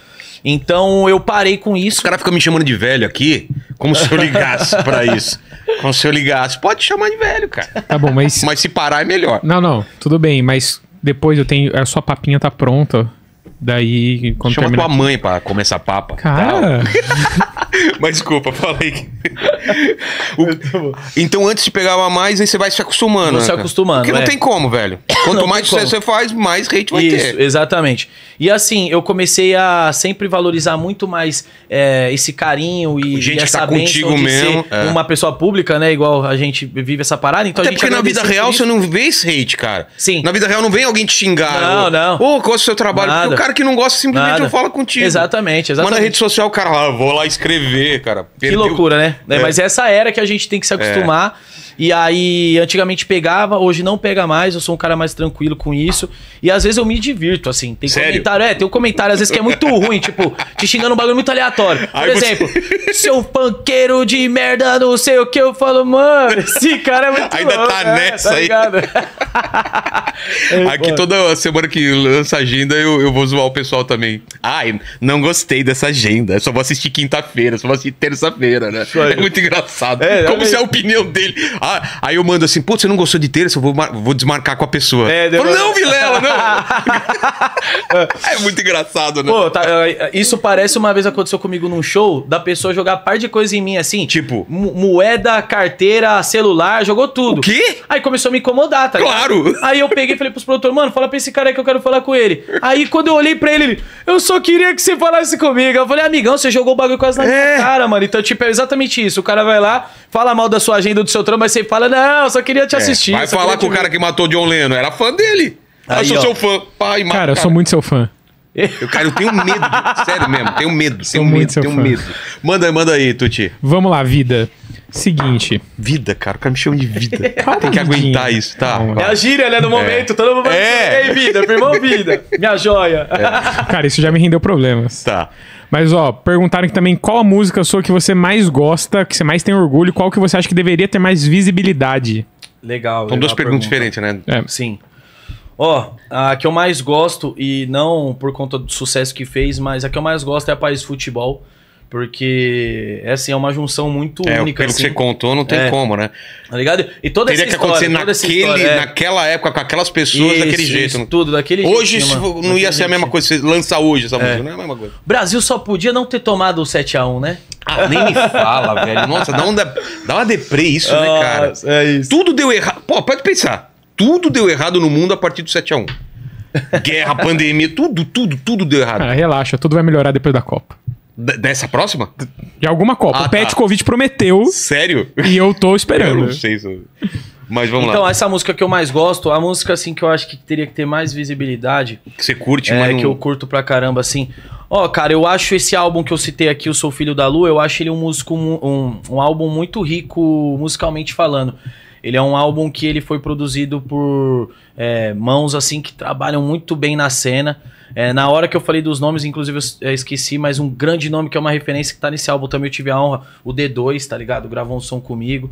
Então eu parei com isso. O cara fica me chamando de velho aqui, como se
eu ligasse para isso.
Como se eu
ligasse. Pode chamar de velho, cara. Tá bom, mas. mas se parar é melhor.
Não, não, tudo bem, mas depois eu tenho. A sua papinha tá pronta. Daí, quando Chama terminar... tua mãe
pra começar papa. Cara. Mas desculpa, falei. O... Tá então
antes de pegar uma mais, aí você vai se acostumando. Você né, acostumando. Porque é. não tem como, velho. Quanto não mais sucesso você faz, mais hate vai Isso, ter. Isso, exatamente. E assim, eu comecei a sempre valorizar muito mais é, esse carinho e, gente e tá essa tá contigo mesmo, é. uma pessoa pública, né? Igual a gente vive essa parada. Então Até porque na vida real isso. você
não vê esse hate, cara. Sim. Na vida real não vem alguém te xingar. Não, ou, não.
Ô, oh, gosto do seu trabalho. Nada. Porque o cara que não gosta simplesmente Nada. não fala contigo. Exatamente, exatamente. Mas na rede social o cara ah, vou lá escrever, cara. Perdeu. Que loucura, né? É. é. Mas mas essa era que a gente tem que se acostumar. É. E aí, antigamente pegava, hoje não pega mais, eu sou um cara mais tranquilo com isso. E às vezes eu me divirto, assim. Tem Sério? comentário, é, tem um comentário às vezes que é muito ruim, tipo, te xingando um bagulho muito aleatório. Por Ai, exemplo, você... seu panqueiro de merda, não sei o que, eu falo, mano, esse cara é muito Ainda tá louco, tá né? nessa tá aí. Aqui toda
semana que lança agenda, eu, eu vou zoar o pessoal também. Ai, não gostei dessa agenda, eu só vou assistir quinta-feira, só vou assistir terça-feira, né? É muito engraçado. É, Como é se é a
opinião dele...
Ah, aí eu mando assim, pô, você não gostou de terça? Eu vou, vou desmarcar com a pessoa. É, deu... não, Vilela,
não. é muito engraçado, né? Pô, tá, é, é, isso parece uma vez aconteceu comigo num show, da pessoa jogar par de coisa em mim, assim. Tipo? Moeda, carteira, celular, jogou tudo. O quê? Aí começou a me incomodar, tá Claro! Aí eu peguei e falei pros produtores, mano, fala pra esse cara aí que eu quero falar com ele. Aí quando eu olhei pra ele, ele, eu só queria que você falasse comigo. Eu falei, amigão, você jogou o bagulho quase na é. minha cara, mano. Então, tipo, é exatamente isso. O cara vai lá, fala mal da sua agenda, do seu trampo, mas você fala, não, só queria te é, assistir. Vai falar com o cara que
matou John Lennon. Era fã dele. Ah, aí, eu sou ó. seu
fã. Pai, mata, cara, eu sou muito seu fã.
Eu, cara, eu tenho medo. sério mesmo, tenho medo. Sou tenho medo, tenho fã. medo. Manda, manda aí, Tuti. Vamos lá, vida. Seguinte. Vida, cara.
O cara me chama de vida.
Calma, Tem que aguentar isso, tá? É a gíria, né? No é. momento. É. Todo mundo vai é. Ei, vida,
meu irmão, vida. Minha joia. É.
Cara, isso já me rendeu problemas. Tá. Mas, ó, perguntaram aqui também qual a música sua que você mais gosta, que você mais tem orgulho, qual que você acha que deveria ter mais visibilidade?
Legal. São duas perguntas pergunta. diferentes, né? É. Sim. Ó, oh, a que eu mais gosto, e não por conta do sucesso que fez, mas a que eu mais gosto é a País Futebol. Porque, é assim, é uma junção muito é, única. Pelo assim. que você contou, não tem é. como, né? Tá ligado? E toda Teria essa história... Teria que acontecer naquele, história, é. naquela
época, com aquelas pessoas, isso, daquele isso, jeito. Né? tudo, daquele hoje, jeito. Hoje não ia ser a mesma
coisa, você lança hoje essa é. música, não é a mesma coisa. Brasil só podia não ter tomado o 7x1, né? Ah, nem me fala, velho. Nossa, dá, um, dá
uma deprê isso, né, cara? É isso. Tudo deu errado. Pô, pode pensar. Tudo deu errado no mundo a partir do 7x1. Guerra, pandemia, tudo, tudo, tudo deu errado. Ah,
relaxa, tudo vai melhorar depois da Copa.
D dessa próxima?
De alguma Copa.
Ah, o Petkovic
tá. prometeu. Sério? E eu tô esperando. eu não sei Mas vamos então, lá. Então,
essa música que eu mais gosto, a música assim que eu acho que teria que ter mais visibilidade. Que você curte, É, que eu curto pra caramba, assim. Ó, oh, cara, eu acho esse álbum que eu citei aqui, O Sou Filho da Lua, eu acho ele um músico, um, um álbum muito rico musicalmente falando. Ele é um álbum que ele foi produzido por é, mãos assim que trabalham muito bem na cena. É, na hora que eu falei dos nomes, inclusive eu esqueci, mas um grande nome que é uma referência que tá nesse álbum também, eu tive a honra, o D2, tá ligado? Gravou um som comigo.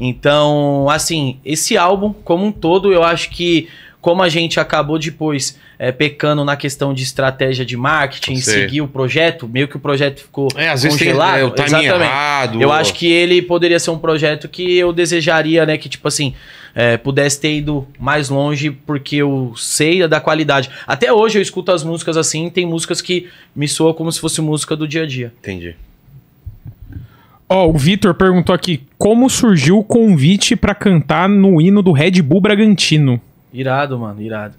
Então, assim, esse álbum como um todo, eu acho que como a gente acabou depois é, pecando na questão de estratégia de marketing, seguir o projeto, meio que o projeto ficou é, às congelado. Vezes tem, é, o Exatamente. errado. Eu acho que ele poderia ser um projeto que eu desejaria, né? Que, tipo assim, é, pudesse ter ido mais longe, porque eu sei da qualidade. Até hoje eu escuto as músicas assim, tem músicas que me soam como se fosse música do dia a dia. Entendi.
Ó, oh, o Vitor perguntou aqui: como surgiu o convite para cantar no hino do Red Bull Bragantino?
Irado, mano, irado.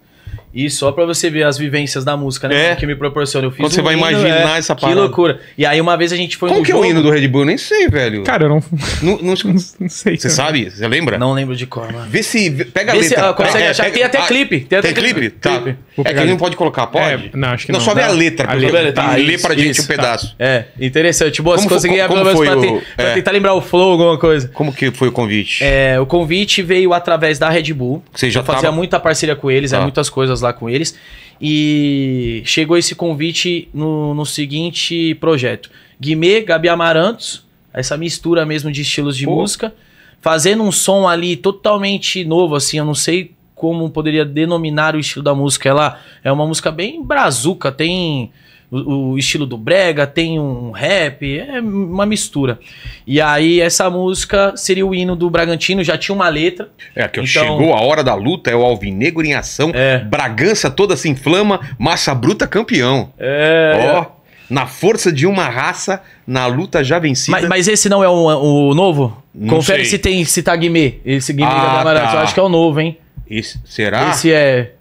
E só pra você ver as vivências da música, né? É. Que me proporciona. Eu fiz Quando um você vai hino, imaginar é, essa parada. Que loucura. E aí uma vez a gente foi Como no que jogo... é o hino do
Red Bull? Eu nem sei, velho. Cara,
eu não... Não, não, não sei. Você
sabe? Você lembra? Não lembro de cor, mano. Vê se... Pega a letra. Se, consegue é, achar. Pega... Tem até ah, clipe. Tem, até tem clipe? clipe? Tá. Clipe.
É que não pode colocar, é, pode? não, acho que não. Não, só vê a letra. A letra. É tá, lê pra gente um tá. pedaço. É, interessante. Boa, se conseguir pelo menos pra é. tentar
lembrar o flow, alguma coisa. Como que foi o convite?
É, o convite veio através da Red Bull. Você já fazia muita parceria com eles, é tá. muitas coisas coisas lá com eles. E chegou esse convite no, no seguinte projeto: Guimê, Gabi Amarantos, essa mistura mesmo de estilos de Pô. música, fazendo um som ali totalmente novo, assim, eu não sei como poderia denominar o estilo da música. Ela é uma música bem brazuca, tem o, o, estilo do brega, tem um rap, é uma mistura. E aí essa música seria o hino do Bragantino, já tinha uma letra. É, que então... chegou a
hora da luta, é o Alvinegro em ação, é. Bragança toda se inflama, massa bruta campeão. É. Ó, na força de uma
raça, na luta já vencida. Mas, mas esse não é o, o novo? Não Confere sei. se tem se tá Guimê. Esse Guimê ah, da tá. eu acho que é o novo, hein? Esse, será? Esse é.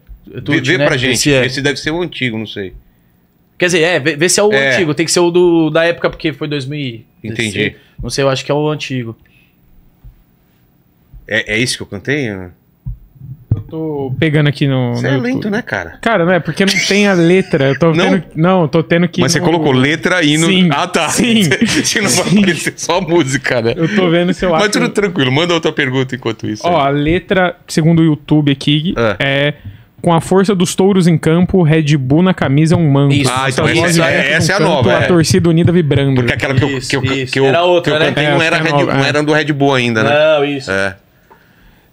Tudo, Vê né? pra gente. Esse, é... esse
deve ser o antigo, não sei.
Quer dizer, é, vê, vê se é o é. antigo. Tem que ser o do, da época, porque foi 2000. Entendi. Não sei, eu acho que é o antigo. É, é isso que eu cantei? Eu
tô pegando aqui no. Você no é lento, YouTube. né, cara? Cara, não é porque não tem a letra. Eu tô não. Tendo, não, tô tendo que. Mas no... você colocou letra e no. Sim. Ah,
tá. Sim. Você não vai aparecer só música, né? Eu tô vendo se eu acho. Mas tudo tranquilo, manda outra
pergunta enquanto isso. Ó, aí. a letra, segundo o YouTube aqui, ah. é, é com a força dos touros em campo, Red Bull na camisa é um manto. Isso. Ah, então essa, é, essa é a campo, nova. É. A torcida unida vibrando. Porque
aquela que, isso, eu, que, eu, que eu, era outra,
que eu né? não, era é Red, nova, não é. era do Red Bull ainda, né?
Não, isso. É.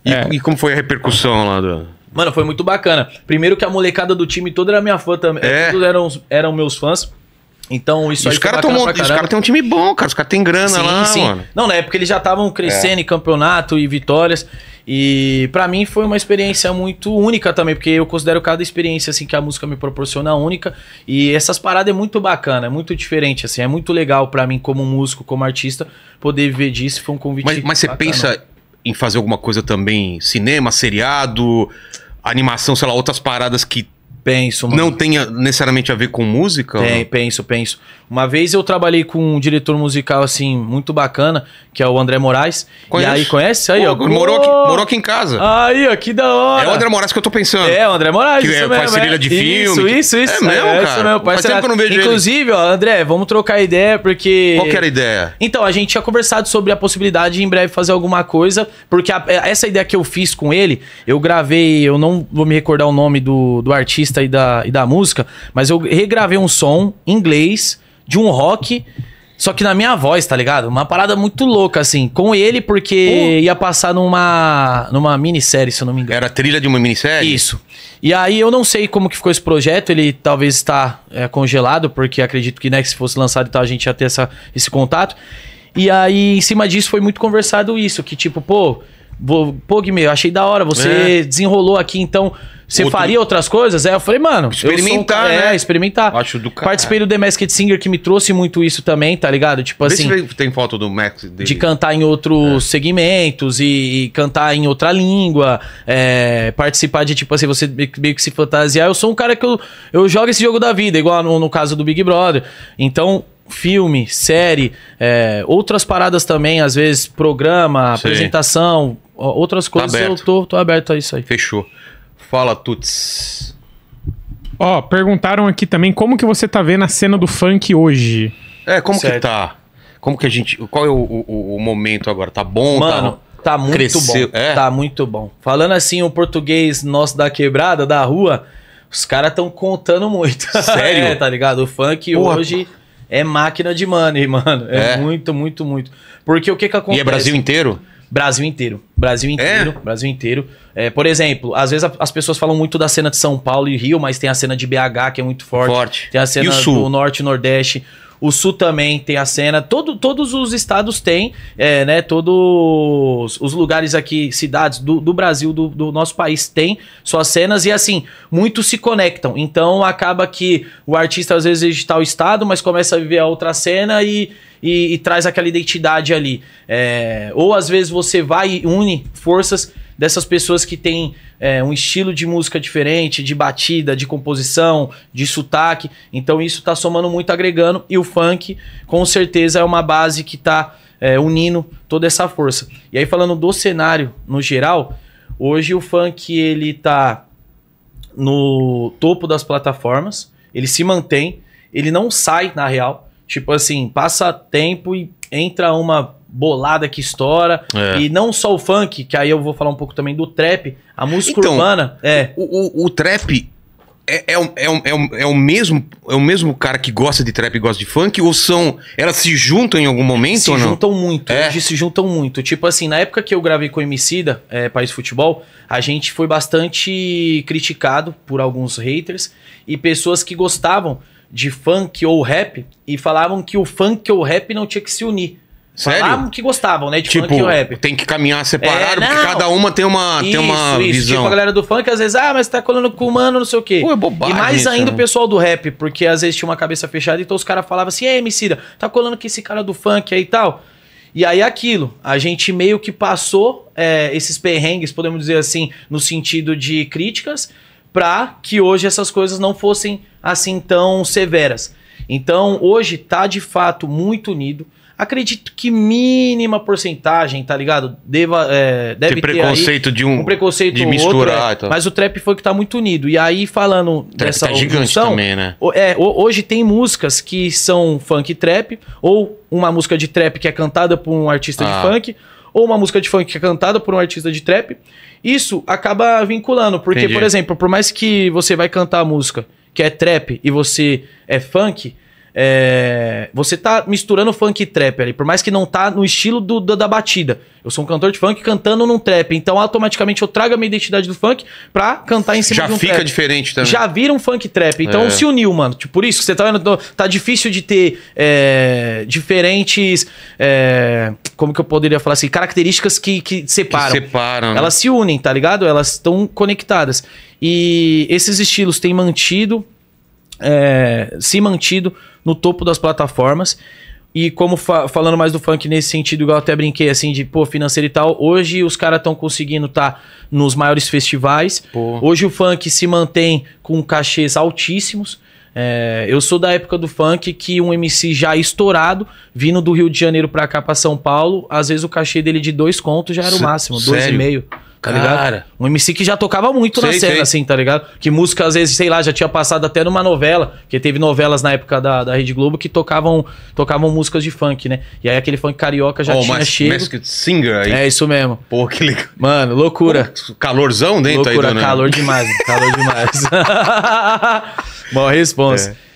E, é. e como foi a repercussão lá do...
Mano, foi muito bacana. Primeiro que a molecada do time toda era minha fã também. É. Todos eram, eram meus fãs. Então isso e aí os caras um, Os caras têm um time bom,
cara. Os caras têm grana sim, lá, sim. mano.
Não, na época eles já estavam crescendo é. em campeonato e vitórias. E para mim foi uma experiência muito única também, porque eu considero cada experiência assim que a música me proporciona única. E essas paradas é muito bacana, é muito diferente assim, é muito legal para mim como músico, como artista, poder viver disso, foi um convite. Mas, mas você pensa
em fazer alguma coisa também, cinema, seriado, animação, sei lá, outras paradas que
Penso, mano. Não tem necessariamente a ver com música? Tem, penso, penso. Uma vez eu trabalhei com um diretor musical, assim, muito bacana, que é o André Moraes. Conheço. E aí, conhece? Aí, Pô, ó. Morou aqui, morou aqui em casa. Aí, ó, que da hora. É o André Moraes que eu tô pensando. É, o André Moraes. Que é mesmo, é. de filme. Isso, isso, isso. É mesmo, é, cara. Isso mesmo, Faz tempo que eu não vejo Inclusive, ele. ó, André, vamos trocar ideia, porque... Qual que era a ideia? Então, a gente tinha conversado sobre a possibilidade de em breve fazer alguma coisa, porque a, essa ideia que eu fiz com ele, eu gravei, eu não vou me recordar o nome do, do artista, paulista e da, e da música, mas eu regravei um som em inglês de um rock. Só que na minha voz, tá ligado? Uma parada muito louca, assim. Com ele, porque ia passar numa, numa minissérie, se eu não me engano. Era trilha de uma minissérie? Isso. E aí eu não sei como que ficou esse projeto. Ele talvez está é, congelado, porque acredito que, né, que se fosse lançado e tal, a gente ia ter essa, esse contato. E aí, em cima disso, foi muito conversado isso. Que tipo, pô, Pô, Guimê, eu achei da hora, você é. desenrolou aqui, então você Outro... faria outras coisas? É, eu falei, mano. Experimentar, é, né? É, experimentar. Acho do cara. Participei do The Masked Singer que me trouxe muito isso também, tá ligado? Tipo Vê assim.
Se tem foto do Max dele.
De cantar em outros é. segmentos e, e, cantar em outra língua. É, participar de, tipo assim, você meio que se fantasiar. Eu sou um cara que eu, eu jogo esse jogo da vida, igual no, no caso do Big Brother. Então, filme, série, é, outras paradas também, às vezes programa, Sim. apresentação, outras tá coisas. Tá eu tô, tô aberto a isso aí. Fechou. Fala, Tuts.
Ó, oh, perguntaram aqui também como que você tá vendo a cena do funk hoje. É, como
certo. que
tá? Como que a gente. Qual é o, o, o momento agora? Tá bom? Tá Mano, tá, tá muito cresceu, bom. É? Tá muito bom. Falando assim, o português nosso da quebrada, da rua, os caras estão contando muito. Sério? é, tá ligado? O funk Porra, hoje é máquina de money, mano. É, é, muito, muito, muito. Porque o que que acontece? E é Brasil inteiro? Brasil inteiro. Brasil é? inteiro. É? Brasil inteiro. É, por exemplo, às vezes a, as pessoas falam muito da cena de São Paulo e Rio, mas tem a cena de BH que é muito forte. Forte. Tem a cena do Norte e Nordeste. O Sul também tem a cena. Todo, todos os estados têm, é, né? Todos os lugares aqui, cidades do, do Brasil, do, do, nosso país, têm suas cenas. E assim, muitos se conectam. Então acaba que o artista às vezes está o estado, mas começa a viver a outra cena e, e, e traz aquela identidade ali. É, ou às vezes você vai e une forças dessas pessoas que têm é, um estilo de música diferente, de batida, de composição, de sotaque. Então isso está somando muito, agregando. E o funk, com certeza, é uma base que está é, unindo toda essa força. E aí, falando do cenário no geral, hoje o funk ele está no topo das plataformas, ele se mantém, ele não sai na real. Tipo assim, passa tempo e entra uma bolada que estoura. É. E não só o funk, que aí eu vou falar um pouco também do trap, a música então, urbana. É. O, o, o trap.
É, é, é, é, é, o mesmo, é o mesmo cara que gosta de trap e gosta de funk? Ou são. Elas se juntam em algum momento se ou não? Se juntam
muito. É. se juntam muito. Tipo assim, na época que eu gravei com o Emicida, é, País Futebol, a gente foi bastante criticado por alguns haters e pessoas que gostavam de funk ou rap e falavam que o funk ou rap não tinha que se unir. Sério? que gostavam, né? De tipo, funk e tipo, rap.
Tem que caminhar separado, é, porque cada uma tem uma, isso, tem uma isso. visão. Tipo, a
galera do funk, às vezes, ah, mas tá colando com o mano, não sei o quê. Pô, é bobagem. E mais isso, ainda né? o pessoal do rap, porque às vezes tinha uma cabeça fechada, então os caras falavam assim, é, Emicida, tá colando com esse cara do funk aí e tal. E aí aquilo, a gente meio que passou é, esses perrengues, podemos dizer assim, no sentido de críticas, pra que hoje essas coisas não fossem assim tão severas. Então, hoje tá de fato muito unido acredito que mínima porcentagem, tá ligado? Deva, é, deve Tem ter preconceito aí, de um, um preconceito de misturar, outro, é, então. mas o trap foi que tá muito unido. E aí falando trap dessa tá gigante função, também, né? É, hoje tem músicas que são funk trap ou uma música de trap que é cantada por um artista ah. de funk ou uma música de funk que é cantada por um artista de trap. Isso acaba vinculando, porque Entendi. por exemplo, por mais que você vai cantar a música que é trap e você é funk, é, você tá misturando funk e trap ali, por mais que não tá no estilo do, do, da batida. Eu sou um cantor de funk cantando num trap, então automaticamente eu trago a minha identidade do funk pra cantar em cima Já de um trap. Já fica diferente também. Já vira um funk trap, então é. se uniu, mano. Tipo, por isso que você tá vendo, tá difícil de ter é, diferentes, é, como que eu poderia falar assim, características que, que separam. Que separam. Né? Elas se unem, tá ligado? Elas estão conectadas. E esses estilos têm mantido é, se mantido no topo das plataformas. E como fa falando mais do funk nesse sentido, igual eu até brinquei assim, de pô, financeiro e tal, hoje os caras estão conseguindo estar tá nos maiores festivais. Pô. Hoje o funk se mantém com cachês altíssimos. É, eu sou da época do funk que um MC já estourado, vindo do Rio de Janeiro pra cá, pra São Paulo, às vezes o cachê dele de dois contos já era o máximo, dois e meio. Tá Cara. ligado? Um MC que já tocava muito sei, na cena, sei. assim, tá ligado? Que música, às vezes, sei lá, já tinha passado até numa novela, que teve novelas na época da, da Rede Globo que tocavam, tocavam músicas de funk, né? E aí aquele funk carioca já oh, tinha cheio Masked Singer aí. É isso mesmo. Pô, que legal. Mano, loucura. Pô, calorzão dentro loucura, aí, Loucura, calor demais, calor demais. boa resposta É.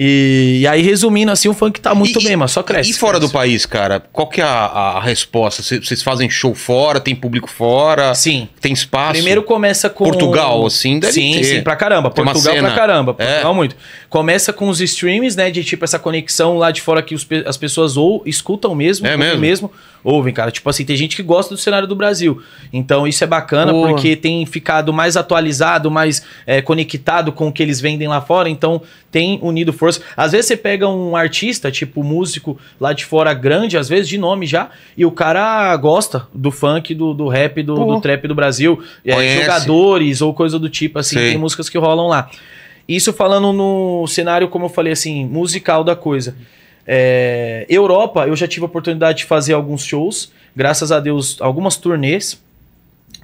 E, e, aí, resumindo, assim, o funk tá muito e, bem, mas
só cresce. E fora cresce. do país, cara, qual que é a, a resposta? Vocês fazem show fora, tem público
fora? Sim. Tem espaço? Primeiro começa com... Portugal, assim, deve Sim, ter. sim, pra caramba. Tem Portugal pra caramba. É. Portugal é. muito. Começa com os streams, né, de tipo essa conexão lá de fora que os, as pessoas ou escutam mesmo, é ou mesmo? mesmo, ouvem, cara. Tipo assim, tem gente que gosta do cenário do Brasil. Então isso é bacana Boa. porque tem ficado mais atualizado, mais é, conectado com o que eles vendem lá fora. Então tem unido forças força. Às vezes você pega um artista, tipo músico lá de fora grande, às vezes de nome já, e o cara gosta do funk, do, do rap, do, do trap do Brasil, é, jogadores ou coisa do tipo, assim, Sim. tem músicas que rolam lá. Isso falando no cenário, como eu falei, assim, musical da coisa. É, Europa, eu já tive a oportunidade de fazer alguns shows, graças a Deus, algumas turnês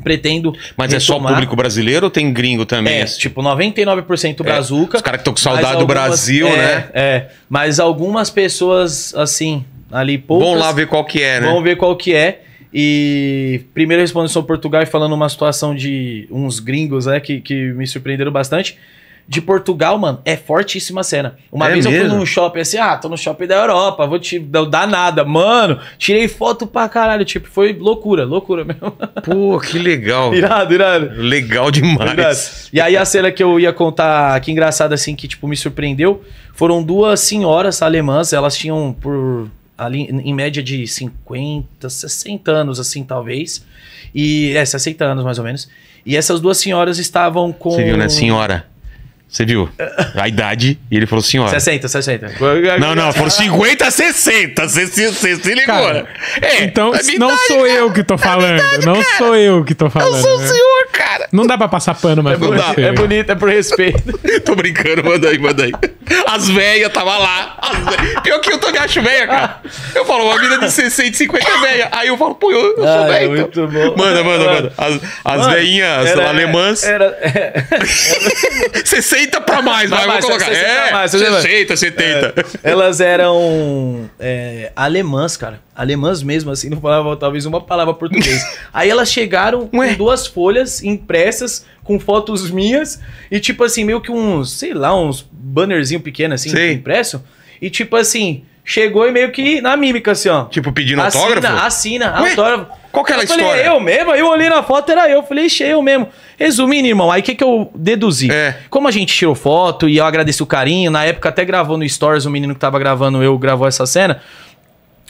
pretendo. Mas retomar. é só público
brasileiro ou tem gringo também? É, tipo
99% é, brazuca. É, os caras que estão com saudade algumas, do Brasil, é, né? É, mas algumas pessoas, assim, ali poucas... Vão lá ver qual que é, né? Vão ver qual que é. E primeiro respondendo sobre Portugal e falando uma situação de uns gringos, né, que, que me surpreenderam bastante de Portugal, mano, é fortíssima a cena. Uma é vez mesmo? eu fui num shopping assim, ah, tô no shopping da Europa, vou te dar nada. Mano, tirei foto pra caralho, tipo, foi loucura, loucura mesmo.
Pô, que legal. irado, irado. Legal demais. Irado.
E aí a cena que eu ia contar, que engraçada assim, que tipo, me surpreendeu, foram duas senhoras alemãs, elas tinham por ali em média de 50, 60 anos assim, talvez. E é, 60 anos mais ou menos. E essas duas senhoras estavam com Você viu, né, senhora?
Você viu? A idade. E ele falou, senhora.
60, 60.
Não, não, foram 50,
60. Você se,
se, se ligou. Cara, é, então, não idade,
sou cara. eu que tô falando. Idade, não cara. sou eu que tô falando. Eu sou o né? senhor, cara. Não dá pra passar pano, mas. É, é bonito,
é por respeito. tô brincando, manda aí, manda aí. As velhas tava lá. As... Pior que eu também acho velha, cara. Eu falo, uma mina de 60, 50 é velha. Aí eu falo, pô, eu, eu sou velha. Ah, é Muito então. Bom. Manda, manda,
manda.
As, as velhinhas alemãs.
Era, era, era... 60 pra mais, vai, vou colocar. 60 é, 60, 70. É, elas
eram é, alemãs, cara. Alemãs mesmo, assim, não falavam talvez uma palavra português. Aí elas chegaram Ué? com duas folhas impressas com fotos minhas e tipo assim, meio que uns, sei lá, uns bannerzinho pequeno assim, impresso. E tipo assim, chegou e meio que na mímica assim, ó. Tipo, pedindo autógrafo? Assina, assina, Ué, autógrafo. Qual que era é a eu falei, história? eu mesmo? Aí eu olhei na foto, era eu. Falei, ixi, é eu mesmo. Resumindo, irmão, aí o que, que eu deduzi? É. Como a gente tirou foto e eu agradeci o carinho, na época até gravou no Stories, o menino que tava gravando eu gravou essa cena.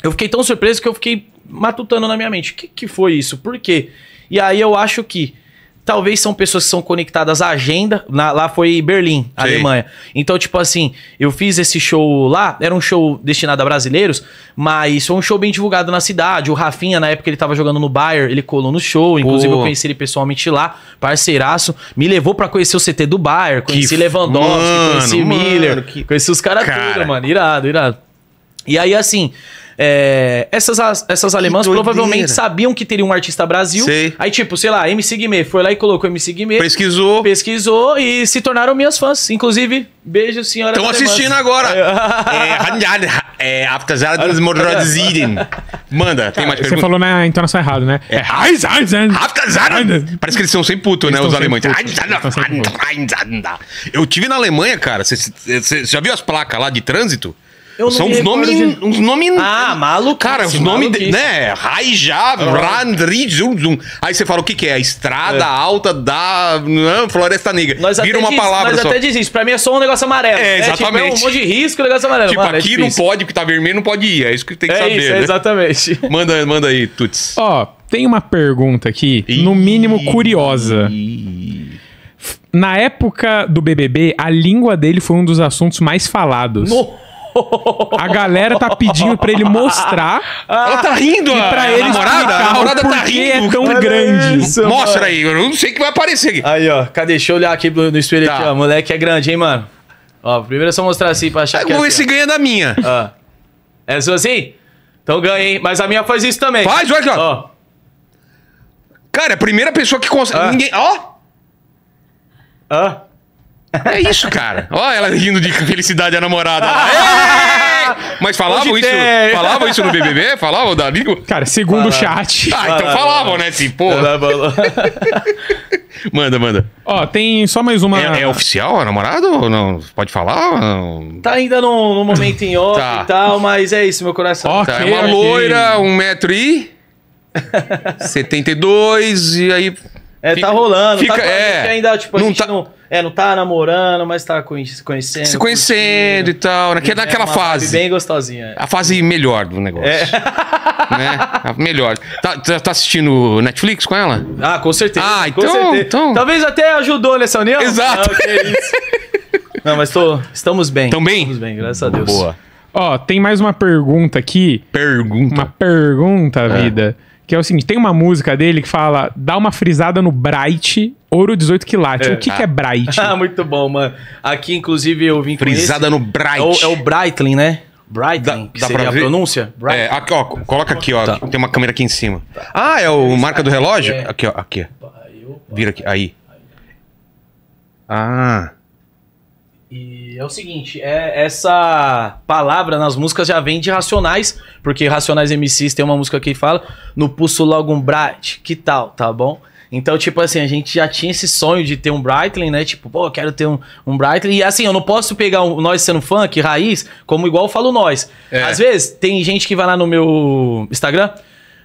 Eu fiquei tão surpreso que eu fiquei matutando na minha mente. O que, que foi isso? Por quê? E aí eu acho que talvez são pessoas que são conectadas à agenda. Na, lá foi Berlim, Alemanha. Então, tipo assim, eu fiz esse show lá, era um show destinado a brasileiros, mas foi um show bem divulgado na cidade. O Rafinha, na época, ele tava jogando no Bayern, ele colou no show. Inclusive, Pô. eu conheci ele pessoalmente lá, parceiraço. Me levou para conhecer o CT do Bayern, conheci que Lewandowski, mano, conheci mano, Miller, que... conheci os caras cara. tudo, mano. Irado, irado. E aí, assim, é, essas, essas alemãs provavelmente sabiam que teria um artista Brasil. Sei. Aí, tipo, sei lá, MC Guimê foi lá e colocou MC Guimê. Pesquisou. Pesquisou e se tornaram minhas fãs. Inclusive, beijo, senhora. Estão assistindo agora.
é, é apesar é, dos Manda, tem tá,
mais perguntas. Você falou na né, entonação errada, né? É. é
Parece que eles são sem puto, né? Os alemães. Eu tive na Alemanha, cara. Você já viu as placas lá de trânsito? Eu São ah, uns nomes. De... Uns nome, né, ah, maluco. Cara, os nomes. Né? Raijá, Randrid. Aí você fala o que, que é? Estrada é. alta da não, né, Floresta Negra. Nós Vira uma diz, palavra. Nós só. até diz
isso. Pra mim é só um negócio amarelo. É, exatamente. É, tipo, é um monte de risco um negócio amarelo. Tipo, Mano, é aqui não pode, porque tá vermelho, não pode ir. É isso que tem que é saber. Isso, né?
Exatamente. Manda, manda aí, Tuts. Ó, tem uma pergunta aqui, no mínimo curiosa. Na época do BBB, a língua dele foi um dos assuntos mais falados. No. A galera tá pedindo pra ele mostrar. Ah, Ela tá rindo, e pra ele namorada. A namorada tá é rindo. É tão Olha grande. Isso, Mostra mano. aí,
eu não sei o que vai aparecer aqui. Aí, ó. Cadê? Deixa eu olhar aqui no espelho tá. aqui, ó. Moleque é grande, hein, mano. Ó, primeiro é só mostrar assim pra achar. Ah, é, que vamos ver assim, se ganha da minha. Ó. É só assim? Então ganha, hein? Mas a minha faz isso também. Faz, vai aqui, ó. Cara, é a primeira pessoa que consegue. Ah. Ninguém. Ó! Ah.
É isso,
cara. Olha ela rindo de felicidade a namorada. Mas falavam isso, falavam isso no BBB?
Falavam da língua? Cara, segundo o chat. Ah, então falavam, né? Assim, pô.
manda, manda. Ó, tem só mais uma. É, é oficial a namorada ou não? Pode falar? Não?
Tá ainda no, no momento em off Tá. e tal, mas é isso, meu coração. Tá, é uma loira, um metro
e... 72, e aí... É, tá fica, tá rolando. Fica, tá rolando, é, ainda,
tipo, não tá... Não, é, não tá namorando, mas tá se conhecendo. Se
conhecendo e tal. Naquela, né? é, naquela é fase. Bem gostosinha. É. A fase melhor do negócio. É. Né? A melhor. Tá, tá, tá, assistindo Netflix com ela?
Ah, com certeza. Ah, então, certeza. então... Talvez até ajudou nessa né, união. Exato. Ah, okay, isso. não, mas tô, estamos bem. Estamos bem? Estamos bem, graças a Deus. Boa.
Ó, tem mais uma pergunta aqui. Pergunta. Uma pergunta, é. vida. É. Que é o seguinte, tem uma música dele que fala, dá uma frisada no Bright, ouro 18 quilates. É. O que, ah. que é Bright? Ah,
muito bom, mano. Aqui, inclusive, eu vim Frisada no Bright. É o, é o Brightling, né? Brighton, dá, dá pra ver? a pronúncia?
É, aqui, ó, coloca aqui, ó. Tá. Tem uma câmera aqui em cima. Ah, é o marca do relógio? Aqui, ó, aqui. Vira aqui, aí. Ah
é o seguinte, é, essa palavra nas músicas já vem de Racionais, porque Racionais MCs tem uma música que fala no pulso logo um bright, que tal, tá bom? Então, tipo assim, a gente já tinha esse sonho de ter um Brightling, né? Tipo, pô, eu quero ter um, um Brightling. E assim, eu não posso pegar um, nós sendo funk, raiz, como igual eu falo nós. É. Às vezes, tem gente que vai lá no meu Instagram,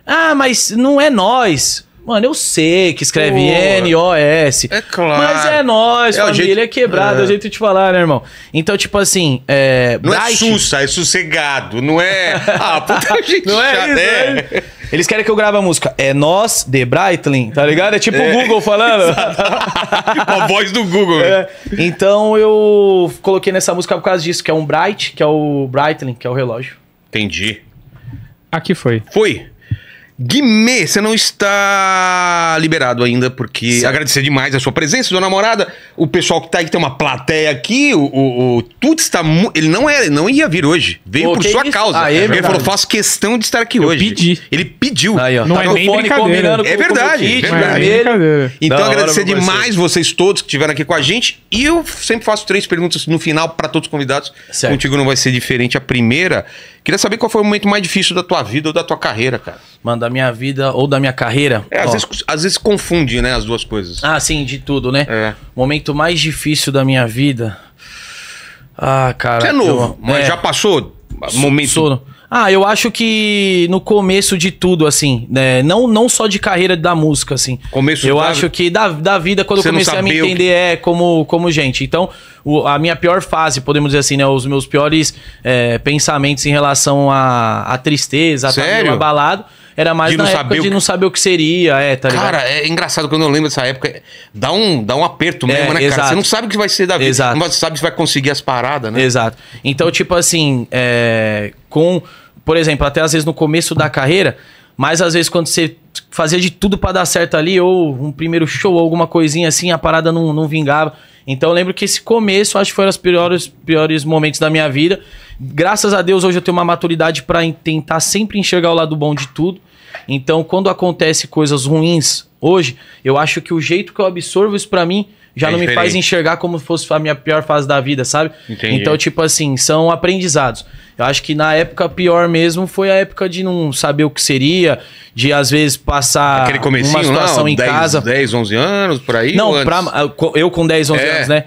ah, mas não é nós. Mano, eu sei que escreve N-O-S. É claro. Mas é nós, é família jeito... é quebrada, é. é o é. jeito de te falar, né, irmão? Então, tipo assim. É... Não é Bright... é sussa, é sossegado. Não é. Ah,
puta gente. Não é, isso, é.
é. Eles querem que eu grave a música. É nós, The Brightling, tá ligado? É tipo o Google falando. a voz do Google. Então eu coloquei nessa música por causa disso, que é um Bright, que é o Brightling, que é o relógio.
Entendi. Aqui foi. Foi. Guimê, você não está liberado ainda, porque Sim. agradecer demais a sua presença, sua namorada, o pessoal que tá aí, que tem uma plateia aqui, o, o, o Tuts está Ele não, é, não ia vir hoje, veio Pô, por sua isso? causa. Ah, é ele falou: faço questão de estar aqui Eu hoje. Pedi. Ele pediu. Aí, ó. Não tá é no nem fone combinando é verdade, é com kit, é
verdade. Então, não, agradecer demais
vocês todos que estiveram aqui com a gente. E eu sempre faço três perguntas no final para todos os convidados. Certo. Contigo não vai ser diferente. A primeira Queria saber qual foi o momento
mais difícil da tua vida ou da tua carreira, cara. Mano, da minha vida ou da minha carreira? É, às, vezes, às vezes, confunde, né, as duas coisas. Ah, sim, de tudo, né? É. Momento mais difícil da minha vida. Ah, cara. Você é novo, eu, mas é, já passou momento. Sou, ah, eu acho que no começo de tudo, assim, né? Não, não só de carreira da música, assim. Começo Eu da... acho que da, da vida, quando Você eu comecei a me entender, que... é como, como gente. Então, o, a minha pior fase, podemos dizer assim, né? Os meus piores é, pensamentos em relação à tristeza, a estar tá abalado era mais de na época de não saber o que seria, é, tá ligado? Cara, é engraçado quando eu lembro dessa época. Dá um, dá um aperto mesmo, é, né, cara? Você não sabe o que vai ser da vida. Exato. Mas sabe se vai conseguir as paradas, né? Exato. Então, tipo assim, é, com... Por exemplo, até às vezes no começo da carreira, mas às vezes quando você fazia de tudo para dar certo ali, ou um primeiro show, ou alguma coisinha assim, a parada não, não vingava. Então eu lembro que esse começo, acho que foi um dos piores, piores momentos da minha vida. Graças a Deus, hoje eu tenho uma maturidade para tentar sempre enxergar o lado bom de tudo. Então, quando acontece coisas ruins hoje, eu acho que o jeito que eu absorvo isso para mim já é não me faz enxergar como fosse a minha pior fase da vida, sabe? Entendi. Então, tipo assim, são aprendizados. Eu acho que na época pior mesmo foi a época de não saber o que seria, de às vezes passar uma situação não, em 10, casa.
10, 11 anos, por aí? Não, pra, eu com 10, 11 é. anos, né?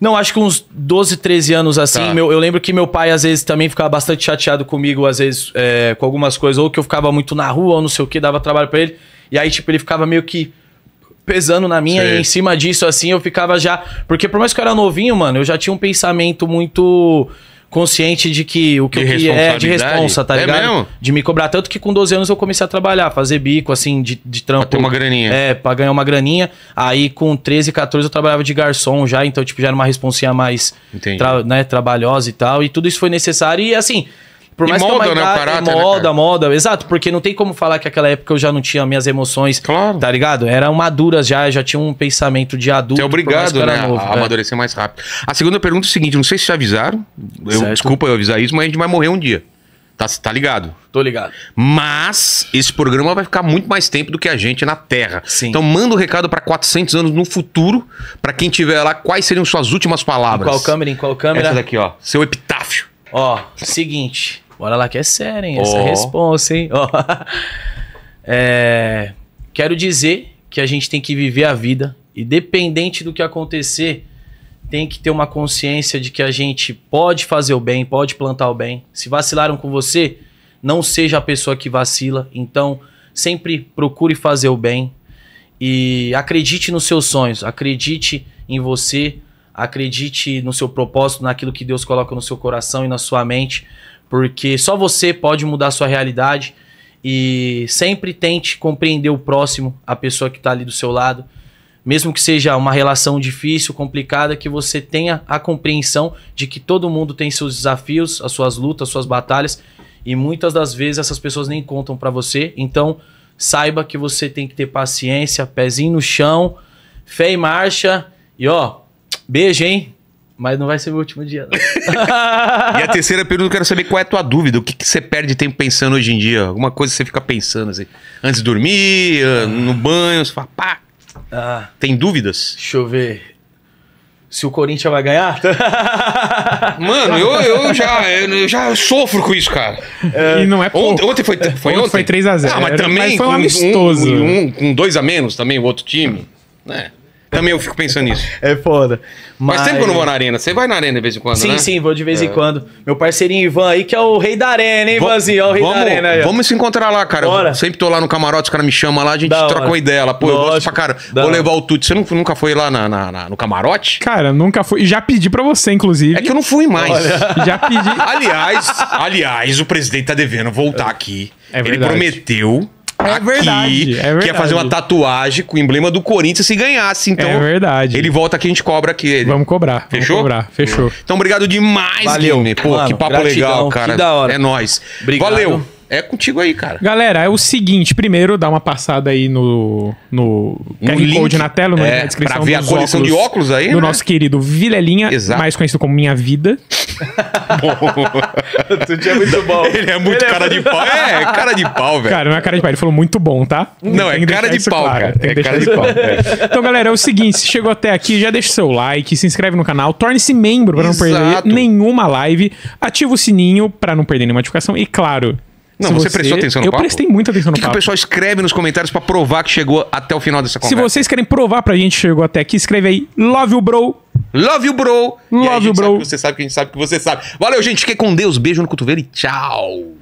Não, acho que uns 12, 13 anos assim. Tá. Meu, eu lembro que meu pai, às vezes, também ficava bastante chateado comigo, às vezes, é, com algumas coisas. Ou que eu ficava muito na rua, ou não sei o que, dava trabalho para ele. E aí, tipo, ele ficava meio que pesando na minha. Sim. E em cima disso, assim, eu ficava já. Porque por mais que eu era novinho, mano, eu já tinha um pensamento muito consciente de que o que de eu queria é de responsa, tá é ligado? Mesmo? De me cobrar. Tanto que com 12 anos eu comecei a trabalhar, fazer bico, assim, de, de trampo. Pra ter uma graninha. É, pra ganhar uma graninha. Aí com 13, 14 eu trabalhava de garçom já, então, tipo, já era uma responsinha mais tra, né, trabalhosa e tal. E tudo isso foi necessário. E assim, por mais e né, idade, o caráter, moda, né, exato, porque não tem como falar que aquela época eu já não tinha minhas emoções, claro. tá ligado? Era madura já, já tinha um pensamento de adulto. Você é obrigado, né, novo, a, é. amadurecer mais rápido.
A segunda pergunta é o seguinte, não sei se já avisaram, eu, desculpa eu avisar isso, mas a gente vai morrer um dia. Tá, tá ligado? Tô ligado. Mas esse programa vai ficar muito mais tempo do que a gente na Terra. Sim. Então manda o um recado para 400 anos no futuro, para quem tiver lá, quais seriam suas últimas palavras? Em qual câmera? Em qual câmera? Essa daqui, ó.
Seu epitáfio. Ó, seguinte. Bora lá que é sério, hein? Essa oh. resposta, hein? Oh. é, quero dizer que a gente tem que viver a vida. E dependente do que acontecer, tem que ter uma consciência de que a gente pode fazer o bem, pode plantar o bem. Se vacilaram com você, não seja a pessoa que vacila. Então, sempre procure fazer o bem. E acredite nos seus sonhos, acredite em você, acredite no seu propósito, naquilo que Deus coloca no seu coração e na sua mente, porque só você pode mudar a sua realidade. E sempre tente compreender o próximo, a pessoa que está ali do seu lado. Mesmo que seja uma relação difícil, complicada, que você tenha a compreensão de que todo mundo tem seus desafios, as suas lutas, as suas batalhas. E muitas das vezes essas pessoas nem contam para você. Então, saiba que você tem que ter paciência, pezinho no chão, fé em marcha. E ó, beijo, hein? Mas não vai ser o último dia.
e a terceira pergunta, eu quero saber qual é a tua dúvida. O que, que você perde tempo pensando hoje em dia? Alguma coisa que você fica pensando assim. Antes de dormir, ah. no banho, você fala, pá. Ah. Tem dúvidas? Deixa eu ver
se o Corinthians vai
ganhar? Mano, eu, eu, já, eu já sofro com isso, cara. É, e não é pouco. Ontem, ontem foi, é, foi ontem? ontem? Foi 3x0. Ah, mas também mas foi um amistoso. Um, um, um, dois a menos também, o outro time. Né? Também eu fico pensando nisso.
É foda. Mas, sempre que eu não vou na
arena. Você vai na arena de vez em quando, Sim, né? sim, vou de vez em é.
quando. Meu parceirinho Ivan aí, que é o rei da arena, hein, Vazinho Ivanzinho? É
o rei vamos, da arena aí. vamos
se
encontrar lá, cara.
Eu sempre tô lá no camarote, os caras me chamam lá, a gente Da troca hora. uma ideia lá. Pô, eu gosto dessa pra cara. Da Vou levar o Tuti. Você nunca nunca foi lá na- na- na- no
camarote? Cara, nunca fui. já pedi pra você, inclusive. É que eu não fui mais. Já pedi. Aliás, aliás, o presidente tá
devendo voltar é aqui. É Ele prometeu é aqui, verdade, é, é verdade. que ia fazer uma tatuagem com o emblema do Corinthians se ganhasse. É então, é verdade. Ele volta aqui, a gente cobra aqui. Ele. Vamos cobrar. Fechou? Vamos cobrar, fechou. Então, obrigado demais, Valeu. Guilherme. Pô, Mano, que papo gratidão, legal, cara. Que da hora. É nóis. Obrigado. Valeu. É contigo aí, cara.
Galera, é o seguinte: primeiro, dá uma passada aí no, no um QR link, Code na tela, né, é, na descrição. Pra ver a coleção óculos, de óculos aí. Do né? nosso querido Vilelinha, Exato. mais conhecido como Minha Vida.
bom. Tudo é muito bom. Ele é muito ele é cara é... de pau. É, cara de pau, velho. Cara,
não é cara de pau. Ele falou muito bom, tá?
Não, é cara de pau,
claro. cara. Tem é cara de pau. É. Então, galera, é o seguinte: se chegou até aqui, já deixa o seu like, se inscreve no canal, torne-se membro pra Exato. não perder nenhuma live, ativa o sininho pra não perder nenhuma notificação e, claro não, você, você, prestou atenção no eu papo? Eu prestei muita atenção no que papo. que o
pessoal escreve nos comentários para provar que chegou até o final dessa conversa?
Se vocês querem provar pra gente que chegou até aqui, escreve aí Love you, bro.
Love you, bro. Love you, bro. Sabe você sabe que a gente sabe que você sabe. Valeu, gente. Fique com Deus. Beijo no cotovelo e tchau.